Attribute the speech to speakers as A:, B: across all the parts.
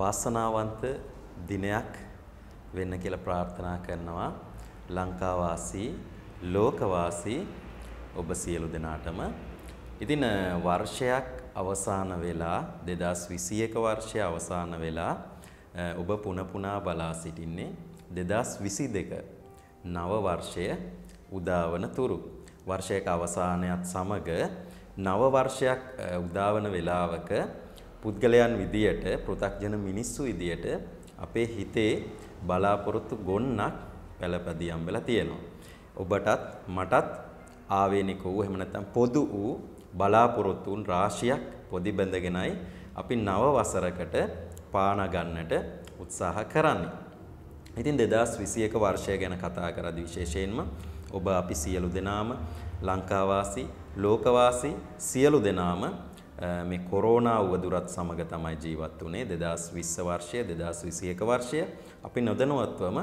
A: වාසනාවන්ත දිනයක් වෙන්න කියලා ප්‍රාර්ථනා කරනවා ලංකාවාසී ලෝකවාසී ඔබ සියලු දෙනාටම ඉතින් වර්ෂයක් අවසාන වෙලා 2021 වර්ෂය අවසාන වෙලා ඔබ පුන පුනා බලා සිටින්නේ 2022 නව වර්ෂය උදාවන තුරු වර්ෂයක අවසානයත් සමග නව වර්ෂයක් උදාවන වේලාවක පුද්ගලයන් විදියට පෘථග්ජන මිනිස්සු විදියට අපේ හිතේ බලාපොරොත්තු ගොන්නක් පැලපදියම් වෙලා තියෙනවා. ඔබටත් මටත් ආවේනික වූ එහෙම නැත්නම් පොදු වූ බලාපොරොත්තුන් රාශියක් පොදි බැඳගෙනයි අපි නව වසරකට පාන ගන්නට උත්සාහ කරන්නේ. ඉතින් 2021 වර්ෂය ගැන කතා කරද්දී විශේෂයෙන්ම ඔබ අපි සියලු දෙනාම ලංකාවාසී, ලෝකවාසී සියලු දෙනාම මේ කොරෝනා වදුරත් සමග තමයි ජීවත් වුනේ 2020 වර්ෂය 2021 වර්ෂය අපි නොදැනුවත්වම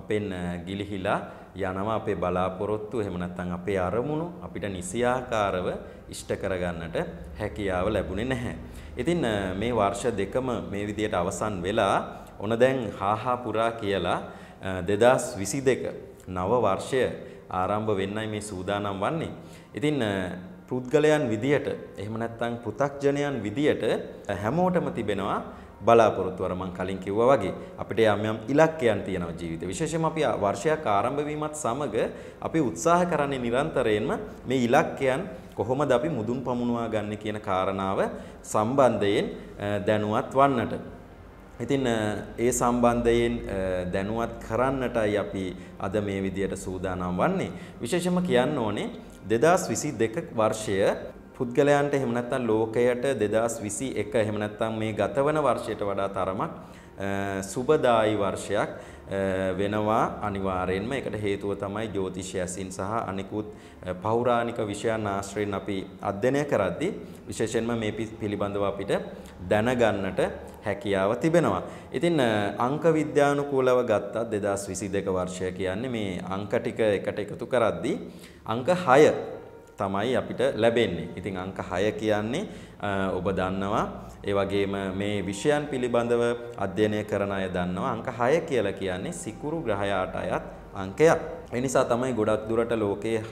A: අපෙන් ගිලිහිලා යනවා අපේ බලාපොරොත්තු එහෙම නැත්නම් අපේ අරමුණු අපිට නිසියාකාරව ඉෂ්ට කරගන්නට හැකියාව ලැබුණේ නැහැ. ඉතින් මේ වර්ෂ දෙකම මේ විදියට අවසන් වෙලා ඔන දැන් හාහා පුරා කියලා 2022 නව වර්ෂය ආරම්භ වෙන්නයි මේ සූදානම් වන්නේ. ඉතින් පුද්ගලයන් විදියට එහෙම නැත්නම් පෘ탁ජනයන් විදියට හැමෝටම තිබෙනවා බලාපොරොත්තු වර මං කලින් කිව්වා වගේ අපිට යම් යම් ඉලක්කයන් තියෙනවා ජීවිතේ. විශේෂයෙන්ම අපි වර්ෂයක් ආරම්භ වීමත් සමග අපි උත්සාහ කරන්නේ නිරන්තරයෙන්ම මේ ඉලක්කයන් කොහොමද අපි මුදුන් පමුණවා ගන්න කියන කාරණාව සම්බන්ධයෙන් දැනුවත් වන්නට. ඉතින් ඒ සම්බන්ධයෙන් දැනුවත් කරන්නටයි අපි අද මේ විදියට සූදානම් වන්නේ. විශේෂම කියන්න ඕනේ 2022 වර්ෂය පුද්ගලයන්ට එහෙම නැත්නම් ලෝකයට 2021 එහෙම නැත්නම් මේ ගතවන වර්ෂයට වඩා තරමක් සුබදායි වර්ෂයක් වෙනවා අනිවාර්යෙන්ම ඒකට හේතුව තමයි ජ්‍යොතිෂය ඇසින් සහ අනිකුත් පෞරාණික විෂයන් ආශ්‍රයෙන් අපි අධ්‍යයනය කරද්දී විශේෂයෙන්ම මේ පිළිබඳව අපිට දැනගන්නට හැකියාව තිබෙනවා. ඉතින් අංක විද්‍යානුකූලව ගත්තත් 2022 වර්ෂය කියන්නේ මේ අංක ටික එකට එකතු කරද්දී අංක 6 තමයි අපිට ලැබෙන්නේ. ඉතින් අංක 6 කියන්නේ ඔබ දන්නවා ඒ වගේම මේ විෂයන් පිළිබඳව අධ්‍යයනය කරන අය දන්නවා අංක 6 කියලා කියන්නේ සිකුරු ග්‍රහයාට අයත් අංකයක්. ඒ නිසා තමයි ගොඩක් දුරට ලෝකයේ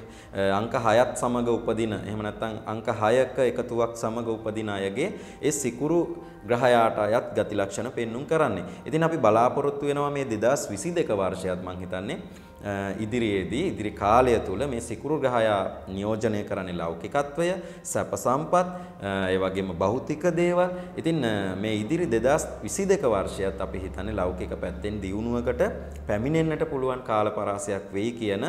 A: අංක 6ත් සමග උපදින එහෙම නැත්නම් අංක 6ක එකතුවක් සමග උපදින අයගේ ඒ සිකුරු ග්‍රහයාට අයත් ගති ලක්ෂණ පෙන්눔 කරන්නේ. ඉතින් අපි බලාපොරොත්තු වෙනවා මේ 2022 වර්ෂයත් මං හිතන්නේ ඉදිරියේදී ඉදිරි කාලය තුළ මේ සිකුරු ග්‍රහයා නියෝජනය කරන්නේ ලෞකිකත්වය සැප සම්පත් ඒ වගේම භෞතික දේවල්. ඉතින් මේ ඉදිරි 2022 වර්ෂයත් අපි හිතන්නේ ලෞකික පැත්තෙන් දියුණුවකට පැමිණෙන්නට පුළුවන් කාලපරාසයක් වෙයි කියන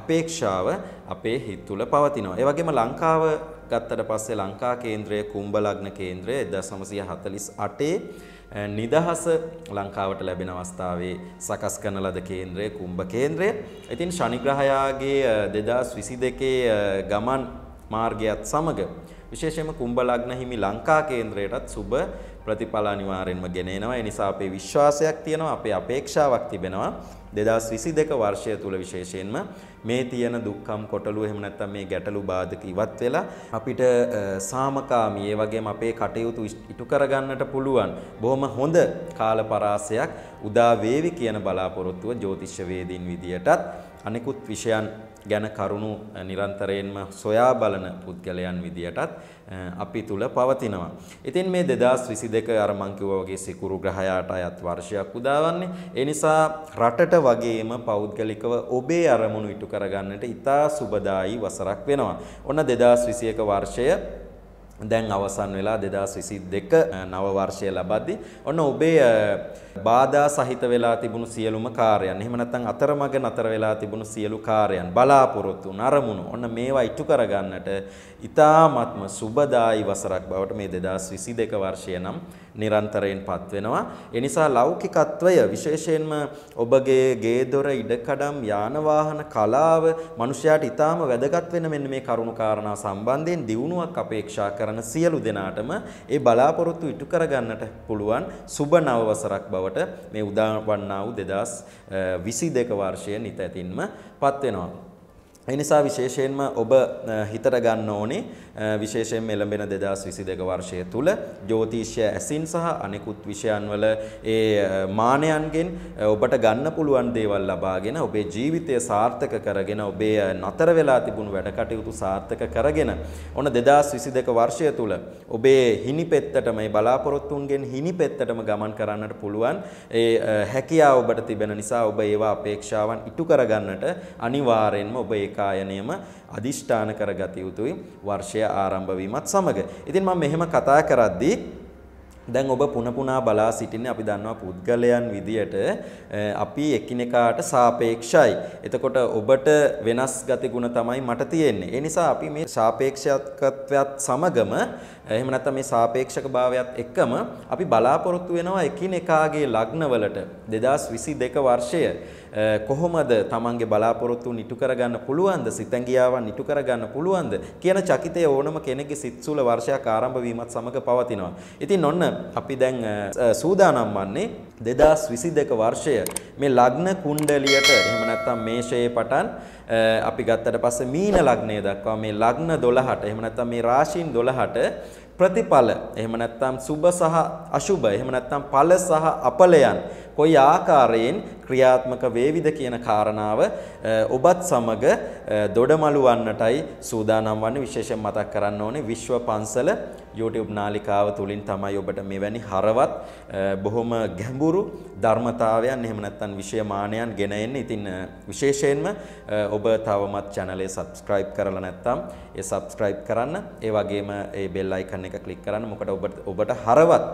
A: අපේක්ෂාව අපේ හිත තුළ පවතිනවා. ඒ වගේම ලංකාව ගත්තට පස්සේ ලංකා කේන්ද්‍රය කුම්බ ලග්න කේන්ද්‍රය 1948 නිදහස ලංකාවට ලැබෙන අවස්ථාවේ සකස් කරන ලද කේන්ද්‍රය කුම්භ කේන්ද්‍රය. ඉතින් ශනිග්‍රහයාගේ 2022 ගමන් මාර්ගයත් සමග විශේෂයෙන්ම කුම්භ ලග්න හිමි ලංකා කේන්ද්‍රයටත් සුබ ප්‍රතිඵල අනිවාර්යෙන්ම ගෙන එනවා. ඒ නිසා අපේ විශ්වාසයක් තියෙනවා, අපේ අපේක්ෂාවක් තිබෙනවා. 2022 වර්ෂය තුල විශේෂයෙන්ම මේ තියෙන දුක්ඛම් කොටලුව එහෙම නැත්නම් මේ ගැටලු බාධක ඉවත් වෙලා අපිට සාමකාමී ඒ වගේම අපේ කටයුතු ඉටු කරගන්නට පුළුවන් බොහොම හොඳ කාල පරාසයක් උදා වේවි කියන බලාපොරොත්තුව ජ්‍යොතිෂ වේදීන් විදියටත් අනිකුත් විෂයන් ගැන කරුණු නිරන්තරයෙන්ම සොයා බලන පුද්ගලයන් විදියටත් අපි තුල පවතිනවා. ඉතින් මේ 2022 අර මං කිව්වා වගේ සිකුරු ග්‍රහයාට අයත් වර්ෂයක් උදාවන්නේ. ඒ නිසා රටට වගේම පෞද්ගලිකව ඔබේ අරමුණු ඉටු කරගන්නට ඉතා සුබදායි වසරක් වෙනවා. ඔන්න 2021 වර්ෂය දැන් අවසන් වෙලා 2022 නව වර්ෂය ලබද්දී ඔන්න ඔබේ බාධා සහිත වෙලා තිබුණු සියලුම කාර්යයන් එහෙම නැත්නම් අතරමඟ නතර වෙලා තිබුණු සියලු කාර්යයන් බලාපොරොත්තු නරමුණු ඔන්න මේවා ඉටු කරගන්නට ඊ타ත්ම සුබදායි වසරක් බවට මේ 2022 වර්ෂය නම් නිරන්තරයෙන් පත් වෙනවා. ඒ නිසා ලෞකිකත්වය විශේෂයෙන්ම ඔබගේ ගේ දොර ඉඩකඩම් යාන වාහන කලාව මිනිසයාට ඊටාම වැදගත් වෙන මෙන්න මේ කරුණු කාරණා සම්බන්ධයෙන් දියුණුවක් අපේක්ෂා කරන සියලු දෙනාටම ඒ බලාපොරොත්තු ඉටු කරගන්නට පුළුවන් සුබ නව වසරක් බවට මේ උදා වන්නා වූ 2022 වර්ෂය නිත ඇතින්ම පත් වෙනවා. ඒ නිසා විශේෂයෙන්ම ඔබ හිතට ගන්න ඕනේ විශේෂයෙන් එළඹෙන 2022 වර්ෂය තුල ජ්‍යොතිෂය ඇසින් සහ අනෙකුත් විෂයන්වල ඒ මානයන්ගෙන් ඔබට ගන්න පුළුවන් දේවල් ලබාගෙන ඔබේ ජීවිතය සාර්ථක කරගෙන ඔබේ නතර වෙලා තිබුණු වැඩ කටයුතු සාර්ථක කරගෙන ඔන්න 2022 වර්ෂය තුල ඔබේ හිණිපෙත්තට මේ බලාපොරොත්තුන්ගෙන් හිණිපෙත්තටම ගමන් කරන්නට පුළුවන් ඒ හැකියාව ඔබට තිබෙන නිසා ඔබ ඒවා අපේක්ෂාවන් ඉටු කරගන්නට අනිවාර්යෙන්ම ඔබ ඒකායනයම අදිෂ්ඨාන කරගත යුතුයි වර්ෂය ආරම්භ වීමත් සමග. ඉතින් මම මෙහෙම කතා කරද්දී දැන් ඔබ පුන පුනා බලා සිටින්නේ අපි දන්නවා පුද්ගලයන් විදියට අපි එකිනෙකාට සාපේක්ෂයි. එතකොට ඔබට වෙනස් ගති ගුණ තමයි මට තියෙන්නේ. ඒ නිසා අපි මේ සාපේක්ෂත්වයත් සමගම එහෙම නැත්නම් මේ සාපේක්ෂක භාවයත් එක්කම අපි බලාපොරොත්තු වෙනවා එකිනෙකාගේ ලග්නවලට 2022 වර්ෂය කොහොමද තමන්ගේ බලාපොරොත්තු නිටු කරගන්න පුළුවන්ද සිතැඟියාවන් නිටු කරගන්න පුළුවන්ද කියන චකිතය ඕනම කෙනෙක්ගේ සිත් සුල වර්ෂයක් ආරම්භ වීමත් සමග පවතිනවා. ඉතින් ඔන්න අපි දැන් සූදානම් වන්නේ දෙදස් විසි දෙක වර්ෂය මේ ලග්න කුණ්ඩලියට එහෙම නැත්නම් මේෂයේ පටන් අපි ගත්තට පස්සේ මීන ලග්නය දක්වා මේ ලග්න 12ට එහෙම නැත්නම් මේ රාශීන් 12ට ප්‍රතිඵල එහෙම නැත්නම් සුබ සහ අසුබ එහෙම නැත්නම් ඵල සහ අපලයන් කොයි ආකාරයෙන් ක්‍රියාත්මක වේවිද කියන කාරණාව ඔබත් සමග දොඩමළු වන්නටයි සූදානම් වන්නේ විශේෂයෙන් මතක් කරන්න ඕනේ විශ්ව පන්සල YouTube නාලිකාව තුලින් තමයි ඔබට මෙවැනි හරවත් බොහොම ගැඹුරු ධර්මතාවයන් එහෙම නැත්නම් විෂයමානයන් ගෙන එන්නේ. ඉතින් විශේෂයෙන්ම ඔබ තවමත් channel එක subscribe කරලා නැත්නම් ඒ subscribe කරන්න. ඒ වගේම ඒ bell icon එක click කරන්න. මොකද ඔබට ඔබට හරවත්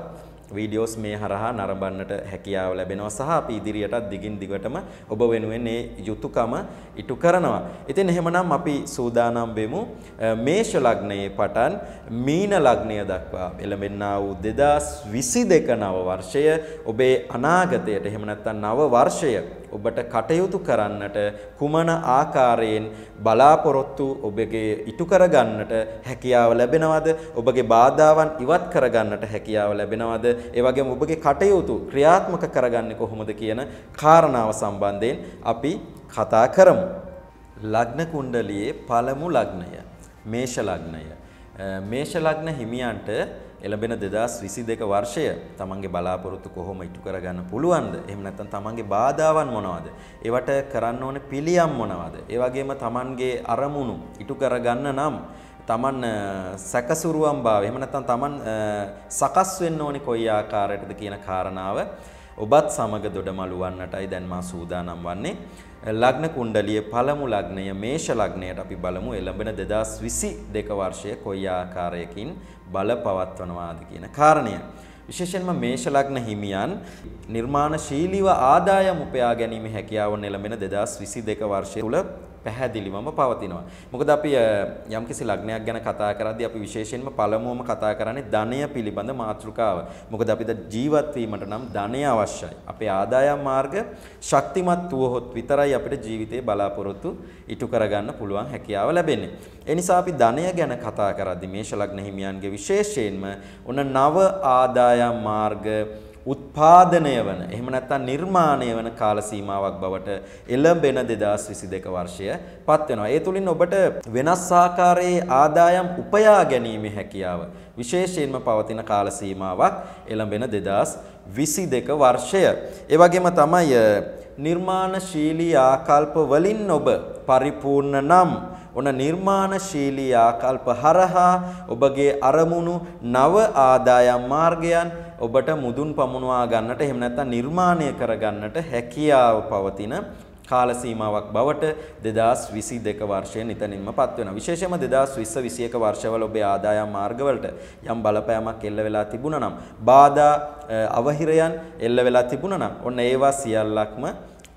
A: වීඩියෝස් මේ හරහා නරඹන්නට හැකියාව ලැබෙනවා සහ අපි ඉදිරියටත් දිගින් දිගටම ඔබ වෙනුවෙන් මේ යුතුයකම ඉටු කරනවා. ඉතින් එහෙමනම් අපි සූදානම් වෙමු මේෂ ලග්නයේ පටන් මීන ලග්නය දක්වා එළඹෙනා වූ 2022 නව වර්ෂය ඔබේ අනාගතයට එහෙම නැත්නම් නව වර්ෂය ඔබට කටයුතු කරන්නට කුමන ආකාරයෙන් බලාපොරොත්තු ඔබගේ ඉටු කරගන්නට හැකියාව ලැබෙනවද ඔබගේ බාධාවන් ඉවත් කරගන්නට හැකියාව ලැබෙනවද ඒ වගේම ඔබගේ කටයුතු ක්‍රියාත්මක කරගන්නේ කොහොමද කියන කාරණාව සම්බන්ධයෙන් අපි කතා කරමු ලග්න කුණ්ඩලියේ පළමු ලග්නය මේෂ ලග්නය මේෂ ලග්න හිමියන්ට එළඹෙන 2022 වර්ෂය තමන්ගේ බලාපොරොත්තු කොහොම ඉටු කරගන්න පුළුවන්ද? එහෙම නැත්නම් තමන්ගේ බාධාවන් මොනවද? ඒවට කරන්න ඕනේ පිළියම් මොනවද? ඒ වගේම තමන්ගේ අරමුණු ඉටු කරගන්න නම් තමන් සැකසුරුවම් භාවය එහෙම නැත්නම් තමන් සකස් වෙන්න ඕනේ කොයි ආකාරයටද කියන කාරණාව ඔබත් සමග දොඩමලු වන්නටයි දැන් මා සූදානම් වන්නේ. ලග්න කුණ්ඩලිය පළමු ලග්නය මේෂ ලග්නයට අපි බලමු එළඹෙන 2022 වර්ෂයේ කොයි ආකාරයකින් බල පවත්වනවාද කියන කාරණය. විශේෂයෙන්ම මේෂ ලග්න හිමියන් නිර්මාණශීලීව ආදායම් උපයා ගැනීමේ හැකියාව නෙළඹෙන 2022 වර්ෂය තුල පැහැදිලිවම පවතිනවා. මොකද අපි යම්කිසි ලග්නයක් ගැන කතා කරද්දී අපි විශේෂයෙන්ම පළමුවම කතා කරන්නේ ධනය පිළිබඳ මාතෘකාව. මොකද අපිට ජීවත් වීමට නම් ධනය අවශ්‍යයි. අපේ ආදායම් මාර්ග ශක්තිමත් වුවහොත් විතරයි අපිට ජීවිතේ බලාපොරොත්තු ඉටු කරගන්න පුළුවන් හැකියාව ලැබෙන්නේ. ඒ නිසා අපි ධනය ගැන කතා කරද්දී මේෂ ලග්න හිමියන්ගේ විශේෂයෙන්ම ඔන්න නව ආදායම් මාර්ග උත්පාදනය වන එහෙම නැත්නම් නිර්මාණය වන කාල සීමාවක් බවට එළඹෙන 2022 වර්ෂය පත් වෙනවා. ඒ තුලින් ඔබට වෙනස් ආකාරයේ ආදායම් උපයා ගැනීමේ හැකියාව විශේෂයෙන්ම පවතින කාල සීමාවක් එළඹෙන 2022 වර්ෂය. ඒ වගේම තමයි නිර්මාණශීලී ආකල්ප වලින් ඔබ පරිපූර්ණ නම් ඔන නිර්මාණශීලී ආකල්ප හරහා ඔබගේ අරමුණු නව ආදායම් මාර්ගයන් ඔබට මුදුන් පමුණවා ගන්නට එහෙම නැත්නම් නිර්මාණය කරගන්නට හැකියාව පවතින කාල සීමාවක් බවට 2022 වර්ෂය නිතනින්ම පත් වෙනවා. විශේෂයෙන්ම 2020 21 වර්ෂවල ඔබේ ආදායම් මාර්ගවලට යම් බලපෑමක් එල්ල වෙලා තිබුණා නම්, බාධා අවහිරයන් එල්ල වෙලා තිබුණා නම්, ඔන්න ඒවා සියල්ලක්ම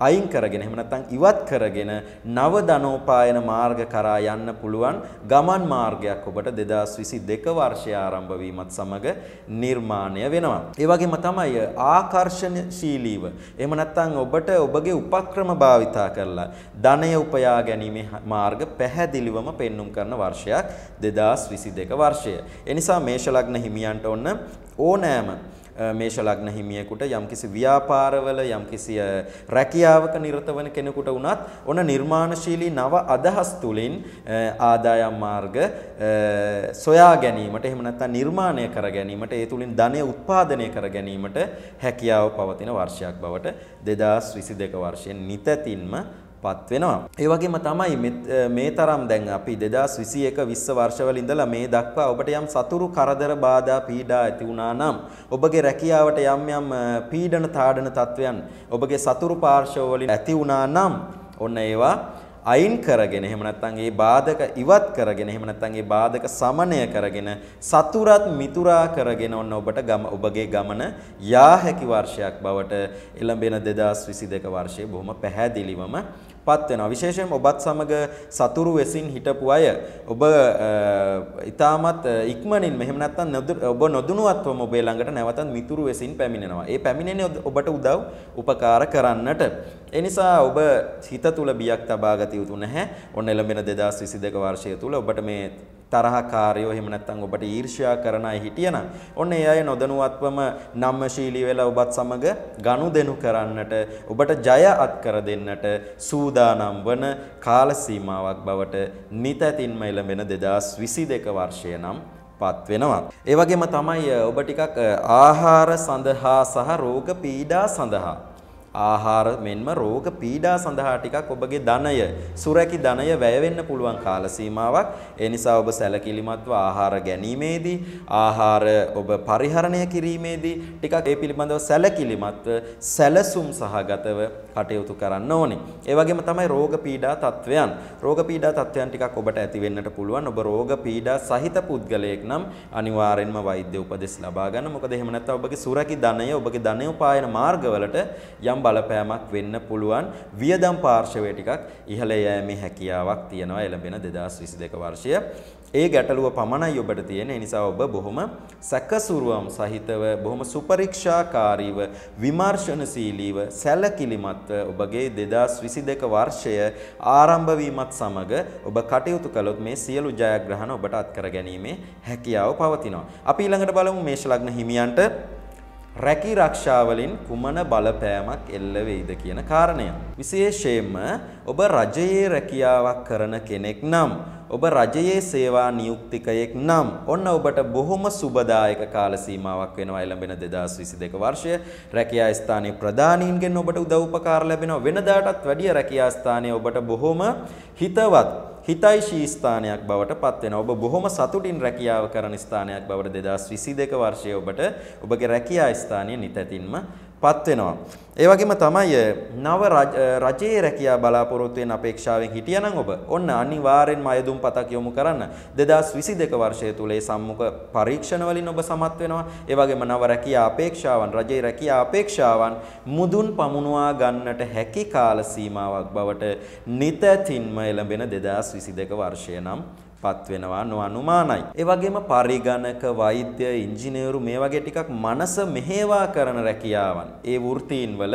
A: අයින් කරගෙන එහෙම නැත්නම් ඉවත් කරගෙන නව ධනෝපායන මාර්ග කරා යන්න පුළුවන් ගමන් මාර්ගයක් ඔබට 2022 වර්ෂය ආරම්භ වීමත් සමග නිර්මාණය වෙනවා. ඒ වගේම තමයි ආකර්ෂණශීලීව එහෙම නැත්නම් ඔබට ඔබගේ උපක්‍රම භාවිතා කරලා ධනය උපයා ගැනීමේ මාර්ග පැහැදිලිවම පෙන්눔 කරන වර්ෂයක් 2022 වර්ෂය. ඒ නිසා මේෂ ලග්න හිමියන්ට ඔන්න ඕනෑම මේෂ ලග්න හිමියෙකුට යම්කිසි ව්‍යාපාරවල යම්කිසි රැකියාවක නිරත වන කෙනෙකුට වුණත් ඔන නිර්මාණශීලී නව අදහස් තුලින් ආදායම් මාර්ග සොයා ගැනීමට එහෙම නැත්නම් නිර්මාණය කර ගැනීමට ඒ තුලින් ධනය උත්පාදනය කර ගැනීමට හැකියාව පවතින වර්ෂයක් බවට 2022 වර්ෂයෙන් නිතැතින්ම පත් වෙනවා. ඒ වගේම තමයි මේ තරම් දැන් අපි 2021 20 වර්ෂවල ඉඳලා මේ දක්වා ඔබට යම් සතුරු කරදර බාධා පීඩා ඇති වුණා නම් ඔබගේ රැකියාවට යම් යම් පීඩන තාඩන තත්වයන් ඔබගේ සතුරු පාර්ශව වලින් ඇති වුණා නම් ඔන්න ඒවා අයින් කරගෙන එහෙම නැත්නම් ඒ බාධක ඉවත් කරගෙන එහෙම නැත්නම් ඒ බාධක සමනය කරගෙන සතුරත් මිතුරා කරගෙන ඔන්න ඔබට ගම ඔබගේ ගමන යා හැකි වර්ෂයක් බවට එළඹෙන 2022 වර්ෂය බොහොම පැහැදිලිවම පත් වෙනවා. විශේෂයෙන් ඔබත් සමග සතුරු වෙසින් හිටපු අය ඔබ ඊටමත් ඉක්මනින් මෙහෙම නැත්නම් ඔබ නොදුනුවත්වම ඔබේ ළඟට නැවතත් මිතුරු වෙසින් පැමිණෙනවා. ඒ පැමිණෙන්නේ ඔබට උදව් උපකාර කරන්නට. ඒ නිසා ඔබ හිත තුල බියක් තබා ගත යුතු නැහැ. ඔන්න එළඹෙන 2022 වර්ෂය තුල ඔබට මේ තරහකාරයෝ එහෙම නැත්නම් ඔබට ඊර්ෂ්‍යා කරන අය හිටියනම් ඔන්න ඒ අය නොදනුවත්වම නම්මශීලී වෙලා ඔබත් සමග ගනුදෙනු කරන්නට ඔබට ජය අත් කර දෙන්නට සූදානම් වන කාල සීමාවක් බවට නිතැතින්ම එළඹෙන 2022 වර්ෂය නම් පත් වෙනවා. ඒ වගේම තමයි ඔබ ටිකක් ආහාර සඳහා සහ රෝග පීඩා සඳහා ආහාර මෙන්ම රෝග පීඩා සඳහා ටිකක් ඔබගේ ධනය සුරැකි ධනය වැය වෙන්න පුළුවන් කාල සීමාවක් ඒ නිසා ඔබ සැලකිලිමත්ව ආහාර ගැනීමේදී ආහාර ඔබ පරිහරණය කිරීමේදී ටිකක් ඒ පිළිබඳව සැලකිලිමත්ව සැලසුම් සහගතව කටයුතු කරන්න ඕනේ ඒ වගේම තමයි රෝග පීඩා තත්වයන් රෝග පීඩා තත්වයන් ටිකක් ඔබට ඇති වෙන්නට පුළුවන් ඔබ රෝග පීඩා සහිත පුද්ගලයෙක් නම් අනිවාර්යෙන්ම වෛද්‍ය උපදෙස් ලබා ගන්න මොකද එහෙම නැත්නම් ඔබගේ සුරැකි ධනය ඔබගේ ධනය උපායන මාර්ගවලට යම් බලපෑමක් වෙන්න පුළුවන් වියදම් පාර්ශවය ටිකක් ඉහළ යෑමේ හැකියාවක් තියෙනවා එළඹෙන 2022 වර්ෂය. ඒ ගැටලුව පමණයි ඔබට තියෙන නිසා ඔබ බොහොම සැකසුරුවම් සහිතව බොහොම සුපරීක්ෂාකාරීව විමර්ශනශීලීව සැලකිලිමත්ව ඔබගේ 2022 වර්ෂය ආරම්භ වීමත් සමග ඔබ කටයුතු කළොත් මේ සියලු ජයග්‍රහණ ඔබට අත්කර ගැනීමේ හැකියාව පවතිනවා. අපි ඊළඟට බලමු මේෂ ලග්න හිමියන්ට රැකී රක්ෂාවලින් කුමන බලපෑමක් එල්ල වෙයිද කියන කාරණය. විශේෂයෙන්ම ඔබ රජයේ රැකියාවක් කරන කෙනෙක් නම් ඔබ රජයේ සේවා නියුක්තිකයෙක් නම් ඔන්න ඔබට බොහොම සුබදායක කාල සීමාවක් වෙනවා එළඹෙන 2022 වර්ෂය රැකියා ස්ථානයේ ප්‍රධානීන්ගෙන් ඔබට උදව් උපකාර ලැබෙනවා වෙනදාටත් වැඩිය රැකියා ස්ථානයේ ඔබට බොහොම හිතවත් හිතයිශී ස්ථානයක් බවට පත් වෙනවා. ඔබ බොහොම සතුටින් රැකියාව කරන ස්ථානයක් බවට 2022 වර්ෂයේ ඔබට ඔබගේ රැකියා ස්ථානය නිතැතින්ම පත් වෙනවා. ඒ වගේම තමයි නව රජයේ රැකියා බලාපොරොත්තු වෙන අපේක්ෂාවෙන් හිටියනම් ඔබ ඔන්න අනිවාර්යෙන්ම අයදුම් පතක් යොමු කරන්න 2022 වර්ෂය තුල ඒ සම්මුඛ පරීක්ෂණ වලින් ඔබ සමත් වෙනවා ඒ වගේම නව රැකියා අපේක්ෂාවන් රජයේ රැකියා අපේක්ෂාවන් මුදුන් පමුණවා ගන්නට හැකි කාල සීමාවක් බවට නිතැතින්ම එළඹෙන 2022 වර්ෂය නම් පත්වෙනවා නොඅනුමානයි. ඒ වගේම පරිගණක වෛද්‍ය ඉංජිනේරු මේ වගේ ටිකක් මනස මෙහෙවා කරන රැකියාවන් ඒ වෘත්තීන්වල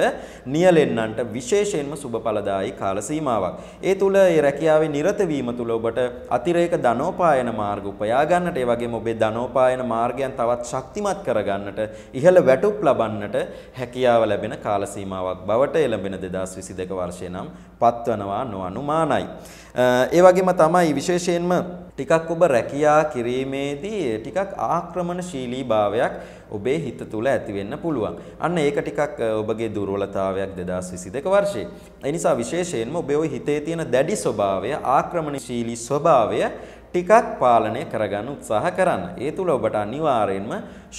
A: නියලෙන්නන්ට විශේෂයෙන්ම සුබඵලදායි කාල සීමාවක්. ඒ තුල ඒ රැකියාවේ නිරත වීම තුල ඔබට අතිරේක ධනෝපායන මාර්ග උපයා ගන්නට ඒ වගේම ඔබේ ධනෝපායන මාර්ගයන් තවත් ශක්තිමත් කරගන්නට ඉහළ වැටුප් ලබන්නට හැකියාව ලැබෙන කාල සීමාවක් බවට එළඹෙන 2022 වර්ෂය නම් පත්වනවා නොඅනුමානයි. ඒ වගේම තමයි විශේෂයෙන්ම ටිකක් ඔබ රැකියා කිරීමේදී ටිකක් ආක්‍රමණශීලී භාවයක් ඔබේ හිත තුළ ඇති වෙන්න පුළුවන්. අන්න ඒක ටිකක් ඔබගේ දුර්වලතාවයක් 2022 වර්ෂයේ. ඒ නිසා විශේෂයෙන්ම ඔබේ ওই හිතේ තියෙන දැඩි ස්වභාවය, ආක්‍රමණශීලී ස්වභාවය ටිකක් පාලනය කරගන්න උත්සාහ කරන්න. ඒ තුළ ඔබට අනිවාර්යෙන්ම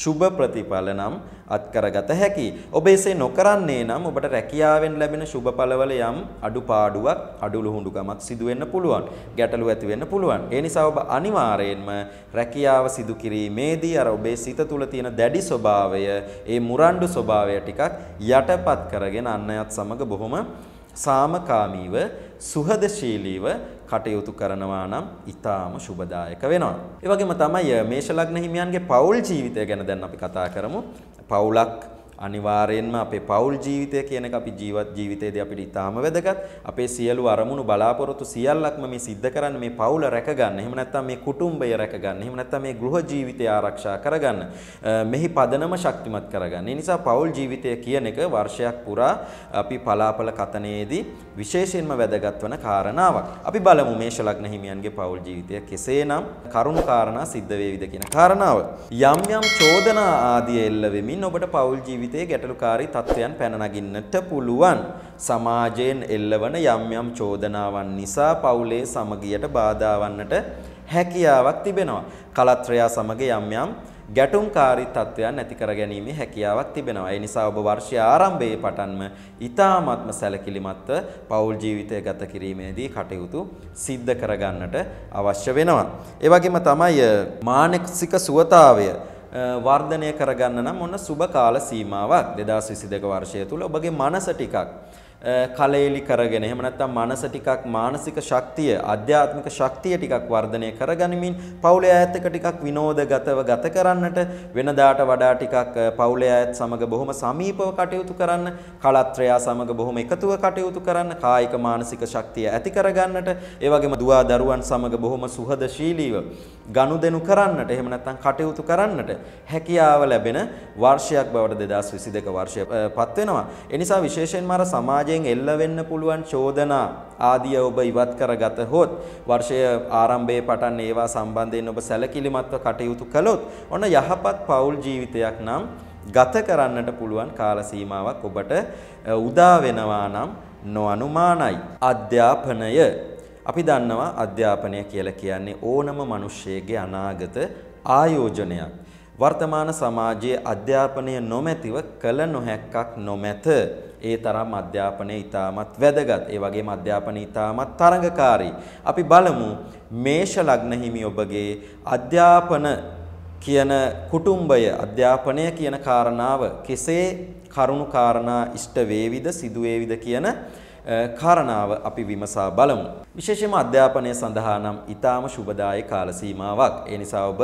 A: සුබ ප්‍රතිඵල නම් අත්කරගත හැකි. ඔබ එසේ නොකරන්නේ නම් ඔබට රැකියාවෙන් ලැබෙන සුබ ඵලවල යම් අඩුපාඩුවක්, අඩුලුහුඬුකමක් සිදු වෙන්න පුළුවන්. ගැටලු ඇති වෙන්න පුළුවන්. ඒ නිසා ඔබ අනිවාර්යෙන්ම රැකියාව සිදු කිරීමේදී අර ඔබේ සිත තුළ තියෙන දැඩි ස්වභාවය, ඒ මුරණ්ඩු ස්වභාවය ටිකක් යටපත් කරගෙන අන්නයත් සමග බොහොම සාමකාමීව සුහදශීලීව කටයුතු කරනවා නම් ඊටාම සුබදායක වෙනවා. ඒ වගේම තමයි මේෂ ලග්න හිමියන්ගේ පෞල් ජීවිතය ගැන දැන් අපි කතා කරමු. පෞලක් අනිවාර්යයෙන්ම අපේ පෞල් ජීවිතය කියන එක අපි ජීවත් ජීවිතයේදී අපිට ඉතාම වැදගත්. අපේ සියලු අරමුණු බලාපොරොත්තු සියල්ලක්ම මේ සිද්ධ කරන්න මේ පෞල රැකගන්න. එහෙම නැත්නම් මේ කුටුම්බය රැකගන්න. එහෙම නැත්නම් මේ ගෘහ ජීවිතය ආරක්ෂා කරගන්න. මෙහි පදනම ශක්තිමත් කරගන්න. ඒ නිසා පෞල් ජීවිතය කියන එක වර්ෂයක් පුරා අපි පලාපල කතනයේදී විශේෂයෙන්ම වැදගත් වන කාරණාවක්. අපි බලමු මේෂ ලග්න හිමියන්ගේ පෞල් ජීවිතය කෙසේනම් කරුණු කාරණා සිද්ධ වේවිද කියන කාරණාව. යම් යම් චෝදනා ආදී එල්ල වෙමින් ඔබට පෞල් ජීවිතය ජීවිතයේ ගැටලුකාරී තත්ත්වයන් පැන නගින්නට පුළුවන්. සමාජයෙන් එල්ලවන යම් යම් චෝදනාවන් නිසා පවුලේ සමගියට බාධා වන්නට හැකියාවක් තිබෙනවා. කලත්‍රයා සමග යම් යම් ගැටුම්කාරී තත්ත්වයන් ඇති කරගැනීමේ හැකියාවක් තිබෙනවා. ඒ නිසා ඔබ වර්ෂය ආරම්භයේ පටන්ම ඊ타ත්ම සැලකිලිමත්ව පවුල් ජීවිතය ගත කිරීමේදී කටයුතු සිද්ධ කරගන්නට අවශ්‍ය වෙනවා. ඒ වගේම තමයි මානසික සුවතාවය වර්ධනය කරගන්න නම් ඔන්න සුබ කාල සීමාවක් 2022 වර්ෂය තුල ඔබගේ මනස ටිකක් කලෙලි කරගෙන එහෙම නැත්නම් මනස ටිකක් මානසික ශක්තිය අධ්‍යාත්මික ශක්තිය ටිකක් වර්ධනය කරගනිමින් පවුලේ අයත් එක්ක ටිකක් විනෝදගතව ගත කරන්නට වෙනදාට වඩා ටිකක් පවුලේ අයත් සමග බොහොම සමීපව කටයුතු කරන්න කලත්‍රයා සමග බොහොම එකතුව කටයුතු කරන්න කායික මානසික ශක්තිය ඇති කරගන්නට ඒ වගේම දුවා දරුවන් සමග බොහොම සුහදශීලීව ගනුදෙනු කරන්නට එහෙම නැත්නම් කටයුතු කරන්නට හැකියාව ලැබෙන වර්ෂයක් බවට 2022 වර්ෂය පත් වෙනවා ඒ නිසා විශේෂයෙන්ම අර සමාජ සමාජයෙන් එල්ල වෙන්න පුළුවන් චෝදනා ආදිය ඔබ ඉවත් කරගත හොත් වර්ෂය ආරම්භයේ පටන් ඒවා සම්බන්ධයෙන් ඔබ සැලකිලිමත්ව කටයුතු කළොත් ඔන්න යහපත් පෞල් ජීවිතයක් නම් ගත කරන්නට පුළුවන් කාල සීමාවක් ඔබට උදා වෙනවා නම් නොඅනුමානයි අධ්‍යාපනය අපි දන්නවා අධ්‍යාපනය කියලා කියන්නේ ඕනම මිනිස්සෙගේ අනාගත ආයෝජනයක් වර්තමාන සමාජයේ අධ්‍යාපනය නොමැතිව කළ නොහැක්කක් නොමැත ඒ තරම් අධ්‍යාපනය ඉතාමත් වැදගත්. ඒ වගේම අධ්‍යාපනය ඉතාමත් තරඟකාරී. අපි බලමු මේෂ ලග්න හිමි ඔබගේ අධ්‍යාපන කියන කුටුම්බය අධ්‍යාපනය කියන කාරණාව කෙසේ කරුණු කාරණා ඉෂ්ට වේවිද සිදු වේවිද කියන කාරණාව අපි විමසා බලමු. විශේෂයෙන්ම අධ්‍යාපනය සඳහා නම් ඊටාම සුබදායී කාල සීමාවක්. ඒ නිසා ඔබ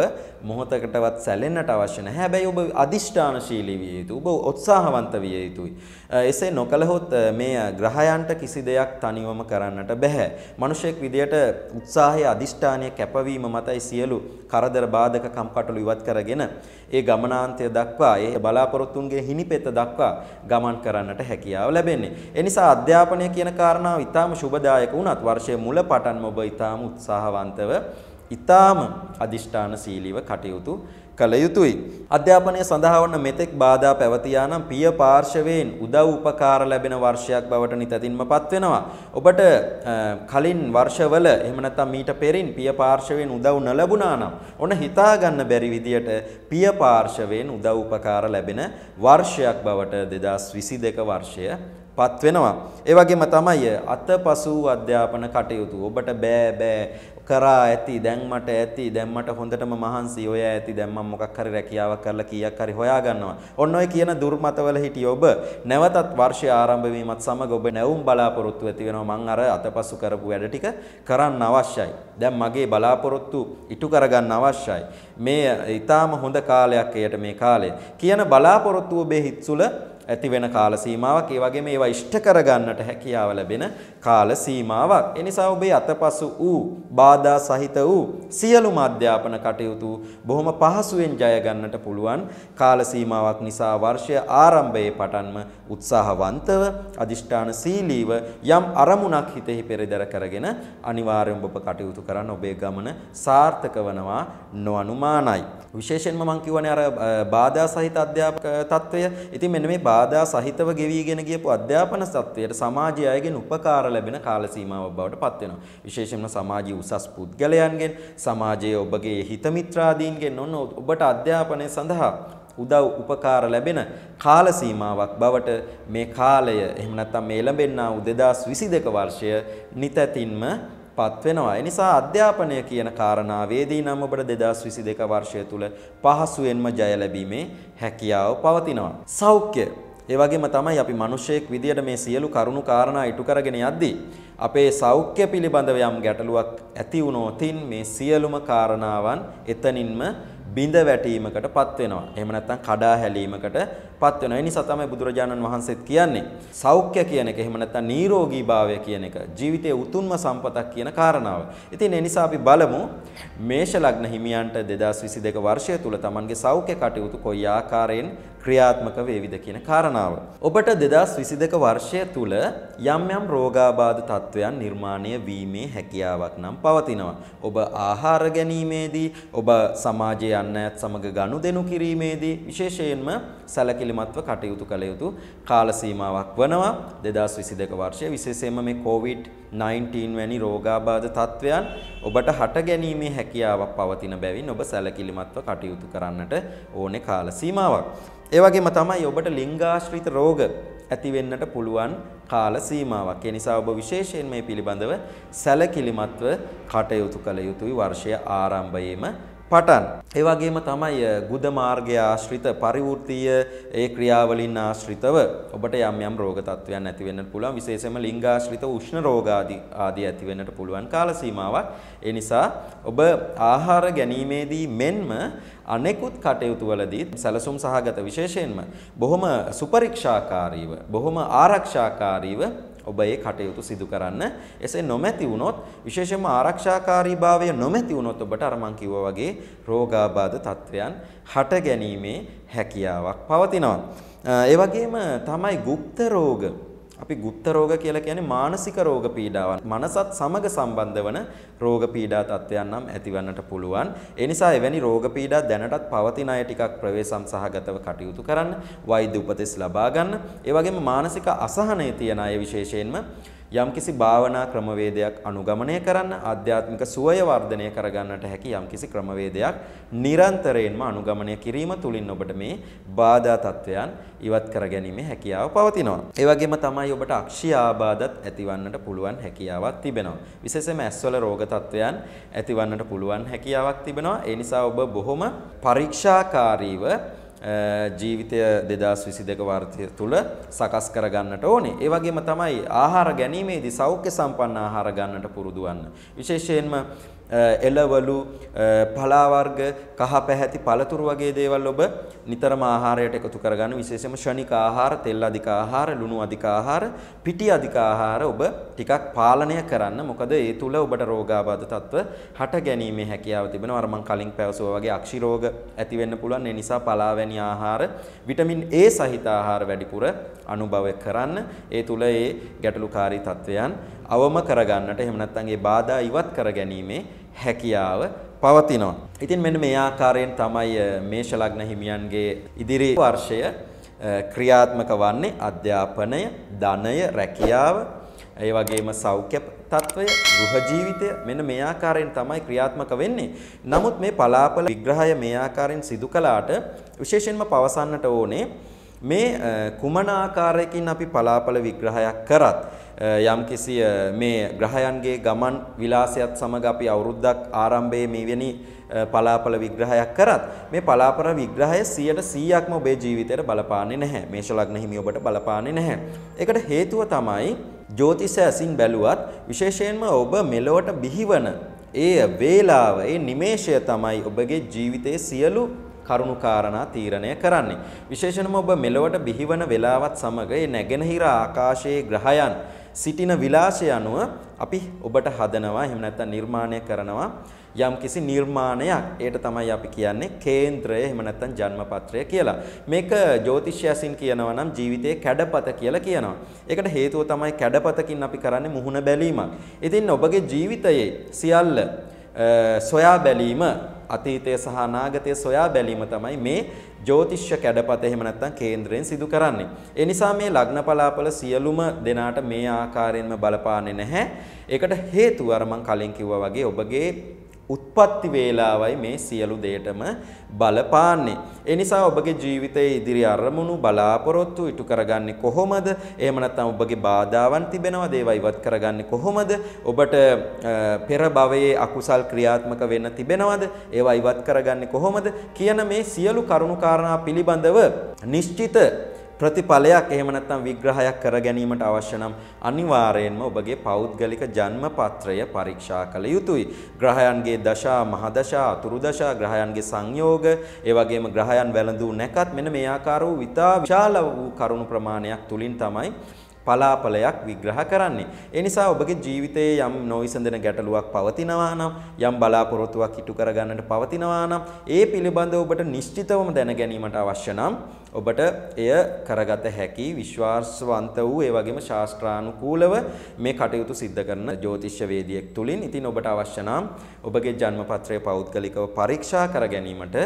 A: මොහොතකටවත් සැලෙන්නට අවශ්‍ය නැහැ. හැබැයි ඔබ අදිෂ්ඨානශීලී විය යුතුයි. ඔබ උත්සාහවන්ත විය යුතුයි. එසේ නොකළහොත් මේ ග්‍රහයන්ට කිසි දෙයක් තනිවම කරන්නට බෑ. මිනිසෙක් විදියට උත්සාහය අදිෂ්ඨානය කැපවීම මතයි සියලු කරදර බාධක කම්කටොළු ඉවත් කරගෙන ඒ ගමනාන්තය දක්වා ඒ බලාපොරොත්තුන්ගේ හිණිපෙත දක්වා ගමන් කරන්නට හැකියාව ලැබෙන්නේ. ඒ නිසා අධ්‍යාපනය කියන කාරණාව ඊටාම සුබදායක වුණත් වර්ෂයේ මුල පටන්ම ඔබ ඊටාම උත්සාහවන්තව ඊටාම අදිෂ්ඨාන සීලීව කටයුතු කළ යුතුයි. අධ්‍යාපනය සඳහා වන මෙතෙක් බාධා පැවතියා නම් පිය පාර්ශවයෙන් උදව් උපකාර ලැබෙන වර්ෂයක් බවට නිතැතින්මපත් වෙනවා. ඔබට කලින් වර්ෂවල එහෙම නැත්නම් මීට පෙරින් පිය පාර්ශවයෙන් උදව් නොලැබුණා නම් ඔන්න හිතා ගන්න බැරි විදියට පිය පාර්ශවයෙන් උදව් උපකාර ලැබෙන වර්ෂයක් බවට 2022 වර්ෂය පත් වෙනවා. ඒ වගේම තමයි අතපසු අධ්‍යාපන කටයුතු. ඔබට බෑ බෑ කරා ඇති දැන් මට ඇති දැන් මට හොඳටම මහන්සි ඔය ඇති දැන් මම මොකක් හරි රැකියාවක් කරලා කීයක් හරි හොයා ගන්නවා. ඔන්න ඔය කියන දුර්මතවල හිටිය ඔබ නැවතත් වර්ෂය ආරම්භ වීමත් සමග ඔබ නැවුම් බලාපොරොත්තු ඇති වෙනවා මං අර අතපසු කරපු වැඩ ටික කරන්න අවශ්‍යයි. දැන් මගේ බලාපොරොත්තු ඉටු කරගන්න අවශ්‍යයි. මේ ඊටාම හොඳ කාලයක් එයට මේ කාලය. කියන බලාපොරොත්තු ඔබේ හිත් ඇති වෙන කාල සීමාවක්. ඒ වගේම ඒවා ඉෂ්ට කරගන්නට හැකියාව ලැබෙන කාල සීමාවක්. ඒ නිසා ඔබේ අතපසු වූ බාධා සහිත වූ සියලුම අධ්‍යාපන කටයුතු බොහොම පහසුවෙන් ජය ගන්නට පුළුවන් කාල සීමාවක් නිසා වර්ෂය ආරම්භයේ පටන්ම උත්සාහවන්තව අදිෂ්ඨාන සීලීව යම් අරමුණක් හිතෙහි පෙරදර කරගෙන අනිවාර්යයෙන්ම ඔබ කටයුතු කරන්න ඔබේ ගමන සාර්ථක වෙනවා නොඅනුමානයි. විශේෂයෙන්ම මම කියවනේ අර බාධා සහිත අධ්‍යාපක తত্ত্বය. ඉතින් මෙන්න මේ බාධා සහිතව ගෙවිගෙන ගියපු අධ්‍යාපන සත්වයට සමාජය අයගෙන් උපකාර ලැබෙන කාල සීමාවක් බවට පත් වෙනවා. විශේෂයෙන්ම සමාජීය උසස් පුද්ගලයන්ගෙන් සමාජයේ ඔබගේ හිත මිත්‍රාදීන්ගෙන් ඔන්න ඔබට අධ්‍යාපනය සඳහා උදව් උපකාර ලැබෙන කාල සීමාවක් බවට මේ කාලය එහෙම නැත්නම් මේ ලැබෙන්නා වූ 2022 වර්ෂය නිතැතින්ම පත් වෙනවා. ඒ නිසා අධ්‍යාපනය කියන කාරණාවේදී නම් ඔබට 2022 වර්ෂය තුල පහසුවෙන්ම ජය ලැබීමේ හැකියාව පවතිනවා. සෞඛ්‍ය ඒ වගේම තමයි අපි මිනිසෙක් විදියට මේ සියලු කරුණු කාරණා ඉටු කරගෙන යද්දී අපේ සෞඛ්‍ය පිළිබඳව යම් ගැටලුවක් ඇති වුණොතින් මේ සියලුම කාරණාවන් එතනින්ම බිඳ වැටීමකට පත් වෙනවා. එහෙම නැත්නම් කඩා හැලීමකට පත් වෙනවා. ඒ නිසා තමයි බුදුරජාණන් වහන්සේත් කියන්නේ සෞඛ්‍ය කියන එක එහෙම නැත්නම් නිරෝගීභාවය කියන එක ජීවිතයේ උතුම්ම සම්පතක් කියන කාරණාව. ඉතින් ඒ නිසා අපි බලමු මේෂ ලග්න හිමියන්ට 2022 වර්ෂය තුල Tamanගේ සෞඛ්‍ය කටයුතු කොයි ආකාරයෙන් ක්‍රියාත්මක වේවිද කියන කාරණාව. ඔබට 2022 වර්ෂය තුල යම් යම් රෝගාබාධ තත්ත්වයන් නිර්මාණය වීමේ හැකියාවක් නම් පවතිනවා. ඔබ ආහාර ගැනීමේදී, ඔබ සමාජයේ අන් අයත් සමග ගනුදෙනු කිරීමේදී විශේෂයෙන්ම සැලකිලිමත්ව කටයුතු කළ යුතු කාල සීමාවක් වනවා. 2022 වර්ෂය විශේෂයෙන්ම මේ COVID-19 වැනි රෝගාබාධ තත්ත්වයන් ඔබට හට ගැනීමේ හැකියාවක් පවතින බැවින් ඔබ සැලකිලිමත්ව කටයුතු කරන්නට ඕනේ කාල සීමාවක්. ඒ වගේම තමයි ඔබට ලිංගාශ්‍රිත රෝග ඇති වෙන්නට පුළුවන් කාල සීමාවක්. ඒ නිසා ඔබ විශේෂයෙන් මේ පිළිබඳව සැලකිලිමත්ව කටයුතු කළ යුතුයි වර්ෂය ආරම්භයේම පටන්. ඒ වගේම තමයි ගුද මාර්ගය ආශ්‍රිත පරිවෘත්තීය ඒ ක්‍රියාවලින් ආශ්‍රිතව ඔබට යම් යම් රෝග තත්ත්වයන් ඇති වෙන්නත් පුළුවන් විශේෂයෙන්ම ලිංගාශ්‍රිත උෂ්ණ රෝග ආදී ආදී ඇති වෙන්නට පුළුවන් කාල සීමාවක්. ඒ නිසා ඔබ ආහාර ගැනීමේදී මෙන්ම අනෙකුත් කටයුතු වලදී සැලසුම් සහගත විශේෂයෙන්ම බොහොම සුපරීක්ෂාකාරීව බොහොම ආරක්ෂාකාරීව ඔබ ඒ කටයුතු සිදු කරන්න. එසේ නොමැති වුණොත් විශේෂයෙන්ම ආරක්ෂාකාරීභාවය නොමැති වුණොත් ඔබට අර මං කිව්වා වගේ රෝගාබාධ තත්ත්වයන් හට ගැනීමේ හැකියාවක් පවතිනවා. ඒ වගේම තමයි গুপ্ত රෝග අපි ගුප්ත රෝග කියලා කියන්නේ මානසික රෝග පීඩාවන්. මනසත් සමග සම්බන්ධ වන රෝග පීඩා තත්ත්වයන් නම් ඇතිවන්නට පුළුවන්. ඒ නිසා එවැනි රෝග පීඩා දැනටත් පවතින අය ටිකක් ප්‍රවේසම් සහගතව කටයුතු කරන්න, වෛද්‍ය උපදෙස් ලබා ගන්න. ඒ වගේම මානසික අසහනය තියන අය විශේෂයෙන්ම යම්කිසි භාවනා ක්‍රමවේදයක් අනුගමනය කරන්න ආධ්‍යාත්මික සුවය වර්ධනය කරගන්නට හැකි යම්කිසි ක්‍රමවේදයක් නිරන්තරයෙන්ම අනුගමනය කිරීම තුලින් ඔබට මේ බාධා තත්වයන් ඉවත් කර ගැනීමේ හැකියාව පවතිනවා. ඒ වගේම තමයි ඔබට අක්ෂීය ආබාධත් ඇතිවන්නට පුළුවන් හැකියාවක් තිබෙනවා. විශේෂයෙන්ම ඇස්වල රෝග තත්වයන් ඇතිවන්නට පුළුවන් හැකියාවක් තිබෙනවා. ඒ නිසා ඔබ බොහොම පරීක්ෂාකාරීව ජීවිතය 2022 වර්ෂය තුල සකස් කර ගන්නට ඕනේ. ඒ වගේම තමයි ආහාර ගැනීමේදී සෞඛ්‍ය සම්පන්න ආහාර ගන්නට පුරුදු වෙන්න. විශේෂයෙන්ම එළවලු පලා වර්ග කහ පැහැති පළතුරු වගේ දේවල් ඔබ නිතරම ආහාරයට එකතු කරගන්න විශේෂයෙන්ම ෂණික ආහාර තෙල් අධික ආහාර ලුණු අධික ආහාර පිටි අධික ආහාර ඔබ ටිකක් පාලනය කරන්න මොකද ඒ තුල ඔබට රෝගාබාධ තත්ත්ව හට ගැනීමේ හැකියාව තිබෙනවා අර මම කලින් පැවසුවා වගේ අක්ෂි රෝග ඇති වෙන්න පුළුවන් ඒ නිසා පලා වැනි ආහාර විටමින් A සහිත ආහාර වැඩිපුර අනුභව කරන්න ඒ තුල ඒ ගැටලුකාරී තත්ත්වයන් අවම කරගන්නට එහෙම නැත්නම් ඒ බාධා ඉවත් කර ගැනීමේ හැකියාව පවතිනවා. ඉතින් මෙන්න මේ ආකාරයෙන් තමයි මේෂ ලග්න හිමියන්ගේ ඉදිරි වර්ෂය ක්‍රියාත්මක වන්නේ අධ්‍යාපනය, ධනය, රැකියාව, ඒ වගේම සෞඛ්‍ය තත්වය, ගෘහ ජීවිතය මෙන්න මේ ආකාරයෙන් තමයි ක්‍රියාත්මක වෙන්නේ. නමුත් මේ පලාපල විග්‍රහය මේ ආකාරයෙන් සිදු කළාට විශේෂයෙන්ම පවසන්නට ඕනේ මේ කුමන ආකාරයකින් අපි පලාපල විග්‍රහයක් කරත් යම්කිසි මේ ග්‍රහයන්ගේ ගමන් විලාසයත් සමග අපි අවුරුද්දක් ආරම්භයේ මෙවැනි පලාපල විග්‍රහයක් කරත් මේ පලාපල විග්‍රහය 100%ක්ම ඔබේ ජීවිතයට බලපාන්නේ නැහැ. මේෂ ලග්න හිමි ඔබට බලපාන්නේ නැහැ. ඒකට හේතුව තමයි ජ්‍යොතිෂය ඇසින් බැලුවත් විශේෂයෙන්ම ඔබ මෙලොවට බිහිවන ඒ වේලාව ඒ නිමේෂය තමයි ඔබගේ ජීවිතයේ සියලු කරුණු කාරණා තීරණය කරන්නේ. විශේෂයෙන්ම ඔබ මෙලොවට බිහිවන වේලාවත් සමග ඒ නැගෙනහිර ආකාශයේ ග්‍රහයන් සිටින විලාශය අනුව අපි ඔබට හදනවා එහෙම නැත්නම් නිර්මාණය කරනවා යම්කිසි නිර්මාණයක්. ඒට තමයි අපි කියන්නේ කේන්ද්‍රය එහෙම නැත්නම් ජන්මපත්‍රය කියලා. මේක ජ්‍යොතිෂයසින් කියනවා නම් ජීවිතයේ කැඩපත කියලා කියනවා. ඒකට හේතුව තමයි කැඩපතකින් අපි කරන්නේ මුහුණ බැලීමක්. ඉතින් ඔබගේ ජීවිතයේ සියල්ල සොයා බැලීම අතීතය සහ අනාගතය සොයා බැලීම තමයි මේ ජ්‍යොතිෂ්‍ය කැඩපත එහෙම නැත්නම් කේන්ද්‍රයෙන් සිදු කරන්නේ. ඒ නිසා මේ ලග්න පලාපල සියලුම දෙනාට මේ ආකාරයෙන්ම බලපාන්නේ නැහැ. ඒකට හේතුව අර මම කලින් කිව්වා වගේ ඔබගේ උත්පත්ති වේලාවයි මේ සියලු දේටම බලපාන්නේ. ඒ නිසා ඔබගේ ජීවිතයේ ඉදිරි අරමුණු බලාපොරොත්තු ඉටු කරගන්නේ කොහොමද? එහෙම නැත්නම් ඔබගේ බාධාවන් තිබෙනවද? ඒවා ඉවත් කරගන්නේ කොහොමද? ඔබට පෙර භවයේ අකුසල් ක්‍රියාත්මක වෙන්න තිබෙනවද? ඒවා ඉවත් කරගන්නේ කොහොමද? කියන මේ සියලු කරුණු කාරණා පිළිබඳව නිශ්චිත ප්‍රතිඵලයක් එහෙම නැත්නම් විග්‍රහයක් කර ගැනීමට අවශ්‍ය නම් අනිවාර්යයෙන්ම ඔබගේ පෞද්ගලික ජන්ම පත්‍රය පරීක්ෂා කළ යුතුයි. ග්‍රහයන්ගේ දශා, මහදශා, අතුරු දශා, ග්‍රහයන්ගේ සංයෝග, ඒ වගේම ග්‍රහයන් වැළඳූ නැකත් මෙන්න මේ ආකාර වූ විතා විශාල වූ කරුණු ප්‍රමාණයක් තුලින් තමයි පලාපලයක් විග්‍රහ කරන්නේ. ඒ නිසා ඔබගේ ජීවිතයේ යම් නොවිසඳෙන ගැටලුවක් පවතිනවා නම් යම් බලාපොරොත්තුවක් ඉටු කරගන්නට පවතිනවා නම් ඒ පිළිබඳව ඔබට නිශ්චිතවම දැන ගැනීමට අවශ්‍ය නම් ඔබට එය කරගත හැකි විශ්වාසවන්ත වූ ඒ වගේම ශාස්ත්‍රානුකූලව මේ කටයුතු සිද්ධ කරන ජ්‍යොතිෂ්‍යවේදියෙක් තුලින් ඉතින් ඔබට අවශ්‍ය නම් ඔබගේ ජන්ම පත්‍රය පෞද්ගලිකව පරීක්ෂා කර ගැනීමට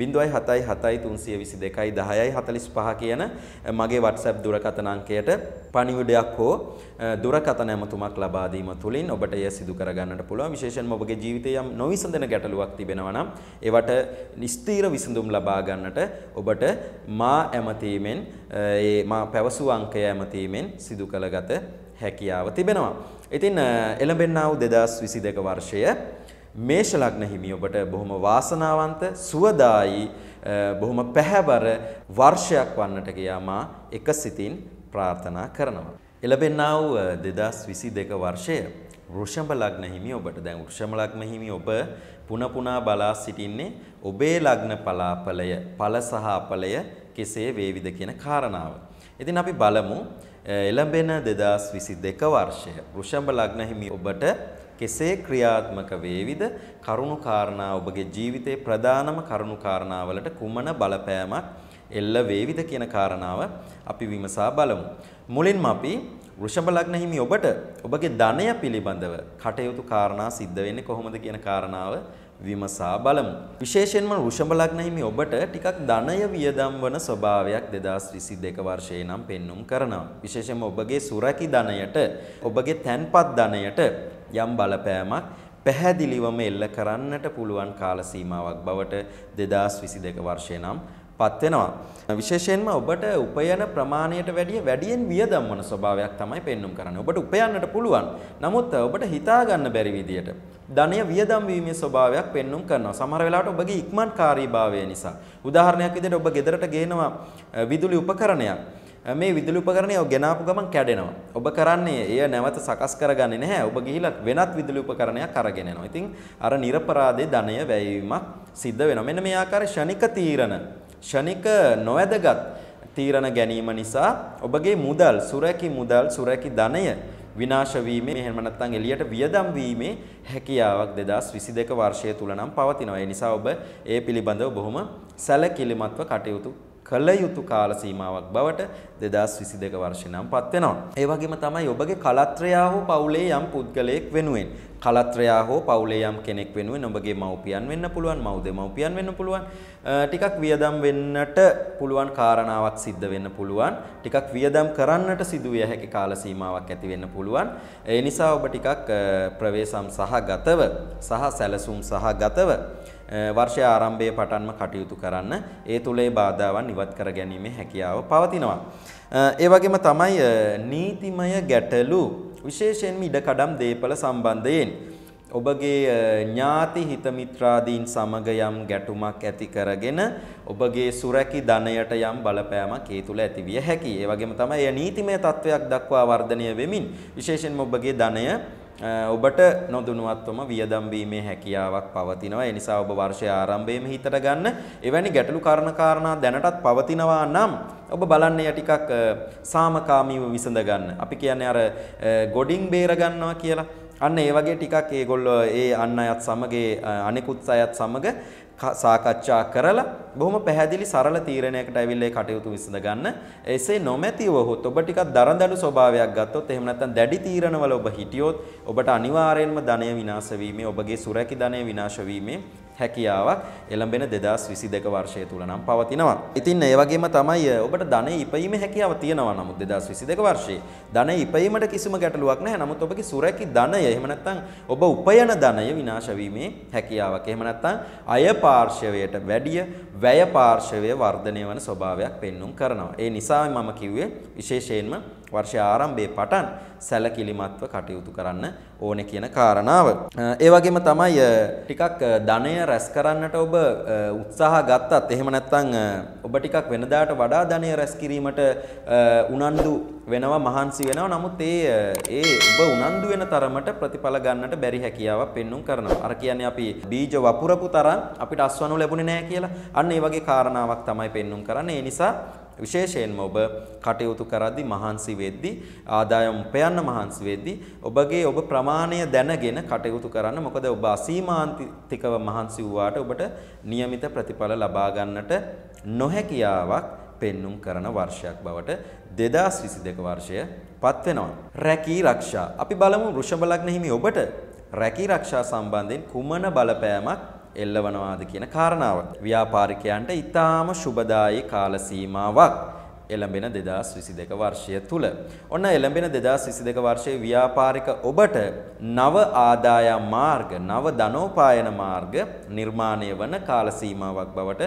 A: 0.7732210045 කියන මගේ WhatsApp දුරකථන අංකයට පණිවිඩයක් හෝ දුරකථන ඇමතුමක් ලබා දීම තුලින් ඔබට එය සිදු කර ගන්නට පුළුවන් විශේෂයෙන්ම ඔබගේ ජීවිතයේ යම් නොවිසඳෙන ගැටලුවක් තිබෙනවා නම් ඒවට නිස්තීර විසඳුම් ලබා ගන්නට ඔබට මා ඇමතීමෙන් ඒ මා පැවසු අංකය ඇමතීමෙන් සිදු කළගත හැකියාව තිබෙනවා. ඉතින් එළඹෙන්නා වූ 2022 වර්ෂය මේෂ ලග්න හිමි ඔබට බොහොම වාසනාවන්ත සුවදායි බොහොම පැහැබර වර්ෂයක් වන්නට කියා මා එකසිතින් ප්‍රාර්ථනා කරනවා. එළබෙන්නා වූ 2022 වර්ෂය වෘෂභ ලග්න හිමි ඔබට දැන් වෘෂභ ලග්න හිමි ඔබ පුන පුනා බලා සිටින්නේ ඔබේ ලග්න පලාපලය ඵල සහ අපලය කෙසේ වේවිද කියන කාරණාව. ඉතින් අපි බලමු එළඹෙන 2022 වර්ෂය වෘෂභ ලග්න හිමි ඔබට කෙසේ ක්‍රියාත්මක වේවිද කරුණු කාරණා ඔබගේ ජීවිතයේ ප්‍රධානම කරුණු කාරණාවලට කුමන බලපෑමක් එල්ල වේවිද කියන කාරණාව අපි විමසා බලමු. මුලින්ම අපි වෘෂභ ලග්න හිමි ඔබට ඔබගේ ධනය පිළිබඳව කටයුතු කාරණා සිද්ධ වෙන්නේ කොහොමද කියන කාරණාව විමසා බලමු. විශේෂයෙන්ම වෘෂභ ලග්න හිමි ඔබට ටිකක් ධනය වියදම් වන ස්වභාවයක් 2022 වර්ෂයේ නම් පෙන්눔 කරනවා. විශේෂයෙන්ම ඔබගේ සුරකි ධනයට, ඔබගේ තැන්පත් ධනයට යම් බලපෑමක් පැහැදිලිවම එල්ල කරන්නට පුළුවන් කාල සීමාවක් බවට 2022 වර්ෂය නම් පත් වෙනවා. විශේෂයෙන්ම ඔබට උපයන ප්‍රමාණයට වැඩිය වැඩියෙන් වියදම් වන ස්වභාවයක් තමයි පෙන්눔 කරන්නේ. ඔබට උපයන්නට පුළුවන්. නමුත් ඔබට හිතා ගන්න බැරි විදියට ධනය වියදම් වීමේ ස්වභාවයක් පෙන්눔 කරනවා. සමහර වෙලාවට ඔබගේ ඉක්මන්කාරීභාවය නිසා. උදාහරණයක් විදිහට ඔබ ගෙදරට ගේනවා විදුලි උපකරණයක්. මේ විදුලි උපකරණය ඔය ගෙනාපු ගමන් කැඩෙනවා. ඔබ කරන්නේ එය නැවත සකස් කරගන්නේ නැහැ. ඔබ ගිහිලා වෙනත් විදුලි උපකරණයක් අරගෙන එනවා. ඉතින් අර නිර්පරාදේ ධනය වැයවීමක් සිද්ධ වෙනවා. මෙන්න මේ ආකාරයේ ෂණික තීරණ ෂණික නොවැදගත් තීරණ ගැනීම නිසා ඔබගේ මුදල් සුරැකි මුදල් සුරැකි ධනය විනාශ වීමේ එහෙම නැත්නම් එළියට වියදම් වීමේ හැකියාවක් 2022 වර්ෂය තුල නම් පවතිනවා. ඒ නිසා ඔබ ඒ පිළිබඳව බොහොම සැලකිලිමත්ව කටයුතු කළ යුතු කාල සීමාවක් බවට 2022 වර්ෂය නම් පත් වෙනවා. ඒ වගේම තමයි ඔබගේ කලත්‍රයා හෝ පවුලේ යම් පුද්ගලයෙක් වෙනුවෙන් කලත්‍රයා හෝ පවුලේ යම් කෙනෙක් වෙනුවෙන් ඔබගේ මව්පියන් වෙන්න පුළුවන්, මව්දෙමව්පියන් වෙන්න පුළුවන්. ටිකක් වියදම් වෙන්නට පුළුවන් කාරණාවක් සිද්ධ වෙන්න පුළුවන්. ටිකක් වියදම් කරන්නට සිදුවිය හැකි කාල සීමාවක් ඇති වෙන්න පුළුවන්. ඒ නිසා ඔබ ටිකක් ප්‍රවේසම් සහගතව සහ සැලසුම් සහගතව වර්ෂය ආරම්භයේ පටන්ම කටයුතු කරන්න ඒ තුලේ බාධාවන් ඉවත් කර ගැනීමේ හැකියාව පවතිනවා. ඒ වගේම තමයි නීතිමය ගැටලු විශේෂයෙන්ම ඉඩකඩම් දේපල සම්බන්ධයෙන් ඔබගේ ඥාති හිතමිත්‍රාදීන් සමග යම් ගැටුමක් ඇති කරගෙන ඔබගේ සුරැකි ධනයට යම් බලපෑමක් ඒ තුළ ඇතිවිය හැකි. ඒ වගේම තමයි එය නීතිමය තත්වයක් දක්වා වර්ධනය වෙමින් විශේෂයෙන්ම ඔබගේ ධනය ඔබට නොදුනුවත්වම වියදම් බීමේ හැකියාවක් පවතිනවා. ඒ නිසා ඔබ වර්ෂයේ ආරම්භයේම හිතට ගන්න එවැනි ගැටලු කාරණා කාරණා දැනටත් පවතිනවා නම් ඔබ බලන්න යා ටිකක් සාමකාමීව විසඳ ගන්න. අපි කියන්නේ අර ගොඩින් බේර ගන්නවා කියලා. අන්න ඒ වගේ ටිකක් ඒගොල්ලෝ ඒ අන් අයත් සමග අනෙකුත් අයත් සමග සාකච්ඡා කරලා බොහොම පැහැදිලි සරල තීරණයකට ඇවිල්ලා කටයුතු විසඳ ගන්න. එසේ නොමැතිව හොත් ඔබ ටිකක් දරදඬු ස්වභාවයක් ගත්තොත් එහෙම නැත්නම් දැඩි තීරණවල ඔබ හිටියොත් ඔබට අනිවාර්යයෙන්ම ධනය විනාශ වීමේ ඔබගේ සුරැකි ධනය විනාශ වීමේ හැකියාවක් එළඹෙන 2022 වර්ෂය තුල නම් පවතිනවා. ඉතින් ඒ වගේම තමයි ඔබට ධනෙ ඉපයීමේ හැකියාව තියෙනවා. නමුත් 2022 වර්ෂයේ ධනෙ ඉපයීමට කිසිම ගැටලුවක් නැහැ. නමුත් ඔබගේ සුරැකි ධනය එහෙම නැත්නම් ඔබ උපයන ධනය විනාශ වීමේ හැකියාවක්. එහෙම නැත්නම් අය පාර්ශවයට වැඩිය වැය පාර්ශවය වර්ධනය වන ස්වභාවයක් පෙන්눔 කරනවා. ඒ නිසායි මම කිව්වේ විශේෂයෙන්ම වර්ෂය ආරම්භයේ පටන් සැලකිලිමත්ව කටයුතු කරන්න ඕනේ කියන කාරණාව. ඒ වගේම තමයි ටිකක් ධනය රැස් කරන්නට ඔබ උත්සාහ ගත්තත් එහෙම නැත්නම් ඔබ ටිකක් වෙනදාට වඩා ධනය රැස් කිරීමට උනන්දු වෙනවා මහන්සි වෙනවා. නමුත් ඒ ඒ ඔබ උනන්දු වෙන තරමට ප්‍රතිඵල ගන්නට බැරි හැකියාවක් පෙන්눔 කරනවා. අර කියන්නේ අපි බීජ වපුරපු තරම් අපිට අස්වනු ලැබුණේ නැහැ කියලා. අන්න ඒ වගේ කාරණාවක් තමයි පෙන්눔 කරන්නේ. ඒ නිසා විශේෂයෙන්ම ඔබ කටයුතු කරද්දී මහන්සි වෙද්දී ආදායම් උපයන්න මහන්සි වෙද්දී ඔබගේ ඔබ ප්‍රමාණය දැනගෙන කටයුතු කරන්න මොකද ඔබ අසීමාන්තිකව මහන්සි වූාට ඔබට નિયમિત ප්‍රතිඵල ලබා ගන්නට නොහැකියාවක් පෙන්눔 කරන වර්ෂයක් බවට 2022 වර්ෂය පත් වෙනවා. රැකී ආරක්ෂා. අපි බලමු වෘෂභ ලග්න හිමි ඔබට රැකී ආරක්ෂා සම්බන්ධයෙන් කුමන බලපෑමක් එල්ලවනවාද කියන කාරණාව. ව්‍යාපාරිකයන්ට ඊටාම සුබදායී කාල සීමාවක් එළඹෙන 2022 වර්ෂය තුල. ඔන්න එළඹෙන 2022 වර්ෂයේ ව්‍යාපාරික ඔබට නව ආදායම් මාර්ග, නව ධනෝපායන මාර්ග නිර්මාණය වන කාල සීමාවක් බවට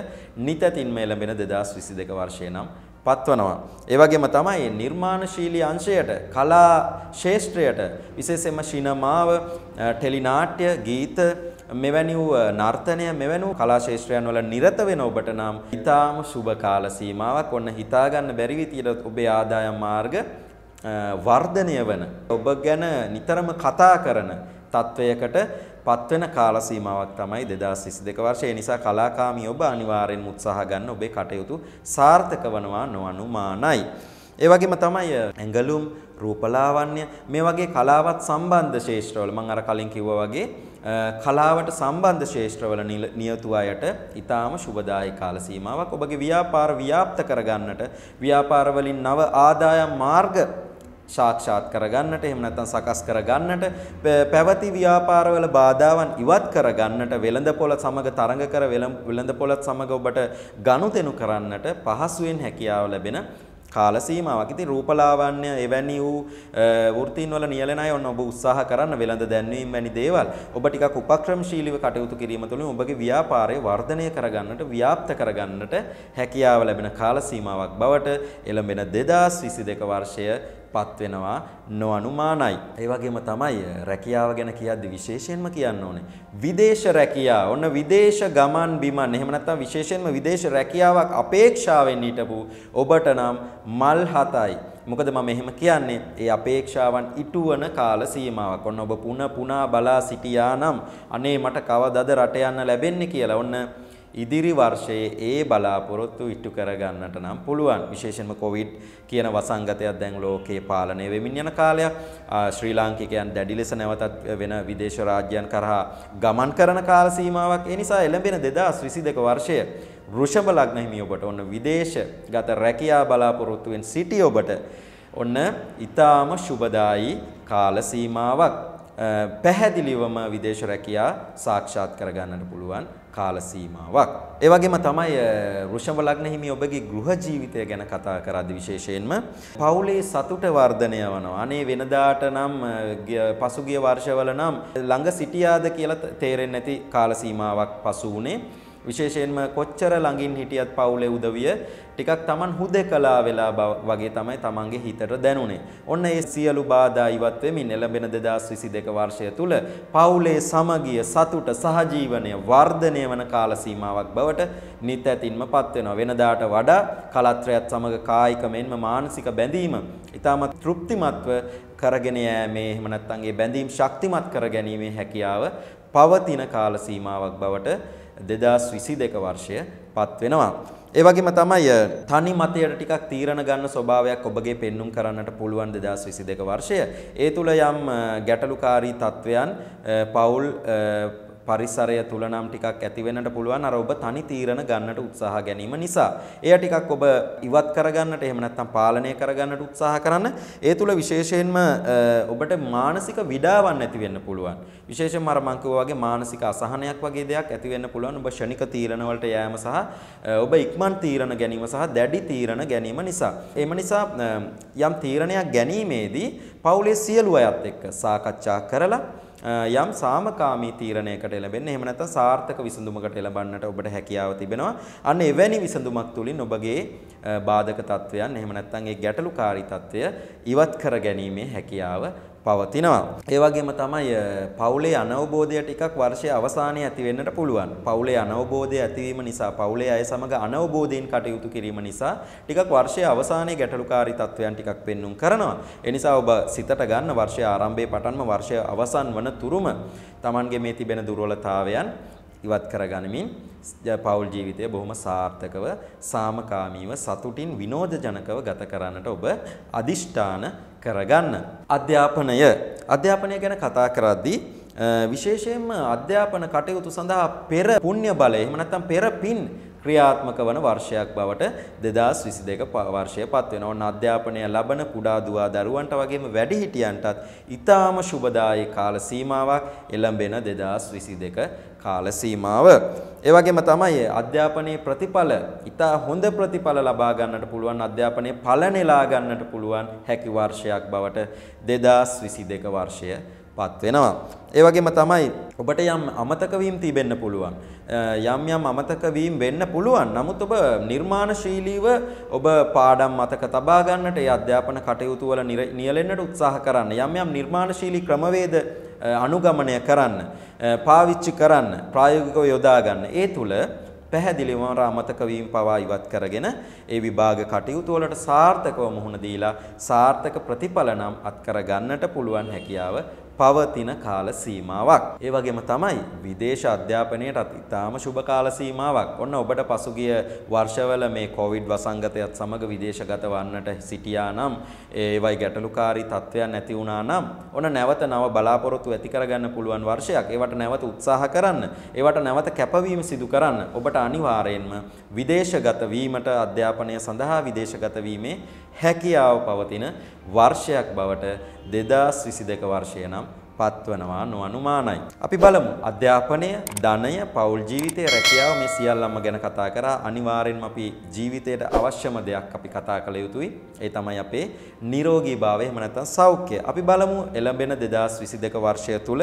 A: නිතතින්ම එළඹෙන 2022 වර්ෂය නම් පත්වනවා. ඒ වගේම තමයි නිර්මාණශීලී අංශයට, කලා ශාස්ත්‍රයට, විශේෂයෙන්ම සිනමාව, ටෙලිනාට්‍ය, ගීත මෙවැනි වූ නර්තනය මෙවැනි කලා ශේෂ්ත්‍රයන් වල නිරත වෙන ඔබට නම් ඊටාම සුබ කාල සීමාවක් ඔන්න හිතා ගන්න බැරි විදියට ඔබේ ආදායම් මාර්ග වර්ධනය වන ඔබ ගැන නිතරම කතා කරන තත්වයකට පත්වෙන කාල සීමාවක් තමයි 2022 වර්ෂය. ඒ නිසා කලාකාමී ඔබ අනිවාර්යෙන් උත්සාහ ගන්න ඔබේ කටයුතු සාර්ථක වනවා නොඅනුමානයි. ඒ වගේම තමයි ඇඟලුම්, රූපලාවන්‍ය මේ වගේ කලාවත් සම්බන්ධ ශේෂ්ත්‍රවල මම අර කලින් කිව්වා වගේ කලාවට සම්බන්ධ ශේෂ්ත්‍රවල නියතු අයට ඊටාම සුබදායි කාල සීමාවක් ඔබගේ ව්‍යාපාර ව්‍යාප්ත කරගන්නට ව්‍යාපාර වලින් නව ආදායම් මාර්ග සාක්ෂාත් කරගන්නට එහෙම නැත්නම් සකස් කරගන්නට පැවති ව්‍යාපාරවල බාධාවන් ඉවත් කරගන්නට වෙළඳ පොළ සමග තරඟ කර වෙළඳ පොළත් සමග ඔබට ගනුදෙනු කරන්නට පහසුවෙන් හැකියාව ලැබෙන කාල සීමාවක්. ඉතින් රූපලාවන්‍ය එවැනි වූ වෘත්තීන් වල නියැලෙන අය ඔන්න ඔබ උත්සාහ කරන්න වෙළඳ දැන්වීම වැනි දේවල්. ඔබ ටිකක් උපක්‍රමශීලීව කටයුතු කිරීම තුළින් ඔබගේ ව්‍යාපාරය වර්ධනය කරගන්නට ව්‍යාප්ත කරගන්නට හැකියාව ලැබෙන කාල සීමාවක් බවට එළඹෙන 2022 වර්ෂය පත් වෙනවා නොඅනුමානයි. ඒ වගේම තමයි රැකියාව ගැන කියද්දි විශේෂයෙන්ම කියන්න ඕනේ විදේශ රැකියාව. ඔන්න විදේශ ගමන් බිමන් එහෙම නැත්නම් විශේෂයෙන්ම විදේශ රැකියාවක් අපේක්ෂාවෙන් හිටපු ඔබට නම් මල් හතයි. මොකද මම එහෙම කියන්නේ ඒ අපේක්ෂාවන් ඉටුවන කාල සීමාවක්. ඔන්න ඔබ පුන පුනා බලා සිටියා නම් අනේ මට කවදද රට යන්න ලැබෙන්නේ කියලා. ඔන්න ඉදිරි වර්ෂයේ ඒ බලාපොරොත්තු ඉටු කරගන්නට නම් පුළුවන්. විශේෂයෙන්ම කොවිඩ් කියන වසංගතයක් දැන් ලෝකයේ පාලනය වෙමින් යන කාලයක්. ශ්‍රී ලාංකිකයන් දැඩි ලෙස නැවතත් වෙන විදේශ රාජ්‍යයන් කරහා ගමන් කරන කාල සීමාවක්. ඒ නිසා එළඹෙන 2022 වර්ෂය වෘෂභ ලග්න හිමි ඔබට ඔන්න විදේශගත රැකියා බලාපොරොත්තුෙන් සිටි ඔබට ඔන්න ඊටාම සුබදායි කාල සීමාවක් පැහැදිලිවම විදේශ රැකියා සාක්ෂාත් කරගන්නට පුළුවන් කාල සීමාවක්. ඒ වගේම තමයි වෘෂභ ලග්න හිමි ඔබගේ ගෘහ ජීවිතය ගැන කතා කරද්දී විශේෂයෙන්ම පවුලේ සතුට වර්ධනය වෙනවා. අනේ වෙනදාට නම් පසුගිය වර්ෂවල නම් ළඟ සිටියාද කියලා තේරෙන්නේ නැති කාල සීමාවක් පසු වුණේ. විශේෂයෙන්ම කොච්චර ළඟින් හිටියත් පවුලේ උදවිය ටිකක් Taman හුදකලා වෙලා වගේ තමයි Tamanගේ හිතට දැනුනේ. ඔන්න ඒ සියලු බාධා ඉවත් වෙමින් එළඹෙන 2022 වර්ෂය තුල පවුලේ සමගිය සතුට සහජීවනය වර්ධනය වන කාල සීමාවක් බවට නිත ඇතින්ම පත් වෙනවා. වෙනදාට වඩා කලත්‍රයත් සමග කායික මෙන්ම මානසික බැඳීම ඉතාමත් තෘප්තිමත්ව කරගෙන යෑමේ එහෙම නැත්නම් ඒ බැඳීම් ශක්තිමත් කර ගැනීමේ හැකියාව පවතින කාල සීමාවක් බවට 2022 වර්ෂය පත් වෙනවා. ඒ වගේම තමයි තනි මතයට ටිකක් තීරණ ගන්න ස්වභාවයක් ඔබගේ පෙන්눔 කරන්නට පුළුවන් 2022 වර්ෂය. ඒ තුල යම් ගැටලුකාරී තත්වයන් පෞල් පරිසරය තුල නම් ටිකක් ඇති වෙන්නට පුළුවන් අර ඔබ තනි තීරණ ගන්නට උත්සාහ ගැනීම නිසා. එය ටිකක් ඔබ ඉවත් කරගන්නට එහෙම නැත්නම් පාලනය කරගන්නට උත්සාහ කරන්න. ඒ තුල විශේෂයෙන්ම ඔබට මානසික විඩාවක් නැති වෙන්න පුළුවන්. විශේෂයෙන්ම අර මං වගේ මානසික අසහනයක් වගේ දෙයක් ඇති වෙන්න පුළුවන් ඔබ ෂණික තීරණ වලට යෑම සහ ඔබ ඉක්මන් තීරණ ගැනීම සහ දැඩි තීරණ ගැනීම නිසා. එම නිසා යම් තීරණයක් ගැනීමේදී පවුලේ සියලු අයත් එක්ක සාකච්ඡා කරලා යම් සාමකාමී තීරණයකට එළඹෙන්න එහෙම නැත්නම් සාර්ථක විසඳුමකට එළඹන්නට ඔබට හැකියාව තිබෙනවා. අන්න එවැනි විසඳුමක් තුලින් ඔබගේ බාධක තත්වයන් එහෙම නැත්නම් ඒ ගැටලුකාරී තත්වය ඉවත් කර ගැනීමේ හැකියාව පවතිනවා. ඒ වගේම තමයි පවුලේ අනවබෝධය ටිකක් වර්ෂයේ අවසානයේ ඇති වෙන්නට පුළුවන්. පවුලේ අනවබෝධය ඇතිවීම නිසා පවුලේ අය සමග අනවබෝධයෙන් කටයුතු කිරීම නිසා ටිකක් වර්ෂයේ අවසානයේ ගැටලුකාරී තත්වයන් ටිකක් පෙන්눔 කරනවා. ඒ නිසා ඔබ සිතට ගන්න වර්ෂයේ ආරම්භයේ පටන්ම වර්ෂය අවසන් වන තුරුම Tamange මේ තිබෙන දුර්වලතාවයන් ඉවත් කරගනිමින් පෞල් ජීවිතය බොහොම සාර්ථකව සාමකාමීව සතුටින් විනෝදජනකව ගත කරන්නට ඔබ අදිෂ්ඨාන කරගන්න. අධ්‍යාපනය අධ්‍යාපනය ගැන කතා කරද්දී විශේෂයෙන්ම අධ්‍යාපන කටයුතු සඳහා පෙර පුණ්‍ය බලය එහෙම නැත්නම් පෙර පින් ක්‍රියාත්මක වන වර්ෂයක් බවට 2022 වර්ෂය පත් වෙනවා. ඔන්න අධ්‍යාපනය ලබන කුඩා දුවා දරුවන්ට වගේම වැඩිහිටියන්ටත් ඊටාම සුබදායී කාල සීමාවක් එළඹෙන 2022 කාල සීමාව. ඒ වගේම තමයි අධ්‍යාපනයේ ප්‍රතිඵල, ඊට හොඳ ප්‍රතිඵල ලබා ගන්නට පුළුවන් අධ්‍යාපනයේ ඵල නෙලා ගන්නට පුළුවන් හැකි වර්ෂයක් බවට 2022 වර්ෂය පත් වෙනවා. ඒ වගේම තමයි ඔබට යම් අමතක වීම් තිබෙන්න පුළුවන්. යම් යම් අමතක වීම් වෙන්න පුළුවන්. නමුත් ඔබ නිර්මාණශීලීව ඔබ පාඩම් මතක තබා ගන්නට ඒ අධ්‍යාපන කටයුතු වල නියැලෙන්නට උත්සාහ කරන්න. යම් යම් නිර්මාණශීලී ක්‍රමවේද අනුගමනය කරන්න, පාවිච්චි කරන්න, ප්‍රායෝගිකව යොදා ගන්න. ඒ තුල පැහැදිලිවම අමතක වීම පවා ඉවත් කරගෙන ඒ විභාග කටයුතු වලට සාර්ථකව මුහුණ දීලා සාර්ථක ප්‍රතිඵල නම් අත්කර ගන්නට පුළුවන් හැකියාව පවතින කාල සීමාවක්. ඒ වගේම තමයි විදේශ අධ්‍යාපනයටත් ඉතාම සුබ කාල සීමාවක්. ඔන්න ඔබට පසුගිය වර්ෂවල මේ කොවිඩ් වසංගතයත් සමග විදේශගත වන්නට සිටියා නම් ඒවයි ගැටලුකාරී තත්ත්වයන් ඇති වුණා නම් ඔන්න නැවත නව බලාපොරොත්තු ඇති කරගන්න පුළුවන් වර්ෂයක්. ඒවට නැවත උත්සාහ කරන්න. ඒවට නැවත කැපවීම සිදු කරන්න. ඔබට අනිවාර්යයෙන්ම විදේශගත වීමට අධ්‍යාපනය සඳහා විදේශගත වීමේ හැකියාව පවතින වර්ෂයක් බවට 2022 වර්ෂය නම් පත්වනවා නොඅනුමානයි. අපි බලමු අධ්‍යාපනය, ධනය, පෞල් ජීවිතය, රැකියාව මේ සියල්ලම ගැන කතා කරා. අනිවාර්යෙන්ම අපි ජීවිතයට අවශ්‍යම දෙයක් අපි කතා කළ යුතුයි. ඒ තමයි අපේ නිරෝගීභාවය එහෙම නැත්නම් සෞඛ්‍ය. අපි බලමු එළඹෙන 2022 වර්ෂය තුල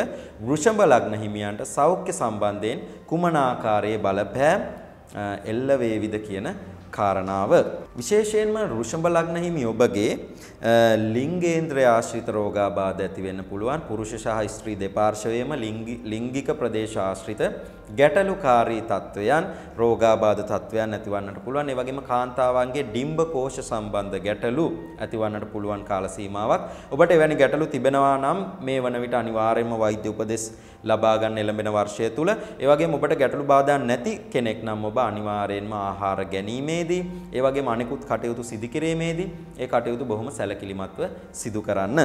A: වෘෂභ ලග්න හිමියන්ට සෞඛ්‍ය සම්බන්ධයෙන් කුමන ආකාරයේ බලපෑම් එල්ල වේවිද කියන කාරණාව විශේෂයෙන්ම රුෂභ ලග්න හිමි ඔබගේ ලිංගේන්ද්‍රය ආශ්‍රිත රෝගාබාධ ඇති වෙන්න පුළුවන් පුරුෂ සහ ස්ත්‍රී දෙපාර්ශවයේම ලිංගික ප්‍රදේශ ආශ්‍රිත ගැටලුකාරී තත්වයන් රෝගාබාධ තත්වයන් ඇතිවන්නට පුළුවන්. ඒ වගේම කාන්තාවන්ගේ ඩිම්බ කෝෂ සම්බන්ධ ගැටලු ඇතිවන්නට පුළුවන් කාල සීමාවක්. ඔබට එවැනි ගැටලු තිබෙනවා නම් මේ වන විට අනිවාර්යයෙන්ම වෛද්‍ය උපදෙස් ලබා ගන්න එළඹෙන વર્ષය තුල. ඒ වගේම ඔබට ගැටලු බාධා නැති කෙනෙක් නම් ඔබ අනිවාර්යයෙන්ම ආහාර ගැනීමේදී, ඒ වගේම අනෙකුත් කටයුතු සිදු කිරීමේදී ඒ කටයුතු බොහොම සැලකිලිමත්ව සිදු කරන්න.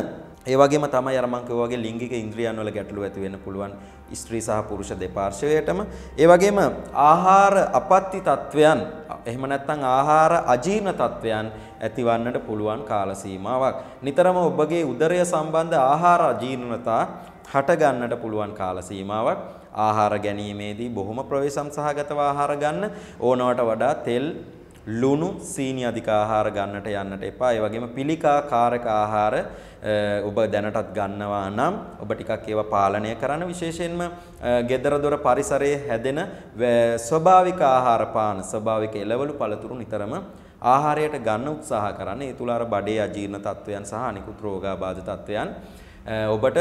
A: ඒ වගේම තමයි අර මං කිව්වා වගේ ලිංගික ඉන්ද්‍රියන් වල ගැටලු ඇති වෙන්න පුළුවන් ස්ත්‍රී සහ පුරුෂ දෙපාර්ශවයටම ඒ වගේම ආහාර අපත්‍ය තත්වයන් එහෙම නැත්නම් ආහාර අජීර්ණ තත්වයන් ඇතිවන්නට පුළුවන් කාල සීමාවක් නිතරම ඔබගේ උදරය සම්බන්ධ ආහාර අජීර්ණතා හට ගන්නට පුළුවන් කාල සීමාවක් ආහාර ගැනීමේදී බොහොම ප්‍රවේශම් සහගතව ආහාර ගන්න ඕනවට වඩා තෙල් ලුණු සීනි අධික ආහාර ගන්නට යන්නට එපා. ඒ වගේම පිළිකාකාරක ආහාර ඔබ දැනටත් ගන්නවා නම් ඔබ ටිකක් ඒවා පාලනය කරන්න විශේෂයෙන්ම gedara dora පරිසරයේ හැදෙන ස්වභාවික ආහාර පාන ස්වභාවික එළවලු පළතුරු නිතරම ආහාරයට ගන්න උත්සාහ කරන්න. ඒ තුල අර බඩේ අජීර්ණ තත්වයන් සහ අනිකුත් රෝගාබාධ තත්වයන් ඔබට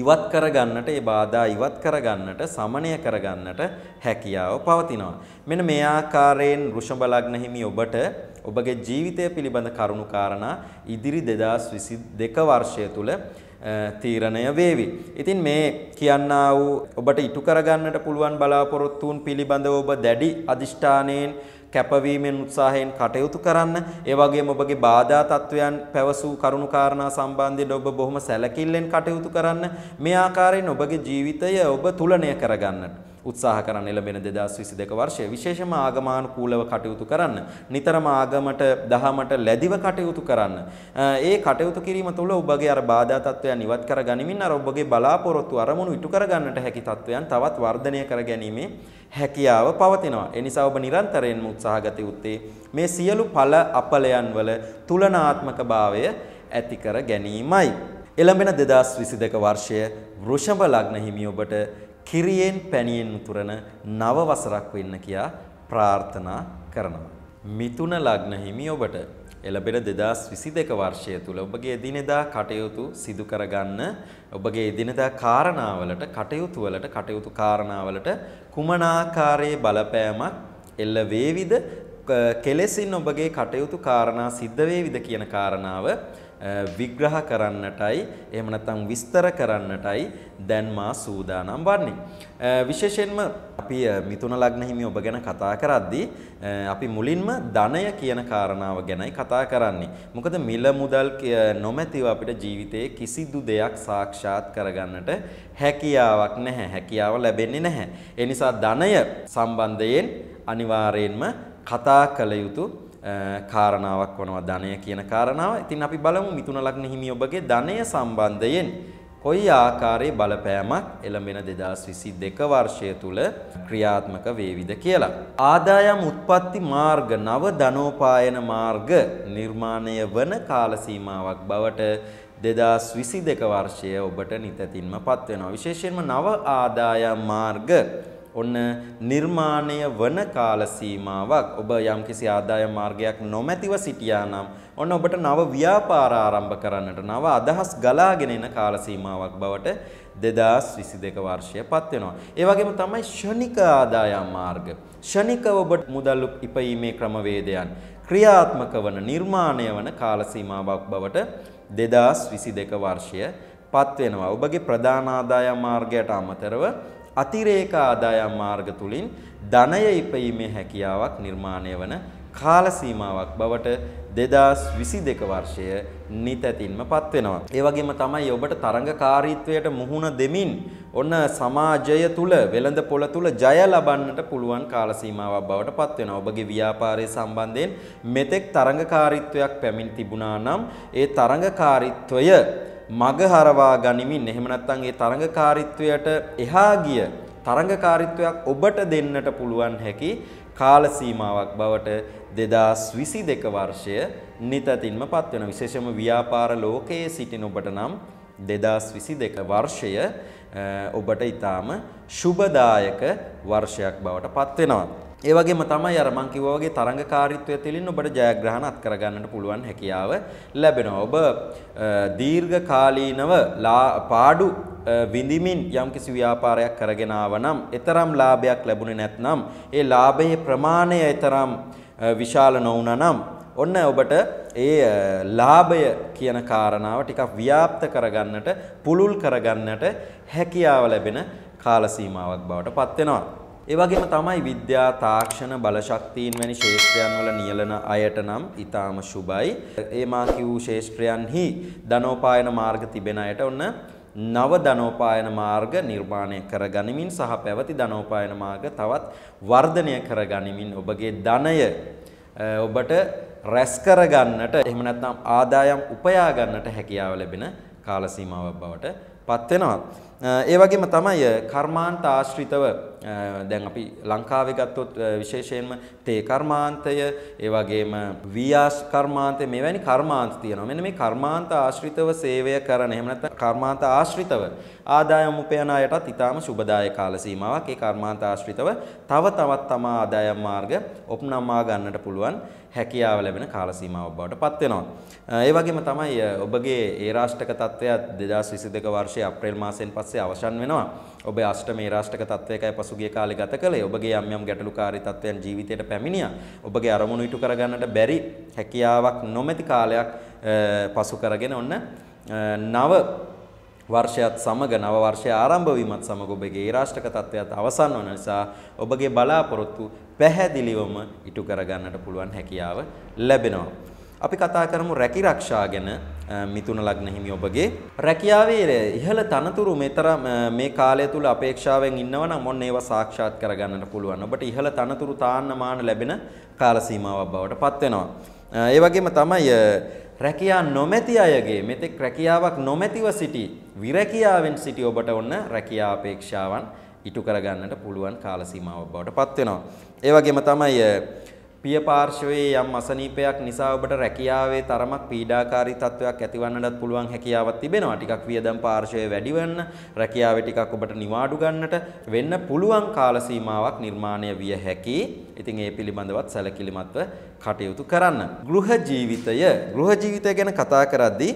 A: ඉවත් කරගන්නට ඒ බාධා ඉවත් කරගන්නට සමනය කරගන්නට හැකියාව පවතිනවා. මෙන්න මේ ආකාරයෙන් ඍෂභ ලග්න හිමි ඔබට ඔබගේ ජීවිතය පිළිබඳ කරුණු කාරණා ඉදිරි 2022 වර්ෂය තුල තීරණය වේවි. ඉතින් මේ කියන්නා වූ ඔබට ඉටු කරගන්නට පුළුවන් බලාපොරොත්තුන් පිළිබඳව ඔබ දැඩි අදිෂ්ඨානයෙන් කැපවීමෙන් උත්සාහයෙන් කටයුතු කරන්න. ඒ වගේම ඔබගේ බාධා තත්වයන් පැවසූ කරුණු කාරණා සම්බන්ධයෙන් ඔබ බොහොම සැලකිල්ලෙන් කටයුතු කරන්න. මේ ආකාරයෙන් ඔබගේ ජීවිතය ඔබ තුලණය කරගන්නට උත්සාහ කරන්න එළඹෙන 2022 වර්ෂය විශේෂම ආගමානුකූලව කටයුතු කරන්න නිතරම ආගමට දහමට ලැබිව කටයුතු කරන්න ඒ කටයුතු කිරීම තුළ ඔබගේ අර බාධා තත්ත්වයන් ඉවත් කර ගනිමින් අර ඔබගේ බලාපොරොත්තු අරමුණු ඉටු කර ගන්නට හැකි තත්ත්වයන් තවත් වර්ධනය කර ගැනීමේ හැකියාව පවතිනවා. ඒ නිසා ඔබ නිරන්තරයෙන්ම උත්සාහගත යුත්තේ මේ සියලු ඵල අපලයන් වල තුලනාත්මකභාවය ඇති කර ගැනීමයි. එළඹෙන 2022 වර්ෂය වෘෂභ ලග්න හිමි ඔබට කිරියෙන් පැණියෙන් උතුරන නව වසරක් වෙන්න කියා ප්‍රාර්ථනා කරනවා. මිතුන ලග්න හිමි ඔබට එළබෙන දෙදස් විසි දෙක වර්ෂය තුළ ඔබගේ දිනෙදා කටයුතු සිදු කරගන්න ඔබගේ දිනදා කාරණාවලට කටයුතුවලට කටයුතු කාරණාවලට කුමනාකාරයේ බලපෑමක් එල්ල වේවිද කෙලෙසින් ඔබගේ කටයුතු කාරණා සිද්ධ වේවිද කියන කාරණාව විග්‍රහ කරන්නටයි එහෙම නැත්නම් විස්තර කරන්නටයි දැන් මා සූදානම් වන්නේ විශේෂයෙන්ම අපි මිතුන ලග්න හිමි ඔබ ගැන කතා කරද්දී අපි මුලින්ම ධනය කියන කාරණාව ගැනයි කතා කරන්නේ මොකද මිල මුදල් නොමැතිව අපිට ජීවිතයේ කිසිදු දෙයක් සාක්ෂාත් කරගන්නට හැකියාවක් නැහැ හැකියාව ලැබෙන්නේ නැහැ ඒ නිසා ධනය සම්බන්ධයෙන් අනිවාර්යයෙන්ම කතා කළ යුතු කාරණාවක් වනවා ධනය කියන කාරණාව. ඉතින් අපි බලමු මිතුන ලග්න හිමි ඔබගේ ධනය සම්බන්ධයෙන් කොයි ආකාරයේ බලපෑමක් එළඹෙන 2022 වර්ෂය තුල ක්‍රියාත්මක වේවිද කියලා. ආදායම් උත්පත්ති මාර්ග නව ධනෝපායන මාර්ග නිර්මාණය වන කාල සීමාවක් බවට 2022 වර්ෂය ඔබට නිතැතින්ම පත් වෙනවා. විශේෂයෙන්ම නව ආදායම් මාර්ග ඔන්න නිර්මාණය වන කාල සීමාවක් ඔබ යම්කිසි ආදායම් මාර්ගයක් නොමැතිව සිටියා නම් ඔන්න ඔබට නව ව්‍යාපාර ආරම්භ කරන්නට නව අදහස් ගලාගෙන එන කාල සීමාවක් බවට 2022 වර්ෂය පත් වෙනවා. ඒ වගේම තමයි ෂණික ආදායම් මාර්ග. ෂණිකව ඔබ මුදල් ඉපයීමේ ක්‍රමවේදයන් ක්‍රියාත්මක වන නිර්මාණය වන කාල සීමාවක් බවට 2022 වර්ෂය පත් වෙනවා. ඔබගේ ප්‍රධාන ආදායම් මාර්ගයට අමතරව අතිරේක ආදායම් මාර්ග තුලින් ධනය ඉපීමේ හැකියාවක් නිර්මාණය වන කාල සීමාවක් බවට 2022 වර්ෂය නිතැතින්ම පත් වෙනවා. ඒ වගේම තමයි ඔබට තරඟකාරීත්වයට මුහුණ දෙමින් ඔන්න සමාජය තුල වෙළඳ පොළ තුල ජය ලබන්නට පුළුවන් කාල සීමාවක් බවට පත් වෙනවා. ඔබගේ ව්‍යාපාරය සම්බන්ධයෙන් මෙතෙක් තරඟකාරීත්වයක් පැමිණ තිබුණා නම් ඒ තරඟකාරීත්වය මග හරවා ගනිමින් එහෙම නැත්නම් ඒ තරඟකාරීත්වයට එහා ගිය තරඟකාරීත්වයක් ඔබට දෙන්නට පුළුවන් හැකි කාල සීමාවක් බවට 2022 වර්ෂය නිතතින්ම පත් වෙන විශේෂම ව්‍යාපාර ලෝකයේ සිටින ඔබට නම් 2022 වර්ෂය ඔබට ඊටාම සුබදායක වර්ෂයක් බවට පත් වෙනවා ඒ වගේම තමයි අර මං කිව්වා වගේ තරංගකාරීත්වය තුළින් ඔබට ජයග්‍රහණ අත් කරගන්නට පුළුවන් හැකියාව ලැබෙනවා. ඔබ දීර්ඝකාලීනව පාඩු විඳිමින් යම්කිසි ව්‍යාපාරයක් කරගෙන ආවනම්, ඊතරම් ලාභයක් ලැබුණේ නැත්නම්, ඒ ලාභයේ ප්‍රමාණය ඊතරම් විශාල නොවුනනම් ඔන්න ඔබට ඒ ලාභය කියන කාරණාව ටිකක් ව්‍යාප්ත කරගන්නට, පුළුල් කරගන්නට හැකියාව ලැබෙන කාල සීමාවක් බවට පත් වෙනවා. ඒ වගේම තමයි විද්‍යා තාක්ෂණ බලශක්තියින් වැනි ශේෂ්ත්‍රයන් වල නියලන අයට නම් ඊටාම සුබයි. ඒ මා කිව් ශේෂ්ත්‍රයන්හි ධනෝපායන මාර්ග තිබෙන අයට ඔන්න නව ධනෝපායන මාර්ග නිර්මාණය කර ගනිමින් සහ පැවති ධනෝපායන මාර්ග තවත් වර්ධනය කර ගනිමින් ඔබගේ ධනය ඔබට රැස් කර ගන්නට එහෙම නැත්නම් ආදායම් උපයා ගන්නට හැකියාව ලැබෙන කාල සීමාවක් බවට පත් වෙනවා ඒ වගේම තමයි කර්මාන්ත ආශ්‍රිතව දැන් අපි ලංකාවේ ගත්තොත් විශේෂයෙන්ම තේ කර්මාන්තය ඒ වගේම වියාස් කර්මාන්තය මෙවැනි කර්මාන්ත තියෙනවා මෙන්න මේ කර්මාන්ත ආශ්‍රිතව සේවය කරන එහෙම නැත්නම් කර්මාන්ත ආශ්‍රිතව ආදායම් උපයන අයටත් ඊටාම සුබදායක කාල සීමාවක් ඒ කර්මාන්ත ආශ්‍රිතව තව තවත් තම ආදායම් මාර්ග ඔප්නම්මා ගන්නට පුළුවන් හැකියාව ලැබෙන කාල සීමාවක් බවට පත් වෙනවා ඒ වගේම තමයි ඔබගේ ඒ රාෂ්ටක තත්ත්වයත් 2022 වර්ෂයේ අප්‍රේල් මාසයෙන් පස්සේ අවසන් වෙනවා. ඔබේ අෂ්ටම ඒ රාෂ්ටක තත්ත්වයකයි පසුගිය කාලේ ගත කළේ. ඔබගේ යම් යම් ගැටලුකාරී තත්ත්වයන් ජීවිතයට පැමිණියා. ඔබගේ අරමුණු ඉටු කරගන්නට බැරි හැකියාවක් නොමැති කාලයක් පසු කරගෙන ඔන්න නව වර්ෂයත් සමග නව වර්ෂය ආරම්භ වීමත් සමග ඔබගේ රාෂ්ටක තත්ත්වයත් අවසන් වන නිසා ඔබගේ බලාපොරොත්තු පැහැදිලිවම ඉටු කරගන්නට පුළුවන් හැකියාව ලැබෙනවා. අපි කතා කරමු රැකි රක්ෂා ගැන මිතුන ලග්න හිමි ඔබගේ රැකියාවේ ඉහළ තනතුරු මෙතර මේ කාලය තුල අපේක්ෂාවෙන් ඉන්නවා නම් ඔන්න ඒවා සාක්ෂාත් කරගන්නට පුළුවන්. ඔබට ඉහළ තනතුරු තාන්න මාන ලැබෙන කාල සීමාවක් බවට පත් වෙනවා. ඒ වගේම තමයි රැකියා නොමැති අයගේ මෙතෙක් රැකියාවක් නොමැතිව සිටි විරැකියාවෙන් සිටි ඔබට ඔන්න රැකියා අපේක්ෂාවන් ඉටු කරගන්නට පුළුවන් කාල සීමාවක් බවට පත් වෙනවා. ඒ වගේම තමයි පිය පාර්ශවයේ යම් අසනීපයක් නිසා ඔබට රැකියාවේ තරමක් පීඩාකාරී තත්වයක් ඇතිවන්නටත් පුළුවන් හැකියාවක් තිබෙනවා. ටිකක් වියදම් පාර්ශවය වැඩි වෙන්න, රැකියාවේ ටිකක් ඔබට නිවාඩු ගන්නට වෙන්න පුළුවන් කාල සීමාවක් නිර්මාණය විය හැකි. ඉතින් ඒ පිළිබඳවත් සැලකිලිමත්ව කටයුතු කරන්න. ගෘහ ජීවිතය, ගෘහ ජීවිතය ගැන කතා කරද්දී